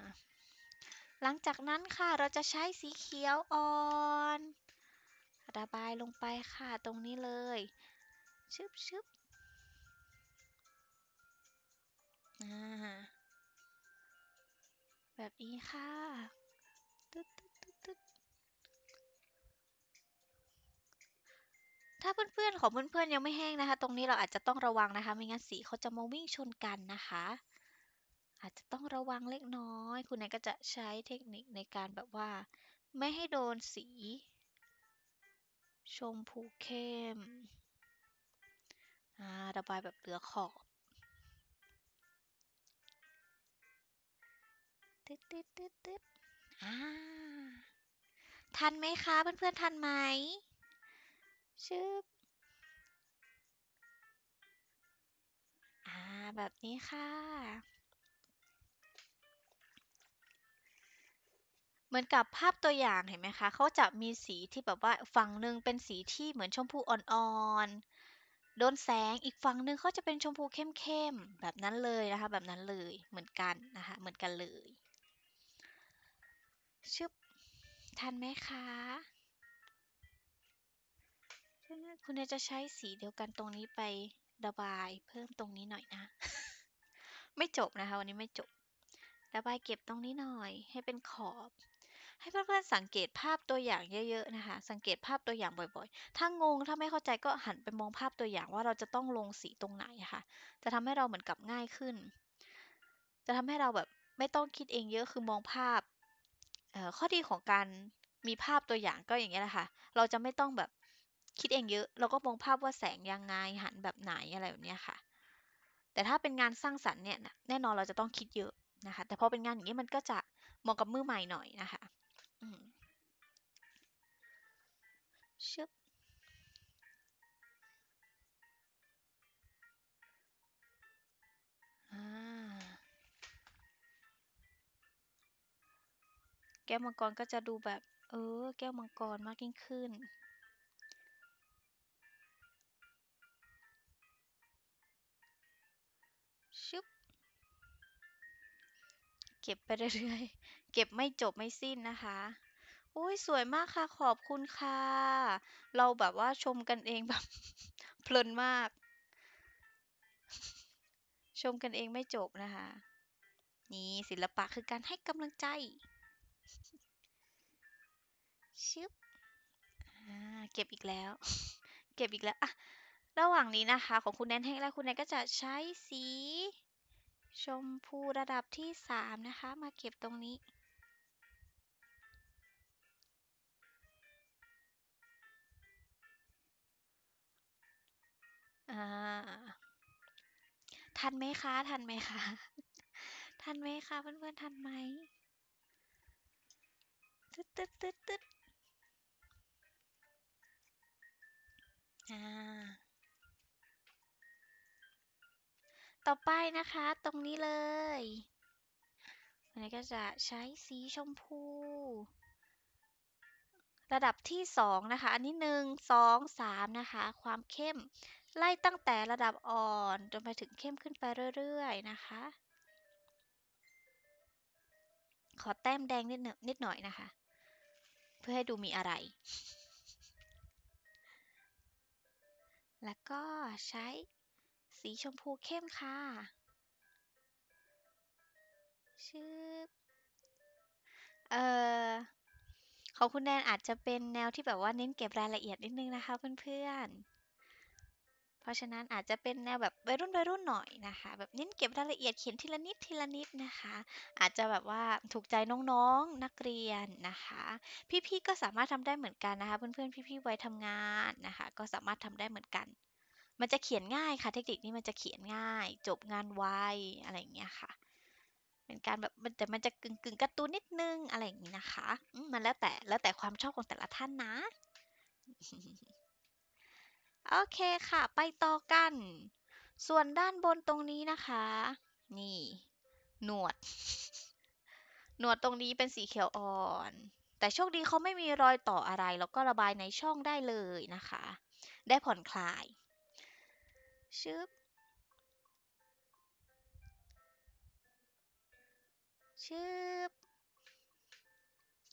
หลังจากนั้นค่ะเราจะใช้สีเขียวอ่อนระบายลงไปค่ะตรงนี้เลย ชึบชึบแบบนี้ค่ะตึ๊ดตึ๊ดตึ๊ดตึ๊ดถ้าเพื่อนๆ ของเพื่อนๆ ยังไม่แห้งนะคะ ตรงนี้เราอาจจะต้องระวังนะคะไม่งั้นสีเขาจะมาวิ่งชนกันนะคะ อาจจะต้องระวังเล็กน้อย คุณนายก็จะใช้เทคนิคในการแบบว่าไม่ให้โดนสีชมพูเข้มระบายแบบเหลือขอบตึ๊ดตึ๊ดตึ๊ดตึ๊ดทันไหมคะเพื่อนๆทันไหมชึบอ่า แบบนี้ค่ะเหมือนกับภาพตัวอย่างเห็นไหมคะเขาจะมีสีที่แบบว่าฝั่งหนึ่งเป็นสีที่เหมือนชมพูอ่อนๆ โดนแสง อีกฝั่งหนึ่งเขาจะเป็นชมพูเข้มๆ แบบนั้นเลยนะคะ แบบนั้นเลย เหมือนกันนะคะ เหมือนกันเลย ชึบ ทันไหมคะคุณจะใช้สีเดียวกันตรงนี้ไประบายเพิ่มตรงนี้หน่อยนะ ไม่จบนะคะวันนี้ไม่จบ ระบายเก็บตรงนี้หน่อยให้เป็นขอบให้เพื่อนๆสังเกตภาพตัวอย่างเยอะๆนะคะ สังเกตภาพตัวอย่างบ่อยๆ ถ้างง ถ้าไม่เข้าใจก็หันไปมองภาพตัวอย่างว่าเราจะต้องลงสีตรงไหนค่ะ จะทำให้เราเหมือนกับง่ายขึ้น จะทำให้เราแบบไม่ต้องคิดเองเยอะคือมองภาพข้อดีของการมีภาพตัวอย่างก็อย่างเงี้ยแหละค่ะ เราจะไม่ต้องแบบคิดเองเยอะเราก็มองภาพว่าแสงยังไงหันแบบไหนอะไรแบบเนี้ยค่ะ แต่ถ้าเป็นงานสร้างสรรค์เนี่ยแน่นอนเราจะต้องคิดเยอะนะคะ แต่พอเป็นงานอย่างนี้มันก็จะเหมาะกับมือใหม่หน่อยนะคะอืมอึแก้วมังกรก็จะดูแบบ เออแก้วมังกรมากยิ่งขึ้นชุบเก็บไปเรื่อยเก็บไม่จบไม่สิ้นนะคะ อุ้ยสวยมากค่ะขอบคุณค่ะ เราแบบว่าชมกันเองแบบ เพลินมาก ชมกันเองไม่จบนะคะ นี่ศิลปะคือการให้กำลังใจชึบเก็บอีกแล้ว เก็บอีกแล้วอะระหว่างนี้นะคะของคุณแนนแห้งแล้วคุณแนนก็จะใช้สี ชมพูระดับที่ 3 นะคะ มาเก็บตรงนี้ทันไหมคะ ทันไหมคะ ทันไหมคะเพื่อนๆ ทันไหมตึ๊ดตึ๊ดตึ๊ดตึ๊ดอ่า ต่อไปนะคะตรงนี้เลยอันนี้ก็จะใช้สีชมพู ระดับที่2นะคะ อันนี้1 2 3นะคะ ความเข้มไล่ตั้งแต่ระดับอ่อน จนไปถึงเข้มขึ้นไปเรื่อย ๆ นะคะ ขอแต้มแดงนิดหน่อยนิดหน่อยนะคะ เพื่อให้ดูมีอะไร แล้วก็ใช้สีชมพูเข้มค่ะชื่อเอ่อ ของคุณแนนอาจจะเป็นแนวที่แบบว่าเน้นเก็บรายละเอียดนิดนึงนะคะ เพื่อนๆเพราะฉะนั้นอาจจะเป็นแนวแบบวัยรุ่นวัยรุ่นหน่อยนะคะ แบบเน้นเก็บรายละเอียดเขียนทีละนิดทีละนิดนะคะ อาจจะแบบว่าถูกใจน้องๆนนักเรียนนะคะ พี่ๆก็สามารถทำได้เหมือนกันนะคะเพื่อนๆพี่ๆวัยทำงานนะคะ ก็สามารถทำได้เหมือนกัน มันจะเขียนง่ายค่ะ เทคนิคนี้มันจะเขียนง่าย จบงานไวอะไรอย่างเงี้ยค่ะเป็นการแบบแต่มันจะกึ่งกึ่งการ์ตูนนิดนึงอะไรอย่างงี้นะคะมันแล้วแต่แล้วแต่ความชอบของแต่ละท่านนะโอเคค่ะไปต่อกัน ส่วนด้านบนตรงนี้นะคะนี่ หนวด หนวดตรงนี้เป็นสีเขียวอ่อน แต่โชคดีเขาไม่มีรอยต่ออะไรแล้วก็ระบายในช่องได้เลยนะคะ ได้ผ่อนคลายชึบชึบ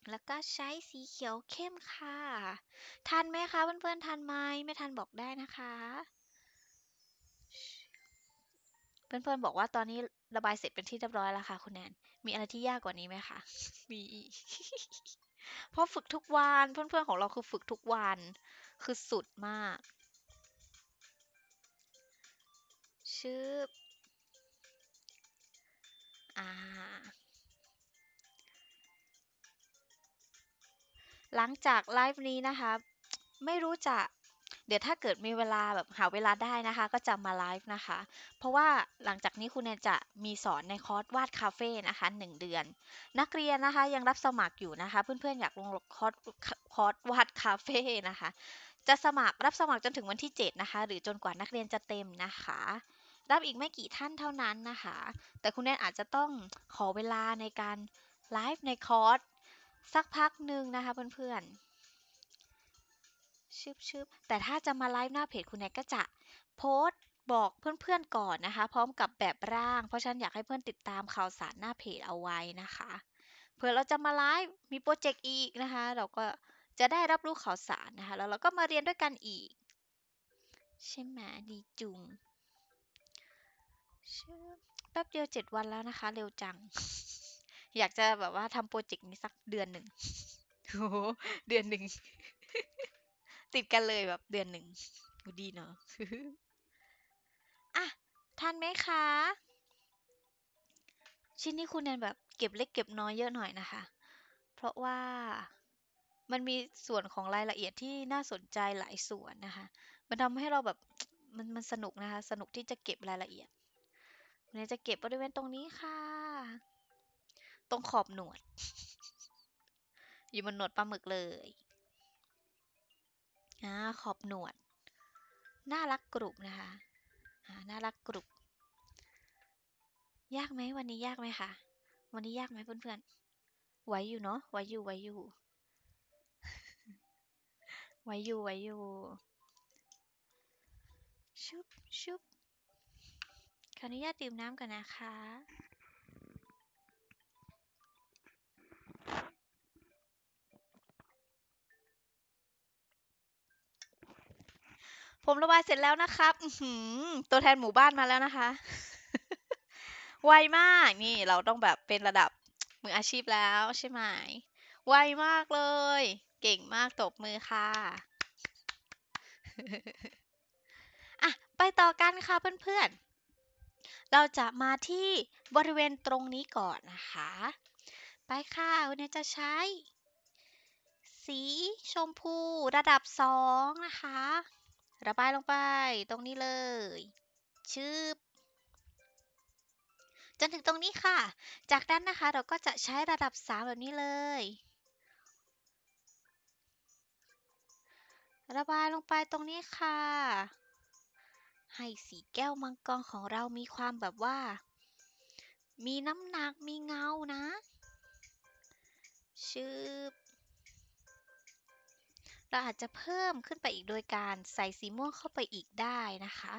แล้วก็ใช้สีเขียวเข้มค่ะ ทันไหมคะเพื่อนๆ ทันไหมไม่ทันบอกได้นะคะ เพื่อนๆ บอกว่าตอนนี้ระบายเสร็จเป็นที่เรียบร้อยแล้วค่ะคุณแนนมีอะไรที่ยากกว่านี้ไหมคะมีเพราะฝึกทุกวันเพื่อนๆ ของเราคือฝึกทุกวัน คือสุดมาก ชืออ่าหลังจากไลฟ์นี้นะคะไม่รู้จะเดี๋ยวถ้าเกิดมีเวลาแบบหาเวลาได้นะคะก็จะมาไลฟ์นะคะ เพราะว่าหลังจากนี้คุณแนนจะมีสอนในคอร์สวาดคาเฟ่นะคะ1เดือน นักเรียนนะคะยังรับสมัครอยู่นะคะ เพื่อนๆอยากลงคอร์สคอร์สวาดคาเฟ่นะคะจะสมัครรับสมัครจนถึงวันที่7นะคะหรือจนกว่านักเรียนจะเต็มนะคะรับอีกไม่กี่ท่านเท่านั้นนะคะแต่คุณแนนอาจจะต้องขอเวลาในการไลฟ์ในคอร์สสักพักหนึ่งนะคะเพื่อนๆ ชึบชึบแต่ถ้าจะมาไลฟ์หน้าเพจคุณแนกก็จะโพสต์บอกเพื่อนๆก่อนนะคะ พร้อมกับแบบร่าง เพราะฉันอยากให้เพื่อนติดตามข่าวสารหน้าเพจเอาไว้นะคะเผื่อเราจะมาไลฟ์มีโปรเจกต์อีกนะคะ เราก็จะได้รับรู้ข่าวสารนะคะแล้วเราก็มาเรียนด้วยกันอีกใช่ไหมดีจุงแป๊บเดียวเจ็ดวันแล้วนะคะ เร็วจังอยากจะแบบว่าทำโปรเจกต์นี้สักเดือนหนึ่งโอ้เดือนหนึ่ง ติดกันเลยแบบเดือนหนึ่งดีเนาะอ่ะทันไหมคะ ชิ้นนี้คุณแนนแบบเก็บเล็กเก็บน้อยเยอะหน่อยนะคะ เพราะว่ามันมีส่วนของรายละเอียดที่น่าสนใจหลายส่วนนะคะ มันทำให้เราแบบมันมันสนุกนะคะ สนุกที่จะเก็บรายละเอียดเนี่ยจะเก็บบริเวณตรงนี้ค่ะตรงขอบหนวด อยู่บนหนวดปลาหมึกเลย อ่า ขอบหนวด น่ารักกรุบนะคะ อ่า น่ารักกรุบ ยากไหม วันนี้ยากไหมคะ วันนี้ยากไหมเพื่อนๆไหวอยู่เนาะ ไหวอยู่ ไหวอยู่ ไหวอยู่ ไหวอยู่ชุบ ชุบ ขออนุญาตดื่มน้ำก่อนนะคะผมระบายเสร็จแล้วนะครับตัวแทนหมู่บ้านมาแล้วนะคะ ไวมากนี่เราต้องแบบเป็นระดับมืออาชีพแล้วใช่ไหม ไวมากเลย เก่งมากตบมือค่ะ อะไปต่อกันค่ะเพื่อนๆ เราจะมาที่บริเวณตรงนี้ก่อนนะคะ ไปค่ะวันนี้จะใช้สีชมพู ระดับ2 นะคะระบายลงไปตรงนี้เลย ชืบ จนถึงตรงนี้ค่ะ จากนั้นนะคะเราก็จะใช้ระดับ 3 แบบนี้เลย ระบายลงไปตรงนี้ค่ะ ให้สีแก้วมังกรของเรามีความแบบว่า มีน้ำหนักมีเงานะ ชืบเราอาจจะเพิ่มขึ้นไปอีกโดยการใส่สีม่วงเข้าไปอีกได้นะคะ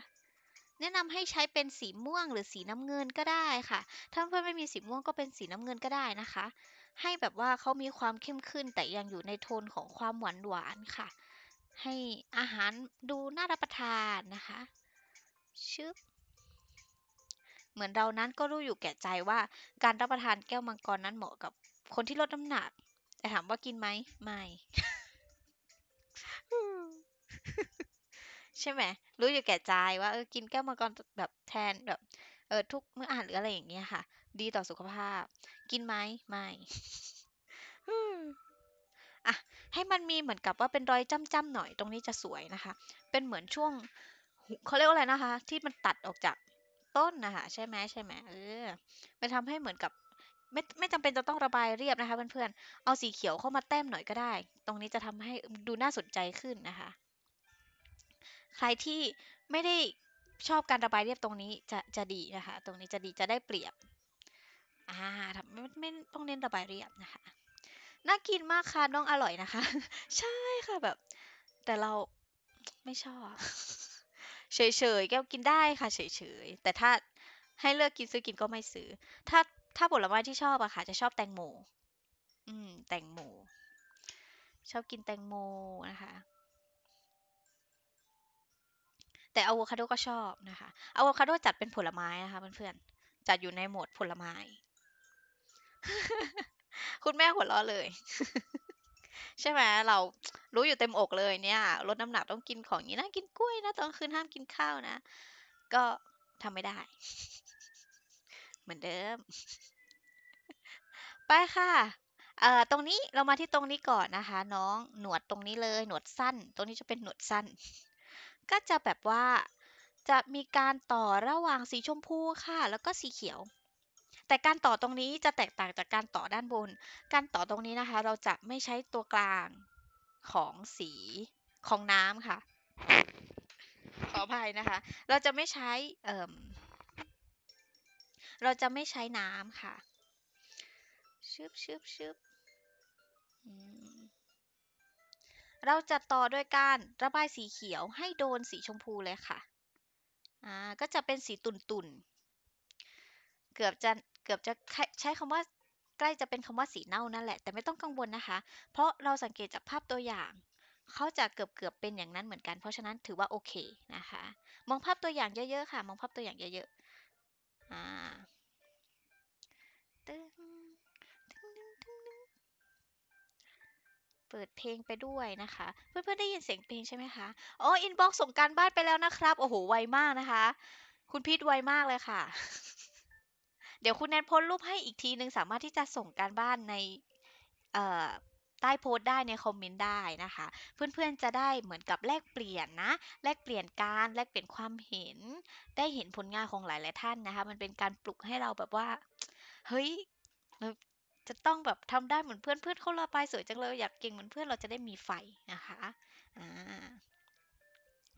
แนะนำให้ใช้เป็นสีม่วงหรือสีน้ำเงินก็ได้ค่ะ ถ้าเพื่อนไม่มีสีม่วงก็เป็นสีน้ำเงินก็ได้นะคะ ให้แบบว่าเขามีความเข้มขึ้นแต่ยังอยู่ในโทนของความหวานหวานค่ะ ให้อาหารดูน่ารับประทานนะคะชึบเหมือนเรานั้นก็รู้อยู่แก่ใจว่าการรับประทานแก้วมังกรนั้นเหมาะกับคนที่ลดน้ำหนัก แต่ถามว่ากินไหมไม่ใช่ไหมรู้อยู่แก่ใจ ว่า เออกินแก้วมังกรแบบแทน แบบเออทุกเมื่ออ่านหรืออะไรอย่างเงี้ยค่ะ ดีต่อสุขภาพ กินไหมไม่อะให้มันมีเหมือนกับว่าเป็นรอยจ้ำๆหน่อยตรงนี้จะสวยนะคะ เป็นเหมือนช่วงเขาเรียกว่าอะไรนะคะ ที่มันตัดออกจากต้นนะคะใช่ไหมใช่ไหมเออไปทำให้เหมือนกับไม่ไม่จำเป็นจะต้องระบายเรียบนะคะเพื่อนๆ เอาสีเขียวเข้ามาแต้มหน่อยก็ได้ ตรงนี้จะทำให้ดูน่าสนใจขึ้นนะคะ ใครที่ไม่ได้ชอบการระบายเรียบตรงนี้จะจะดีนะคะ ตรงนี้จะดีจะได้เปรียบ อ่า ไม่ไม่ต้องเน้นระบายเรียบนะคะ น่ากินมากค่ะน้องอร่อยนะคะ ใช่ค่ะแบบ แต่เราไม่ชอบ เฉยๆแก้วกินได้ค่ะเฉยๆ แต่ถ้าให้เลือกกินซื้อกินก็ไม่ซื้อ ถ้าถ้าผลไม้ที่ชอบอะค่ะ จะชอบแตงโม อืม แตงโมชอบกินแตงโมนะคะ แต่อะโวคาโดก็ชอบนะคะอะโวคาโดจัดเป็นผลไม้นะคะเพื่อนๆจัดอยู่ในหมวดผลไม้คุณแม่หัวเราะเลย ใช่ไหมเรารู้อยู่เต็มอกเลยเนี่ย ลดน้ำหนักต้องกินของนี้นะกินกล้วยนะตอนคืนห้ามกินข้าวนะก็ทำไม่ได้หมือนเดิม ไปค่ะ เอ่อตรงนี้เรามาที่ตรงนี้ก่อนนะคะ น้องหนวดตรงนี้เลย หนวดสั้น ตรงนี้จะเป็นหนวดสั้น ก็จะแบบว่าจะมีการต่อระหว่างสีชมพูค่ะ แล้วก็สีเขียว แต่การต่อตรงนี้จะแตกต่างจากการต่อด้านบน การต่อตรงนี้นะคะ เราจะไม่ใช้ตัวกลางของสีของน้ำค่ะขออภัยนะคะ เราจะไม่ใช้เราจะไม่ใช้น้ำค่ะชึบชึบชึบเราจะต่อด้วยการระบายสีเขียวให้โดนสีชมพูเลยค่ะ อ่า ก็จะเป็นสีตุ่นตุ่นเกือบจะ เกือบจะใช้คำว่า ใกล้จะเป็นคำว่าสีเน่า นั่นแหละ แต่ไม่ต้องกังวลนะคะ เพราะเราสังเกตจากภาพตัวอย่าง เขาจะเกือบเกือบเป็นอย่างนั้นเหมือนกัน เพราะฉะนั้นถือว่าโอเคนะคะ มองภาพตัวอย่างเยอะ ๆ ค่ะ มองภาพตัวอย่างเยอะ่าตึ้งตึ้งตึ้งตึ้งตึงเปิดเพลงไปด้วยนะคะ เพื่อนๆได้ยินเสียงเพลงใช่ไหมคะอ๋ออินบ็อกซ์ส่งการบ้านไปแล้วนะครับโอ้โหไวมากนะคะ คุณพีทไวมากเลยค่ะ เดี๋ยวคุณแนนโพสรูปให้อีกทีหนึ่งสามารถที่จะส่งการบ้านในใต้โพสต์ได้ในคอมเมนต์ได้นะคะเพื่อนๆจะได้เหมือนกับแลกเปลี่ยนนะแลกเปลี่ยนการแลกเปลี่ยนความเห็น ได้เห็นผลงานของหลายๆท่านนะคะมันเป็นการปลุกให้เราแบบว่าเฮ้ยจะต้องแบบทำได้เหมือนเพื่อนเพื่อนเขาละไาสวยจังเลยอยากเก่งเหมือนเพื่อนเราจะได้มีไฟนะคะอ่า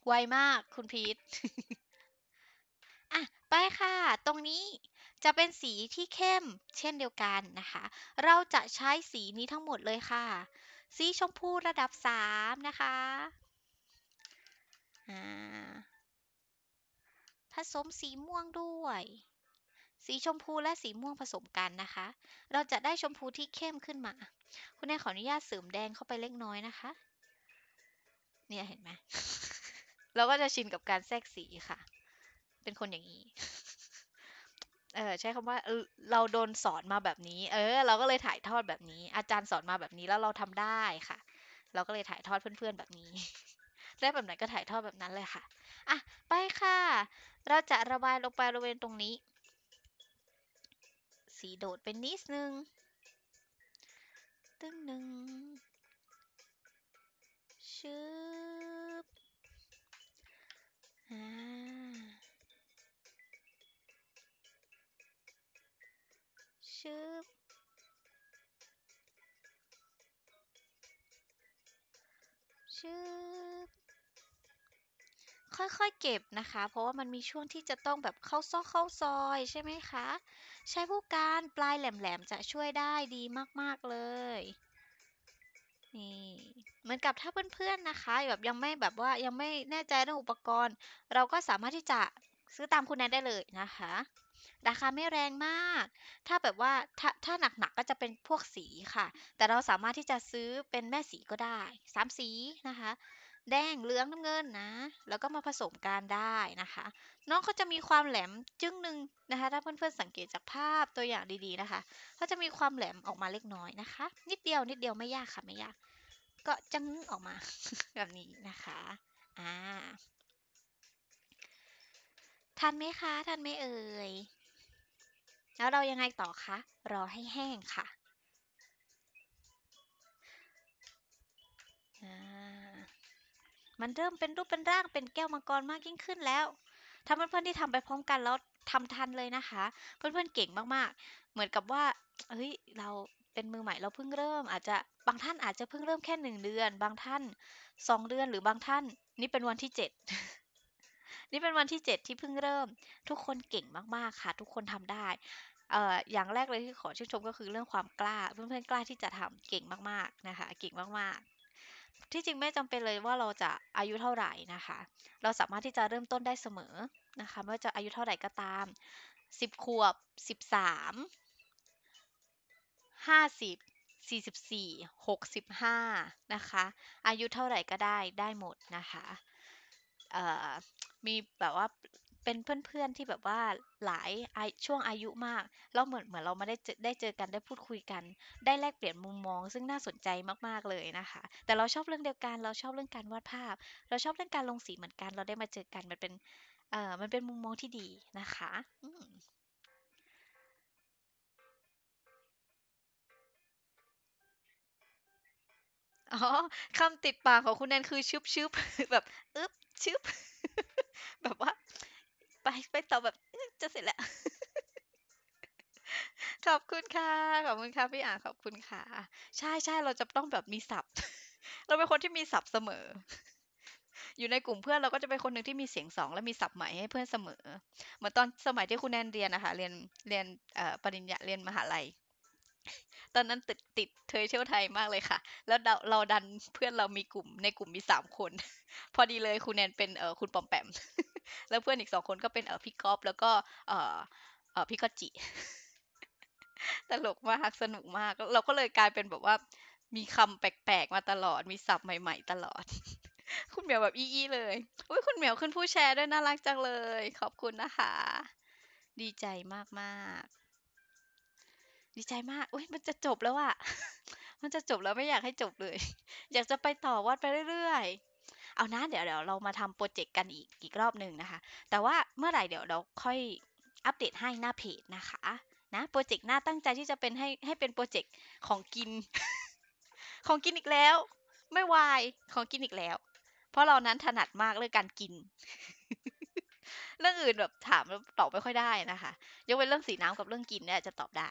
ไวมากคุณพีทอ่ะไปค่ะ ตรงนี้จะเป็นสีที่เข้มเช่นเดียวกันนะคะ เราจะใช้สีนี้ทั้งหมดเลยค่ะ สีชมพูระดับ 3 นะคะผสมสีม่วงด้วย สีชมพูและสีม่วงผสมกันนะคะ เราจะได้ชมพูที่เข้มขึ้นมา คุณแม่ขออนุญาตเสริมแดงเข้าไปเล็กน้อยนะคะ เนี่ยเห็นไหม เราก็จะชินกับการแทรกสีค่ะ เป็นคนอย่างนี้เออใช้คำว่าเราโดนสอนมาแบบนี้ เออเราก็เลยถ่ายทอดแบบนี้ อาจารย์สอนมาแบบนี้แล้วเราทำได้ค่ะ เราก็เลยถ่ายทอดเพื่อนๆแบบนี้ ได้แบบไหนก็ถ่ายทอดแบบนั้นเลยค่ะ อ่ะ ไปค่ะ เราจะระบายลงไปบริเวณตรงนี้ สีโดดเป็นนิดนึงตึ้งหนึ่งชึบอ่าชื้ชื้อค่อยๆ เก็บนะคะ เพราะว่ามันมีช่วงที่จะต้องแบบเข้าซอกเข้าซอยใช่ไหมคะ ใช้ผู้การปลายแหลมๆ จะช่วยได้ดีมากๆเลย นี่ เหมือนกับถ้าเพื่อนๆนะคะ แบบยังไม่แบบว่ายังไม่แน่ใจเรื่องอุปกรณ์ เราก็สามารถที่จะซื้อตามคุณแนนได้เลยนะคะราคาไม่แรงมาก ถ้าแบบว่าถ้าถ้าหนักๆกก็จะเป็นพวกสีค่ะ แต่เราสามารถที่จะซื้อเป็นแม่สีก็ได้ สามสีนะคะ แดง เหลือง น้ำเงินนะ แล้วก็มาผสมกันได้นะคะ น้องเขาจะมีความแหลมจึ้งหนึ่งนะคะ ถ้าเพื่อนๆสังเกตจากภาพตัวอย่างดีๆนะคะเขาจะมีความแหลมออกมาเล็กน้อยนะคะ นิดเดียวนิดเดียวไม่ยากค่ะไม่ยาก ก็จังออกมาแบบนี้นะคะ อ่าทันไหมคะ ทันไหมเอ่ย แล้วเรายังไงต่อคะรอให้แห้งค่ะมันเริ่มเป็นรูปเป็นร่างเป็นแก้วมังกรมากยิ่งขึ้นแล้วถ้าเพื่อนๆที่ทำไปพร้อมกันแล้วทำทันเลยนะคะเพื่อนๆเก่งมากๆ เหมือนกับว่าเฮ้ยเราเป็นมือใหม่เราเพิ่งเริ่ม อาจจะบางท่านอาจจะเพิ่งเริ่มแค่หนึ่งเดือน บางท่านสองเดือนหรือบางท่าน นี่เป็นวันที่เจ็ดนี่เป็นวันที่ 7 ที่เพิ่งเริ่มทุกคนเก่งมากๆค่ะ ทุกคนทำได้เอ่ออย่างแรกเลยที่ขอชื่นชมก็คือเรื่องความกล้าเพื่อนๆกล้าที่จะทำเก่งมากๆนะคะเก่งมากๆที่จริงไม่จำเป็นเลยว่าเราจะอายุเท่าไหร่นะคะ เราสามารถที่จะเริ่มต้นได้เสมอนะคะไม่ว่าจะอายุเท่าไหร่ก็ตาม 10ขวบ 13 50 44 65นะคะอายุเท่าไหร่ก็ได้ได้หมดนะคะมีแบบว่าเป็นเพื่อนๆที่แบบว่าหลายช่วงอายุมากแล้วเหมือนเหมือนเราไม่ได้ได้เจอกันได้พูดคุยกัน ได้แลกเปลี่ยนมุมมอง ซึ่งน่าสนใจมากๆเลยนะคะ แต่เราชอบเรื่องเดียวกันเราชอบเรื่องการวาดภาพ เราชอบเรื่องการลงสีเหมือนกัน เราได้มาเจอกันมันเป็นเอ่อมันเป็นมุมมองที่ดีนะคะอ๋อคำติดปากของคุณแนนคือชุบชุบแบบอึ๊บชึบแบบว่า ไปไปต่อแบบ จะเสร็จแล้ว ขอบคุณค่ะขอบคุณค่ะ พี่อ่าขอบคุณค่ะ ใช่ใช่เราจะต้องแบบมีศัพท์ เราเป็นคนที่มีศัพท์เสมอ อยู่ในกลุ่มเพื่อนเราก็จะเป็นคนหนึ่งที่มีเสียงสอง และมีศัพท์ใหม่ให้เพื่อนเสมอเหมือนตอนสมัยที่คุณแนนเรียนนะคะเรียนเรียนปริญญา เรียนมหาลัยตอนนั้นติดติดเทอร์เชลไทยมากเลยค่ะ แล้วเราดันเพื่อนเรามีกลุ่มในกลุ่มมีสามคน พอดีเลยคุณแนนเป็นเออคุณปอมแปม แล้วเพื่อนอีกสองคนก็เป็นเออพี่ก๊อฟแล้วก็ เออเออพี่กอจิ ตลกมากสนุกมากเราก็เลยกลายเป็นแบบว่า มีคำแปลกๆมาตลอดมีศัพท์ใหม่ ๆ ตลอด คุณเหมียวแบบอี้ๆเลย อุ้ยคุณเหมียวขึ้นผู้แชร์ด้วยน่ารักจังเลย ขอบคุณนะคะ ดีใจมากๆดีใจมากอุ้ยมันจะจบแล้วอะมันจะจบแล้ว ไม่อยากให้จบเลย อยากจะไปต่อวาดไปเรื่อยๆ เอานะเดี๋ยวเดี๋ยวเรามาทำโปรเจกต์กันอีกอีกรอบหนึ่งนะคะ แต่ว่าเมื่อไหร่เดี๋ยวเราค่อยอัปเดตให้หน้าเพจนะคะ นะโปรเจกต์หน้าตั้งใจที่จะเป็นให้ให้เป็นโปรเจกต์ของกิน ของกินอีกแล้ว ไม่วายของกินอีกแล้ว เพราะเรานั้นถนัดมากเรื่องการกินเรื่องอื่นแบบถามแล้วตอบไม่ค่อยได้นะคะ ยกเว้นเรื่องสีน้ำกับเรื่องกินเนี่ยจะตอบได้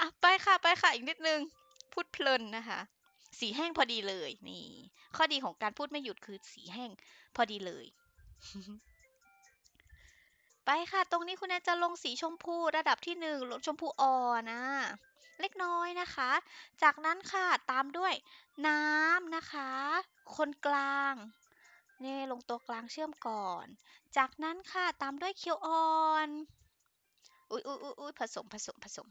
อ่ะไปค่ะไปค่ะ อีกนิดนึง พูดเพลินนะคะ สีแห้งพอดีเลยนี่ ข้อดีของการพูดไม่หยุดคือสีแห้งพอดีเลย ไปค่ะตรงนี้คุณแอนจะลงสีชมพูระดับที่หนึ่งลงชมพูอ่อนนะ เล็กน้อยนะคะ จากนั้นค่ะตามด้วย น้ำนะคะ คนกลางเน่ลงตัวกลางเชื่อมก่อน จากนั้นค่ะตามด้วยคิวออนอุ้ยอุ้ยอุ้ยผสมผสมผสม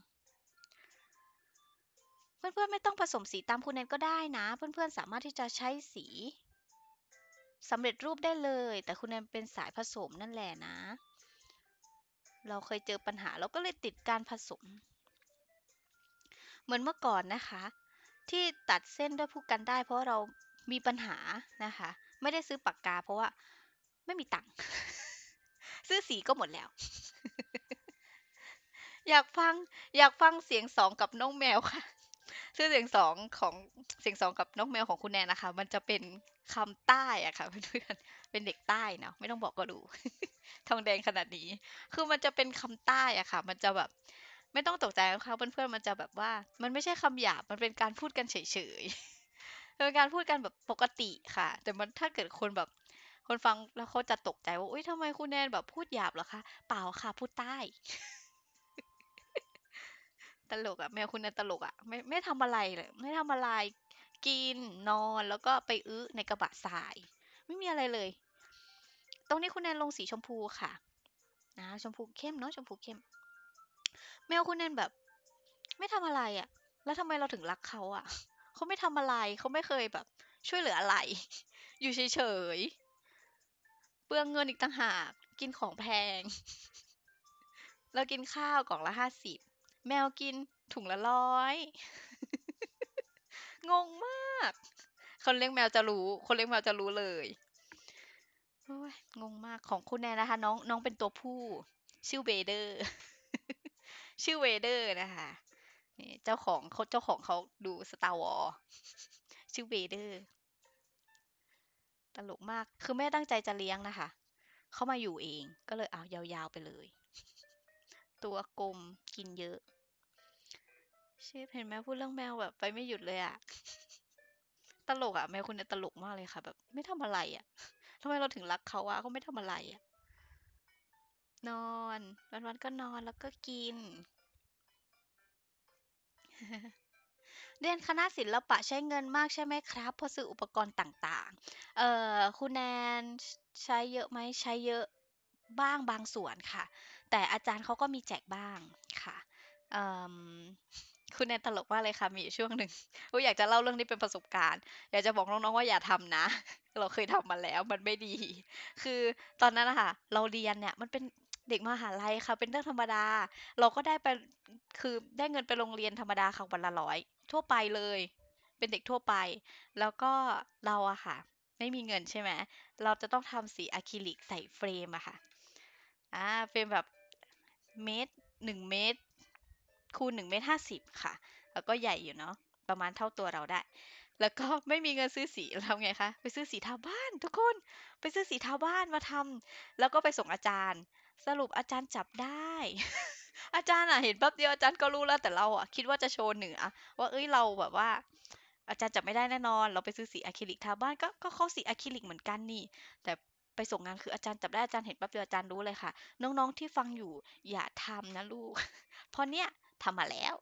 เพื่อนเพื่นไม่ต้องผสมสีตามคุณเนนก็ได้นะ เพื่อนเพื่นสามารถที่จะใช้สีสำเร็จรูปได้เลย แต่คุณเนนเป็นสายผสมนั่นแหละนะ เราเคยเจอปัญหาเราก็เลยติดการผสม เหมือนเมื่อก่อนนะคะ ที่ตัดเส้นด้วยผู้กันได้เพราะเรามีปัญหานะคะไม่ได้ซื้อปากกาเพราะว่า ไม่มีตังค์ซื้อสีก็หมดแล้ว อยากฟังอยากฟังเสียงสองกับน้องแมวค่ะซื้อเสียงสองของเสียงสองกับน้องแมวของคุณแนนนะคะ มันจะเป็นคำใต้อะค่ะเพื่อนเป็นเด็กใต้เนาะไม่ต้องบอกก็ดูทองแดงขนาดนี้ คือมันจะเป็นคำใต้อะค่ะ มันจะแบบไม่ต้องตกใจนะคะเพื่อนๆมันจะแบบว่า มันไม่ใช่คำหยาบมันเป็นการพูดกันเฉยยเป็นการพูดกันแบบปกติค่ะ แต่มันถ้าเกิดคนแบบ คนฟังแล้วเขาจะตกใจว่าอุ้ยทำไมคุณแนนแบบพูดหยาบเหรอคะเปล่าค่ะพูดใต้ ตลกอะแมวคุณแนนตลกอะไม่ไม่ทำอะไรเลยไม่ทำอะไรกินนอนแล้วก็ไปอื้อในกระบะทราย ไม่มีอะไรเลย ตรงนี้คุณแนนลงสีชมพูค่ะ นะชมพูเข้มเนาะชมพูเข้มแมวคุณแนนแบบ ไม่ทำอะไรอะ่ะแล้วทำไมเราถึงรักเขาอ่ะเขาไม่ทำอะไร เขาไม่เคยแบบ ช่วยเหลืออะไร อยู่เฉยๆเปลืองเงินอีกต่างหาก กินของแพง เรากินข้าวกล่องละห้าสิบ แมวกินถุงละร้อย งงมาก คนเลี้ยงแมวจะรู้ คนเลี้ยงแมวจะรู้เลย งงมากของคุณแน่นะคะน้องน้องเป็นตัวผู้ชื่อเวเดอร์ ชื่อเวเดอร์นะคะนี่เจ้าของเขาเจ้าของเขาดูสตาร์วอลชื่อเบเดอร์ตลกมากคือแม่ตั้งใจจะเลี้ยงนะคะเขามาอยู่เอง ก็เลยเอายาวๆไปเลย ตัวกลมกินเยอะชิฟเห็นแม่พูดเรื่องแมวแบบ ไปไม่หยุดเลยอะตลกอะแมวคุณเนี่ยตลกมากเลยค่ะ แบบไม่ทำอะไรอะทำไมเราถึงรักเขาอะเขาไม่ทำอะไรอะนอนวันๆก็นอนแล้วก็กินเรียนคณะศิลปะใช้เงินมากใช่ไหมครับเพราะซื้ออุปกรณ์ต่างๆ เอ่อคุณแนนใช้เยอะไหมใช้เยอะบ้างบางส่วนค่ะ แต่อาจารย์เขาก็มีแจกบ้างค่ะเอ่อคุณแนนตลกว่าเลยค่ะมีช่วงหนึ่งอยอยากจะเล่าเรื่องนี้เป็นประสบการณ์อยากจะบอกน้องๆว่าอย่าทำนะ เราเคยทำมาแล้วมันไม่ดี คือตอนนั้นนะคะเราเรียนเนี่ยมันเป็นเด็กมหาลัยค่ะ เป็นเรื่องธรรมดา เราก็ได้ไปคือ ได้เงินไปโรงเรียนธรรมดาค่ะวันละร้อย ทั่วไปเลย เป็นเด็กทั่วไป แล้วก็เราอะค่ะ ไม่มีเงินใช่ไหม เราจะต้องทำสีอะคริลิกใส่เฟรมอะค่ะ อ่า เฟรมแบบเมตรหนึ่งเมตร คูณหนึ่งเมตรห้าสิบค่ะ แล้วก็ใหญ่อยู่เนาะ ประมาณเท่าตัวเราได้ แล้วก็ไม่มีเงินซื้อสีราไงคะ ไปซื้อสีทาบ้าน ทุกคน ไปซื้อสีทาบ้านมาทำ แล้วก็ไปส่งอาจารย์สรุปอาจารย์จับได้ อาจารย์อ่ะเห็นแป๊บเดียวอาจารย์ก็รู้แล้วแต่เราอ่ะคิดว่าจะโชว์เหนือว่าเอ้ยเราแบบว่า อาจารย์จับไม่ได้แน่นอน เราไปซื้อสีอะคริลิกทาบ้านก็ก็เข้าสีอะคริลิกเหมือนกันนี่ แต่ไปส่งงานคืออาจารย์จับได้อาจารย์เห็นแป๊บเดียวอาจารย์รู้เลยค่ะ น้องๆที่ฟังอยู่ อย่าทำนะลูกเพราะเนี้ยทำมาแล้ว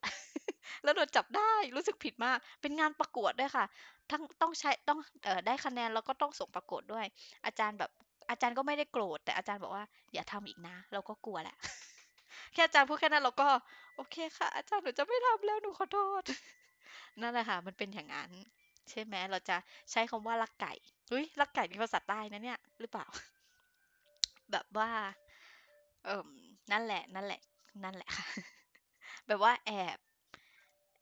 แล้วโดนจับได้รู้สึกผิดมากเป็นงานประกวดด้วยค่ะ ทั้งต้องใช้ต้องออได้คะแนนแล้วก็ต้องส่งประกวดด้วย อาจารย์แบบอาจารย์ก็ไม่ได้โกรธแต่อาจารย์บอกว่าอย่าทำอีกนะเราก็กลัวแหละ แค่อาจารย์พูดแค่นั้น เราก็โอเคค่ะ อาจารย์หนูจะไม่ทำแล้วหนูขอโทษ นั่นแหละค่ะมันเป็นอย่างนั้น ใช่ไหมเราจะใช้คำว่าลักไก่เฮ้ยลักไก่เป็นภาษาใต้นะเนี่ยหรือเปล่า แบบว่า เอมนั่นแหละ นั่นแหละ นั่นแหละค่ะ แบบว่าแอบ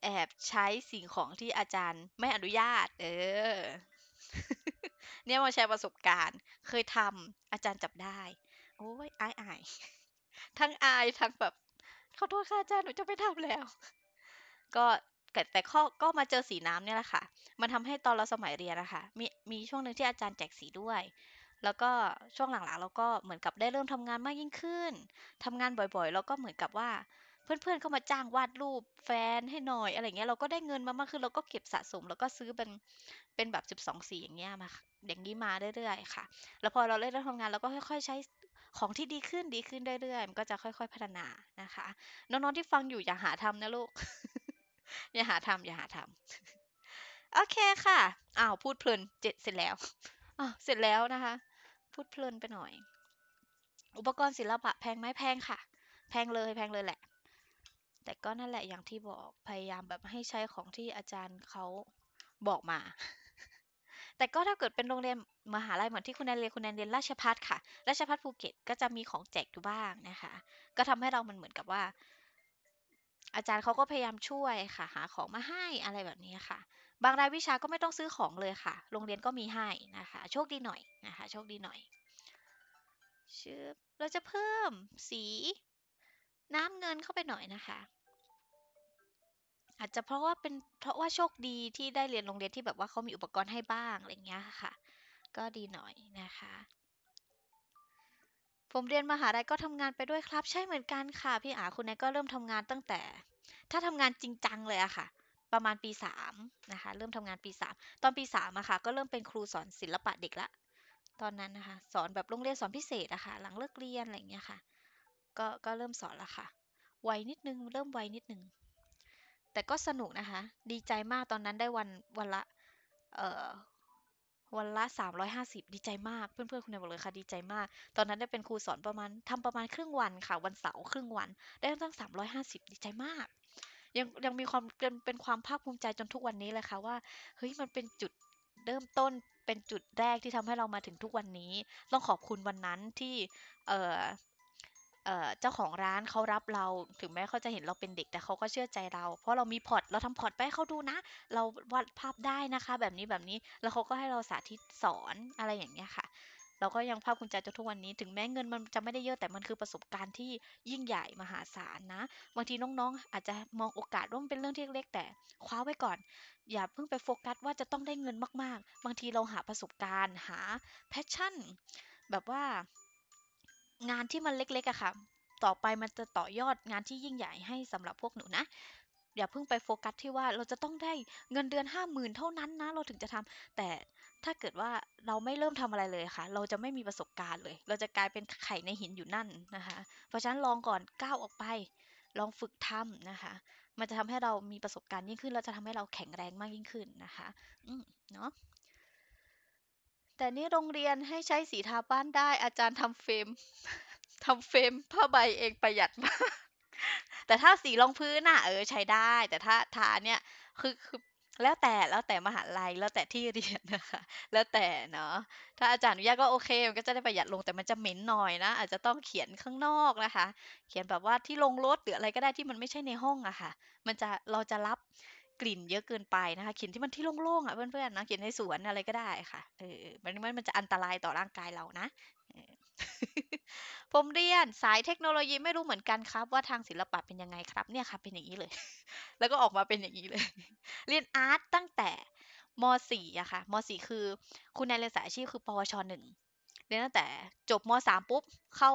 แอบใช้สิ่งของที่อาจารย์ไม่อนุญาต เออเนี่ยมาแชร์ประสบการณ์ เคยทำอาจารย์จับได้โอ้ยอายอายทั้งอาย ทั้งแบบขอโทษค่ะอาจารย์หนูจะไม่ทำแล้ว ก็แต่แต่ข้อก็มาเจอสีน้ำเนี่ยแหละค่ะ มันทำให้ตอนเราสมัยเรียนนะคะมีมีช่วงหนึ่งที่อาจารย์แจกสีด้วย แล้วก็ช่วงหลังๆ เราก็เหมือนกับได้เริ่มทำงานมากยิ่งขึ้น ทำงานบ่อยๆแล้วก็เหมือนกับว่าเพื่อนๆเข้ามาจ้างวาดรูปแฟนให้หน่อย อะไรเงี้ยเราก็ได้เงินมามากขึ้นเราก็เก็บสะสม แล้วก็ซื้อเป็นเป็นแบบ12สีอย่างเงี้ยมาอย่างนี้มาเรื่อยๆค่ะ แล้วพอเราเริ่มทำงานเราก็ค่อย ๆ ใช้ของที่ดีขึ้นดีขึ้นเรื่อยๆมัน ก็จะค่อย ๆ พัฒนานะคะน้องๆที่ฟังอยู่อย่าหาทำนะลูกอย่าหาทำอย่าหาทำโอเคค่ะอ้าวพูดเพลินเจ็ดเสร็จแล้วอ้าวเสร็จแล้วนะคะ พูดเพลินไปหน่อย อุปกรณ์ศิลปะแพงไหมแพงค่ะ แพงเลยแพงเลยแหละแต่ก็นั่นแหละอย่างที่บอกพยายามแบบให้ใช้ของที่อาจารย์เขาบอกมา แต่ก็ถ้าเกิดเป็นโรงเรียนมหาลัยเหมือนที่คุณแอนเรียนคุณแอนเรียนราชพัฒค่ะราชพัฒภูเก็ต ก็จะมีของแจกอยู่บ้างนะคะ ก็ทำให้เรามันเหมือนกับว่า อาจารย์เขาก็พยายามช่วยค่ะ หาของมาให้อะไรแบบนี้ค่ะ บางรายวิชาก็ไม่ต้องซื้อของเลยค่ะ โรงเรียนก็มีให้นะคะ โชคดีหน่อยนะคะโชคดีหน่อยชเราจะเพิ่มสี น้ำเงินเข้าไปหน่อยนะคะอาจจะเพราะว่าเป็นเพราะว่าโชคดีที่ได้เรียนโรงเรียนที่แบบว่าเขามีอุปกรณ์ให้บ้างอะไรเงี้ยค่ะ ก็ดีหน่อยนะคะ ผมเรียนมหาลัยก็ทำงานไปด้วยครับ ใช่เหมือนกันค่ะพี่อาคุณนายก็เริ่มทำงานตั้งแต่ ถ้าทำงานจริงจังเลยอะค่ะประมาณปีสามนะคะเริ่มทำงานปีสามตอนปีสามอะค่ะก็เริ่มเป็นครูสอนศิลปะเด็กละตอนนั้นนะคะ สอนแบบโรงเรียนสอนพิเศษอะค่ะหลังเลิกเรียนอะไรเงี้ยค่ะก็ก็เริ่มสอนละค่ะไวนิดนึงเริ่มไวนิดนึงแต่ก็สนุกนะคะ ดีใจมาก ตอนนั้นได้วันวันละเอ่อวันละ350ดีใจมาก เพื่อน ๆคุณนายบอกเลยค่ะดีใจมาก ตอนนั้นได้เป็นครูสอนประมาณ ทำประมาณครึ่งวันค่ะ วันเสาร์ครึ่งวัน ได้ตั้ง้้สาามรอยหสิบดีใจมาก ยังยังมีความเป็นเป็นความภาคภูมิใจจนทุกวันนี้เลยค่ะว่าเฮ้ยมันเป็นจุดเริ่มต้นเป็นจุดแรกที่ทำให้เรามาถึงทุกวันนี้ ต้องขอบคุณวันนั้นที่เอ่อเจ้าของร้านเขารับเราถึงแม้เขาจะเห็นเราเป็นเด็กแต่เขาก็เชื่อใจเรา เพราะเรามีพอร์ต เราทำพอร์ตไปให้เขาดูนะ เราวาดภาพได้นะคะ แบบนี้แบบนี้แล้วเขาก็ให้เราสาธิตสอนอะไรอย่างเงี้ยค่ะ เราก็ยังภาคภูมิใจจนทุกวันนี้ ถึงแม้เงินมันจะไม่ได้เยอะแต่มันคือประสบการณ์ที่ยิ่งใหญ่มหาศาลนะ บางทีน้องๆอาจจะมองโอกาสว่ามันเป็นเรื่องที่เล็กแต่ คว้าไว้ก่อน อย่าเพิ่งไปโฟกัส ว่าจะต้องได้เงินมากๆ บางทีเราหาประสบการณ์ หาแพชชั่นแบบว่างานที่มันเล็กๆอะค่ะ ต่อไปมันจะต่อยอดงานที่ยิ่งใหญ่ให้สำหรับพวกหนูนะ อย่าเพิ่งไปโฟกัสที่ว่าเราจะต้องได้เงินเดือนห้าหมื่นเท่านั้นนะเราถึงจะทำ แต่ถ้าเกิดว่าเราไม่เริ่มทำอะไรเลยค่ะ เราจะไม่มีประสบการณ์เลย เราจะกลายเป็นไข่ในหินอยู่นั่นนะคะ เพราะฉะนั้นลองก่อนก้าวออกไป ลองฝึกทำนะคะ มันจะทำให้เรามีประสบการณ์ยิ่งขึ้นเราจะทำให้เราแข็งแรงมากยิ่งขึ้นนะคะ อืมเนาะแต่นี่โรงเรียนให้ใช้สีทาบ้านได้ อาจารย์ทำเฟรมทำเฟรมผ้าใบเองประหยัดมากแต่ถ้าสีรองพื้นน่ะเออใช้ได้ แต่ถ้าทาเนี่ยคือคือแล้วแต่แล้วแต่มหาลัยแล้วแต่ที่เรียนนะคะ แล้วแต่เนาะถ้าอาจารย์อนุญาตก็โอเคมันก็จะได้ประหยัดลง แต่มันจะเหม็นหน่อยนะอาจจะต้องเขียนข้างนอกนะคะ เขียนแบบว่าที่ลงรถหรืออะไรก็ได้ที่มันไม่ใช่ในห้องอะคะ่ะ มันจะเราจะรับกลิ่นเยอะเกินไปนะคะเขียนที่มันที่โล่งๆอ่ะเพื่อนๆนะเขียนในสวนอะไรก็ได้ค่ะเออมันมันจะอันตรายต่อร่างกายเรานะ ผมเรียนสายเทคโนโลยีไม่รู้เหมือนกันครับ ว่าทางศิลปะเป็นยังไงครับเนี่ยครับเป็นอย่างนี้เลย แล้วก็ออกมาเป็นอย่างนี้เลยเรียนอาร์ตตั้งแต่ม .4 อะค่ะม .4 คือ คุณในเรียนสายอาชีพคือปวช .1 เรียนตั้งแต่จบม .3 ปุ๊บเข้า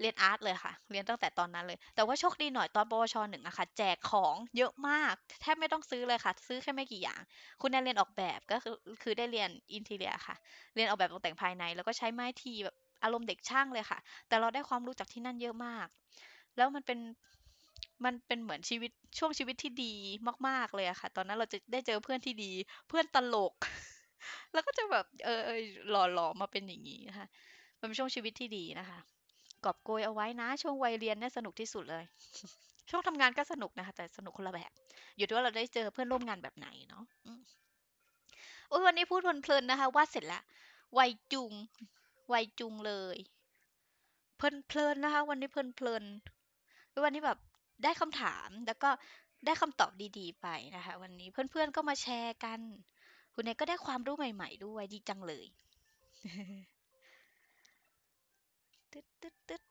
เรียนอาร์ตเลยค่ะ เรียนตั้งแต่ตอนนั้นเลย แต่ว่าโชคดีหน่อย ตอนปวชหนึ่งอะค่ะแจกของเยอะมาก แทบไม่ต้องซื้อเลยค่ะ ซื้อแค่ไม่กี่อย่าง คุณได้เรียนออกแบบก็คือคือได้เรียนอินทีเรียค่ะ เรียนออกแบบตกแต่งภายใน แล้วก็ใช้ไม้ทีแบบอารมณ์เด็กช่างเลยค่ะ แต่เราได้ความรู้จากที่นั่นเยอะมาก แล้วมันเป็นมันเป็นเหมือนชีวิตช่วงชีวิตที่ดีมากๆ เลยอะค่ะ ตอนนั้นเราจะได้เจอเพื่อนที่ดี เพื่อนตลก แล้วก็จะแบบเออหล่อหลอมาเป็นอย่างนี้นะคะเป็นช่วงชีวิตที่ดีนะคะกอบโกยเอาไว้นะช่วงวัยเรียนเนี่ยสนุกที่สุดเลยช่วงทำงานก็สนุกนะคะ แต่สนุกคนละแบบอยู่ที่ว่าเราได้เจอเพื่อนร่วมงานแบบไหนเนาะอุ้ยวันนี้พูดเพลินๆนะคะวาดเสร็จละวัยจุงวัยจุงเลย เพลินๆนะคะ วันนี้เพลินๆวันนี้แบบได้คำถาม แล้วก็ได้คำตอบดีๆ ไปนะคะวันนี้เพื่อนๆก็มาแชร์กันคุณเนก็ได้ความรู้ใหม่ๆ ด้วยดีจังเลยตึ๊ดตึ๊ดตึ๊ด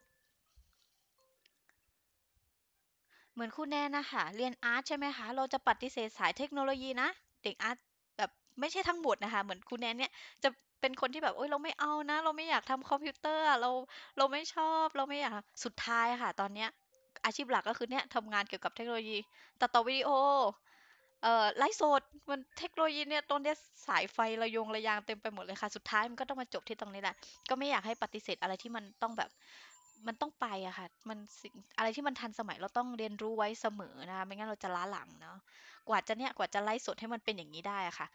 เหมือนคุณแนนนะคะเรียนอาร์ตใช่ไหมคะ เราจะปฏิเสธสายเทคโนโลยีนะเด็กอาร์ตแบบไม่ใช่ทั้งหมดนะคะ เหมือนคุณแนนเนี่ยจะเป็นคนที่แบบโอ้ยเราไม่เอานะ เราไม่อยากทำคอมพิวเตอร์เราเราไม่ชอบ เราไม่อยากสุดท้ายค่ะ ตอนเนี้ยอาชีพหลักก็คือเนี่ยทำงานเกี่ยวกับเทคโนโลยี ตัดต่อวิดีโอเอ่อไลฟ์สด มันเทคโนโลยีเนี่ยตอนเนี้ยสายไฟระยงระยางเต็มไปหมดเลยค่ะ สุดท้ายมันก็ต้องมาจบที่ตรงนี้แหละ ก็ไม่อยากให้ปฏิเสธอะไรที่มันต้องแบบมันต้องไปอะค่ะมันสิ่งอะไรที่มันทันสมัยเราต้องเรียนรู้ไว้เสมอนะคะไม่งั้นเราจะล้าหลังเนาะกว่าจะเนี่ยกว่าจะไลฟ์สดให้มันเป็นอย่างนี้ได้อะค่ะ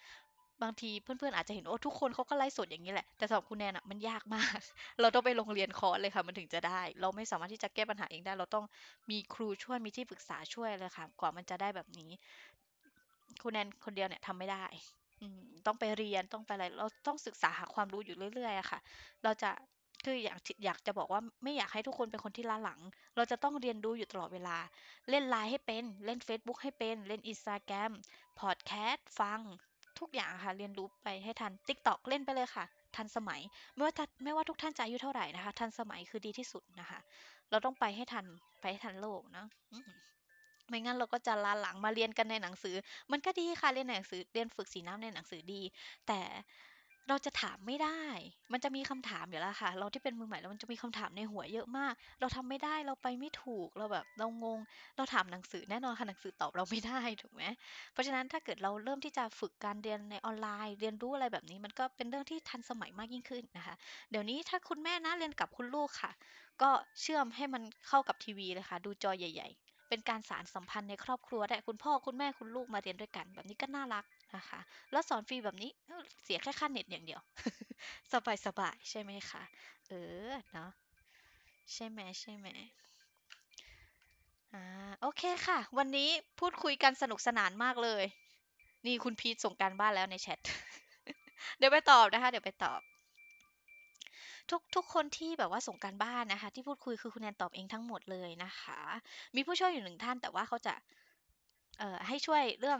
บางทีเพื่อนๆอาจจะเห็นโอ้ทุกคนเขาก็ไลฟ์สดอย่างนี้แหละแต่สำหรับคุณแนนอะมันยากมาก เราต้องไปโรงเรียนคอร์สเลยค่ะมันถึงจะได้ เราไม่สามารถที่จะแก้ปัญหาเองได้เราต้องมีครูช่วยมีที่ปรึกษาช่วยเลยค่ะกว่ามันจะได้แบบนี้คุณแอนคนเดียวเนี่ยทำไม่ได้ ต้องไปเรียนต้องไปอะไร เราต้องศึกษาหาความรู้อยู่เรื่อย ๆอะค่ะ เราจะ คืออยาก อยากจะบอกว่าไม่อยากให้ทุกคนเป็นคนที่ล้าหลัง เราจะต้องเรียนรู้อยู่ตลอดเวลา เล่นไลน์ให้เป็น เล่น Facebook ให้เป็น เล่น i n s t a g r รมพอดแคสต์ฟัง ทุกอย่างค่ะ เรียนรู้ไปให้ทันต๊กต็อกเล่นไปเลยค่ะ ทันสมัย ไม่ว่าไม่ว่าทุกท่านจะอายุเท่าไหร่นะคะ ทันสมัยคือดีที่สุดนะคะ เราต้องไปให้ทัน ไปให้ทันโลกเนาะไม่งั้น เราก็จะลาหลังมาเรียนกันในหนังสือ มันก็ดีค่ะ เรียนในหนังสือ เรียนฝึกสีน้ำในหนังสือดี แต่เราจะถามไม่ได้ มันจะมีคำถามอยู่แล้วค่ะ เราที่เป็นมือใหม่แล้วมันจะมีคำถามในหัวเยอะมาก เราทำไม่ได้เราไปไม่ถูก เราแบบ เรางงเราถามหนังสือแน่นอนค่ะหนังสือตอบเราไม่ได้ถูกไหมเพราะฉะนั้นถ้าเกิดเราเริ่มที่จะฝึกการเรียนในออนไลน์ เรียนรู้อะไรแบบนี้มันก็เป็นเรื่องที่ทันสมัยมากยิ่งขึ้นนะคะเดี๋ยวนี้ถ้าคุณแม่นะเรียนกับคุณลูกค่ะ ก็เชื่อมให้มันเข้ากับทีวีเลยค่ะดูจอใหญ่เป็นการสารสัมพันธ์ในครอบครัวแหละคุณพ่อคุณแม่คุณลูกมาเรียนด้วยกัน แบบนี้ก็น่ารักนะคะ แล้วสอนฟรีแบบนี้เสียแค่ค่าเน็ตอย่างเดียวสบายสบายใช่ไหมคะเออเนาะใช่ไหมใช่ไหมอ่าโอเคค่ะ วันนี้พูดคุยกันสนุกสนานมากเลยนี่คุณพีทส่งการบ้านแล้วในแชทเดี๋ยวไปตอบนะคะเดี๋ยวไปตอบทุกทุกคนที่แบบว่าส่งการบ้านนะคะ ที่พูดคุยคือคุณแนนตอบเองทั้งหมดเลยนะคะ มีผู้ช่วยอยู่หนึ่งท่านแต่ว่าเขาจะเอ่อให้ช่วยเรื่อง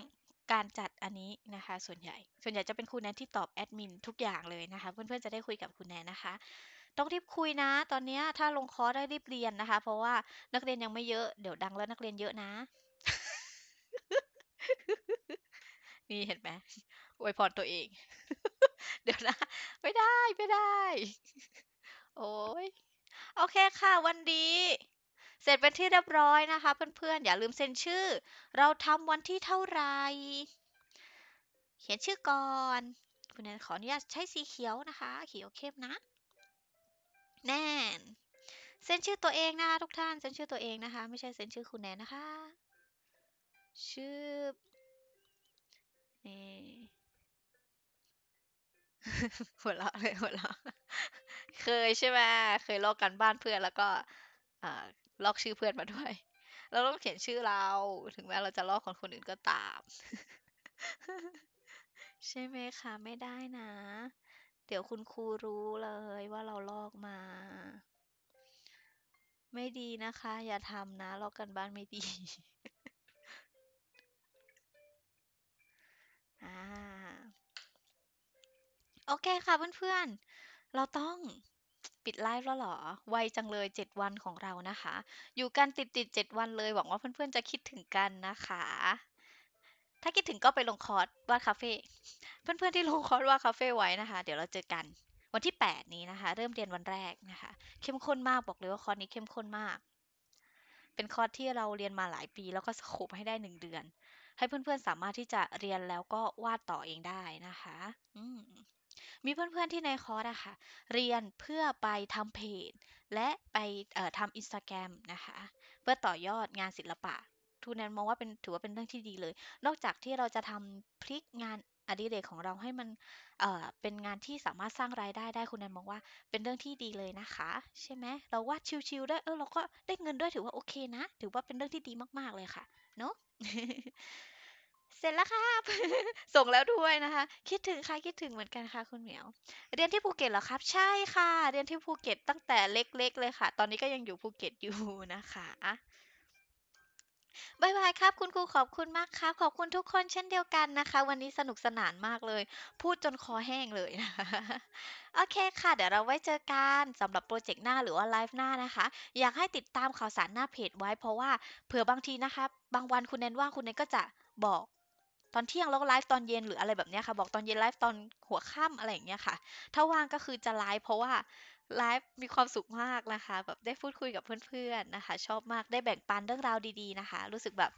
การจัดอันนี้นะคะ ส่วนใหญ่ ส่วนใหญ่จะเป็นคุณแนนที่ตอบแอดมินทุกอย่างเลยนะคะเพื่อนๆจะได้คุยกับคุณแนนนะคะต้องรีบคุยนะตอนนี้ถ้าลงคอร์สได้รีบเรียนนะคะ เพราะว่านักเรียนยังไม่เยอะ เดี๋ยวดังแล้วนักเรียนเยอะนะนี่เห็นไหมอวยพรตัวเองเดี๋ยวนะไม่ได้ไม่ได้ โอ้ยโอเคค่ะวันดี เสร็จเป็นที่เรียบร้อยนะคะเพื่อนๆอย่าลืมเซ็นชื่อ เราทำวันที่เท่าไรเขียนชื่อก่อน คุณแนนขออนุญาตใช้สีเขียวนะคะ เขียวเข้มนะ แน่นเซ็นชื่อตัวเองนะคะทุกท่านเซ็นชื่อตัวเองนะคะ ไม่ใช่เซ็นชื่อคุณแนนนะคะ ชื่อนี่หัวเราะเลยหัวเราะเคยใช่ไหมเคยลอกกันบ้านเพื่อนแล้วก็อลอกชื่อเพื่อนมาด้วย เราต้องเขียนชื่อเรา ถึงแม้เราจะลอกของคนอื่นก็ตาม ใช่ไหมคะไม่ได้นะ เดี๋ยวคุณครูรู้เลยว่าเราลอกมา ไม่ดีนะคะ อย่าทำนะลอกกันบ้านไม่ดีอ่าโอเคค่ะเพื่อนๆ เราต้องปิดไลฟ์แล้วหรอ ไวจังเลย 7 วันของเรานะคะ อยู่กันติดติด7วันเลยหวังว่าเพื่อนๆจะคิดถึงกันนะคะ ถ้าคิดถึงก็ไปลงคอร์สวาดคาเฟ่ เพื่อนๆที่ลงคอร์สวาดคาเฟ่ไว้นะคะ เดี๋ยวเราเจอกันวันที่8นี้นะคะ เริ่มเรียนวันแรกนะคะ เข้มข้นมากบอกเลยว่าคอร์สนี้เข้มข้นมาก เป็นคอร์สที่เราเรียนมาหลายปี แล้วก็สกคบให้ได้1เดือน ให้เพื่อนๆสามารถที่จะเรียนแล้วก็วาดต่อเองได้นะคะ อืมมีเพื่อนๆ ที่ในคอร์สอะค่ะเรียนเพื่อไปทำเพจและไปทำอินสตาแกรมนะคะ เพื่อต่อยอดงานศิลปะทูนันมองว่าเป็นถือว่าเป็นเรื่องที่ดีเลยนอกจากที่เราจะทำพลิกงานอดิเรกของเราให้มันเเป็นงานที่สามารถสร้างรายได้ได้คุณนนมองว่าเป็นเรื่องที่ดีเลยนะคะ ใช่ไหมเราวาดชิลๆได้เออเราก็ได้เงินด้วยถือว่าโอเคนะถือว่าเป็นเรื่องที่ดีมากๆเลยค่ะเนาะเสร็จแล้วครับ ส่งแล้วด้วยนะคะ คิดถึงค่ะคิดถึงเหมือนกันค่ะคุณเหมียว เรียนที่ภูเก็ตเหรอครับ ใช่ค่ะ เรียนที่ภูเก็ตตั้งแต่เล็กๆเลยค่ะ ตอนนี้ก็ยังอยู่ภูเก็ตอยู่นะคะบายบายครับคุณครูขอบคุณมากครับขอบคุณทุกคนเช่นเดียวกันนะคะ วันนี้สนุกสนานมากเลย พูดจนคอแห้งเลยนะโอเคค่ะ เดี๋ยวเราไว้เจอกันสำหรับโปรเจกต์หน้าหรือว่าไลฟ์หน้านะคะ อยากให้ติดตามข่าวสารหน้าเพจไว้เพราะว่าเผื่อบางทีนะคะ บางวันคุณเนนว่างคุณเนนก็จะบอกตอนเที่ยงแล้วก็ไลฟ์ตอนเย็นหรืออะไรแบบนี้ค่ะ บอกตอนเย็นไลฟ์ตอนหัวค่ำอะไรอย่างเงี้ยค่ะถ้าว่างก็คือจะไลฟ์เพราะว่าไลฟ์มีความสุขมากนะคะแบบได้พูดคุยกับเพื่อนๆนะคะ ชอบมากได้แบ่งปันเรื่องราวดีๆนะคะ รู้สึกแบบ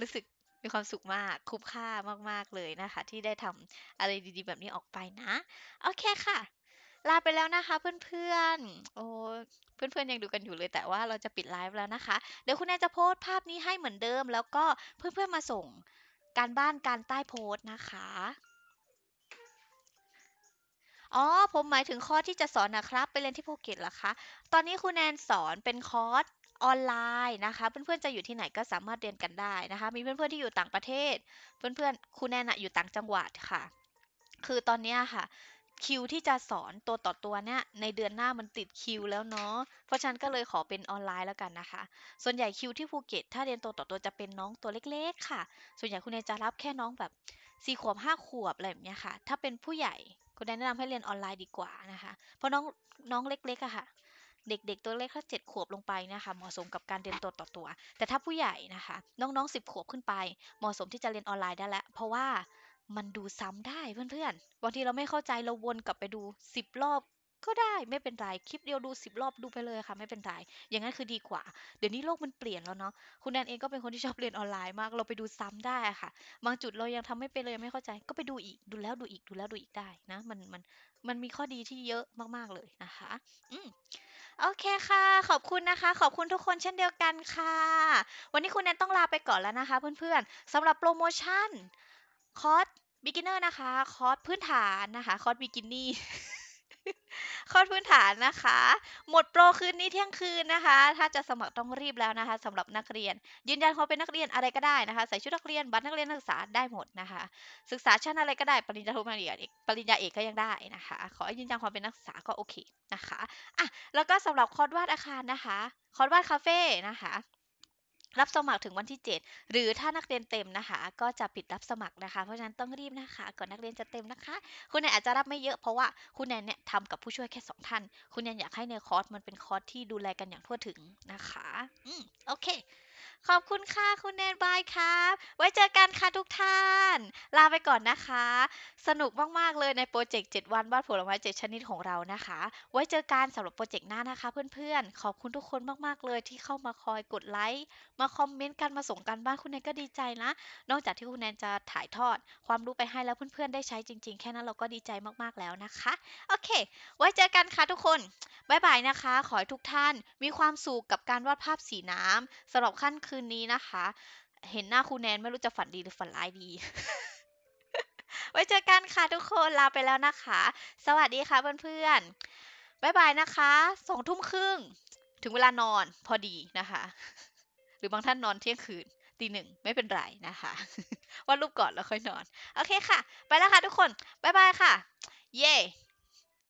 รู้สึกมีความสุขมากคุ้มค่ามากๆเลยนะคะ ที่ได้ทำอะไรดีๆ แบบนี้ออกไปนะโอเคค่ะ ลาไปแล้วนะคะ เพื่อนๆโอ้เพื่อนๆยังดูกันอยู่เลย แต่ว่าเราจะปิดไลฟ์แล้วนะคะ เดี๋ยวคุณแอนจะโพสต์ภาพนี้ให้เหมือนเดิมแล้วก็เพื่อนๆมาส่งการบ้านการใต้โพสต์นะคะ อ๋อ ผมหมายถึงคอร์สที่จะสอนนะครับไปเรียนที่ภูเก็ตเหรอคะ ตอนนี้ครูแนนสอนเป็นคอร์สออนไลน์ นะคะ เพื่อนๆจะอยู่ที่ไหนก็สามารถเรียนกันได้นะคะ มีเพื่อนๆที่อยู่ต่างประเทศ เพื่อนๆครูแนนอยู่ต่างจังหวัดค่ะ คือตอนนี้ค่ะคิวที่จะสอนตัวต่อตัวเนี่ยในเดือนหน้ามันติดคิวแล้วเนาะเพราะฉะนั้นก็เลยขอเป็นออนไลน์แล้วกันนะคะ ส่วนใหญ่คิวที่ภูเก็ตถ้าเรียนตัวต่อตัวจะเป็นน้องตัวเล็ก ๆค่ะ ส่วนใหญ่คุณแนนจะรับแค่น้องแบบสี่ขวบห้าขวบอะไรแบบนี้ค่ะ ถ้าเป็นผู้ใหญ่คุณแนนแนะนำให้เรียนออนไลน์ดีกว่านะคะเพราะน้องน้องเล็กๆอะค่ะ เด็กๆตัวเล็กแค่เจ็ดขวบลงไปนะคะเหมาะสมกับการเรียนตัวต่อตัว แต่ถ้าผู้ใหญ่นะคะ น้องๆสิบขวบขึ้นไปเหมาะสมที่จะเรียนออนไลน์ได้แล้ว เพราะว่ามันดูซ้ำได้เพื่อนๆบางทีเราไม่เข้าใจเราวนกลับไปดูสิบรอบก็ได้ ไม่เป็นไรคลิปเดียวดูสิบรอบดูไปเลยค่ะไม่เป็นไรอย่างนั้นคือดีกว่า เดี๋ยวนี้โลกมันเปลี่ยนแล้วเนาะคุณแอนเองก็เป็นคนที่ชอบเรียนออนไลน์มากเราไปดูซ้ำได้ค่ะบางจุดเรายังทำไม่เป็นเลยไม่เข้าใจ ก็ไปดูอีกดูแล้วดูอีก ดูแล้วดูอีกได้นะ มันมันมันมีข้อดีที่เยอะมาก ๆเลยนะคะ อืมโอเคค่ะ ขอบคุณนะคะ ขอบคุณทุกคนเช่นเดียวกันค่ะ วันนี้คุณแอนต้องลาไปก่อนแล้วนะคะ เพื่อนๆสำหรับโปรโมชั่นคอร์สบิ๊กินเนอร์นะคะคอร์สพื้นฐานนะคะคอร์สบิกินี่คอร์สพื้นฐานนะคะ หมดโปรคืนนี้เที่ยงคืนนะคะ ถ้าจะสมัครต้องรีบแล้วนะคะ สำหรับนักเรียน ยืนยันเขาเป็นนักเรียนอะไรก็ได้นะคะ ใส่ชุดนักเรียนบัตรนักเรียนนักศึกษาได้หมดนะคะ ศึกษาชั้นอะไรก็ได้ปริญญาโทปริญญาเอกปริญญาเอกก็ยังได้นะคะขอยืนยันความเป็นนักศึกษาก็โอเคนะคะอ่ะแล้วก็สำหรับคอร์สวาดอาคารนะคะคอร์สวาดคาเฟ่นะคะรับสมัครถึงวันที่ 7 หรือถ้านักเรียนเต็มนะคะ ก็จะปิดรับสมัครนะคะ เพราะฉะนั้นต้องรีบนะคะ ก่อนนักเรียนจะเต็มนะคะ คุณแนนอาจจะรับไม่เยอะ เพราะว่า คุณแนนเนี่ยทำกับผู้ช่วยแค่2ท่าน คุณแนนอยากให้ในคอร์สมันเป็นคอร์สที่ดูแลกันอย่างทั่วถึงนะคะ อืมโอเคขอบคุณค่ะคุณแนนบายครับ ไว้เจอกันค่ะทุกท่าน ลาไปก่อนนะคะ สนุกมากๆเลยในโปรเจกต์7วันวาดผลไม้7ชนิดของเรานะคะ ไว้เจอกันสำหรับโปรเจกต์หน้านะคะ เพื่อนๆขอบคุณทุกคนมากๆเลย ที่เข้ามาคอยกดไลค์มาคอมเมนต์กันมาส่งกันบ้านคุณแนนก็ดีใจนะนอกจากที่คุณแนนจะถ่ายทอด ความรู้ไปให้แล้วเพื่อนๆได้ใช้จริงๆแค่นั้นเราก็ดีใจมากๆแล้วนะคะ โอเค ไว้เจอกันค่ะทุกคนบ๊ายบายนะคะ ขอให้ทุกท่านมีความสุขกับการวาดภาพสีน้ำสำหรับขั้นคืนนี้นะคะ เห็นหน้าครูแนนไม่รู้จะฝันดีหรือฝันร้ายดี ไว้เจอกันค่ะทุกคนลาไปแล้วนะคะ สวัสดีค่ะเพื่อนๆ บ๊ายบายนะคะสองทุ่มครึ่ง ถึงเวลานอนพอดีนะคะ หรือบางท่านนอนเที่ยงคืนตีหนึ่งไม่เป็นไรนะคะวาดรูปก่อนแล้วค่อยนอน โอเคค่ะ ไปแล้วค่ะ ทุกคน บ๊ายบายค่ะ เย้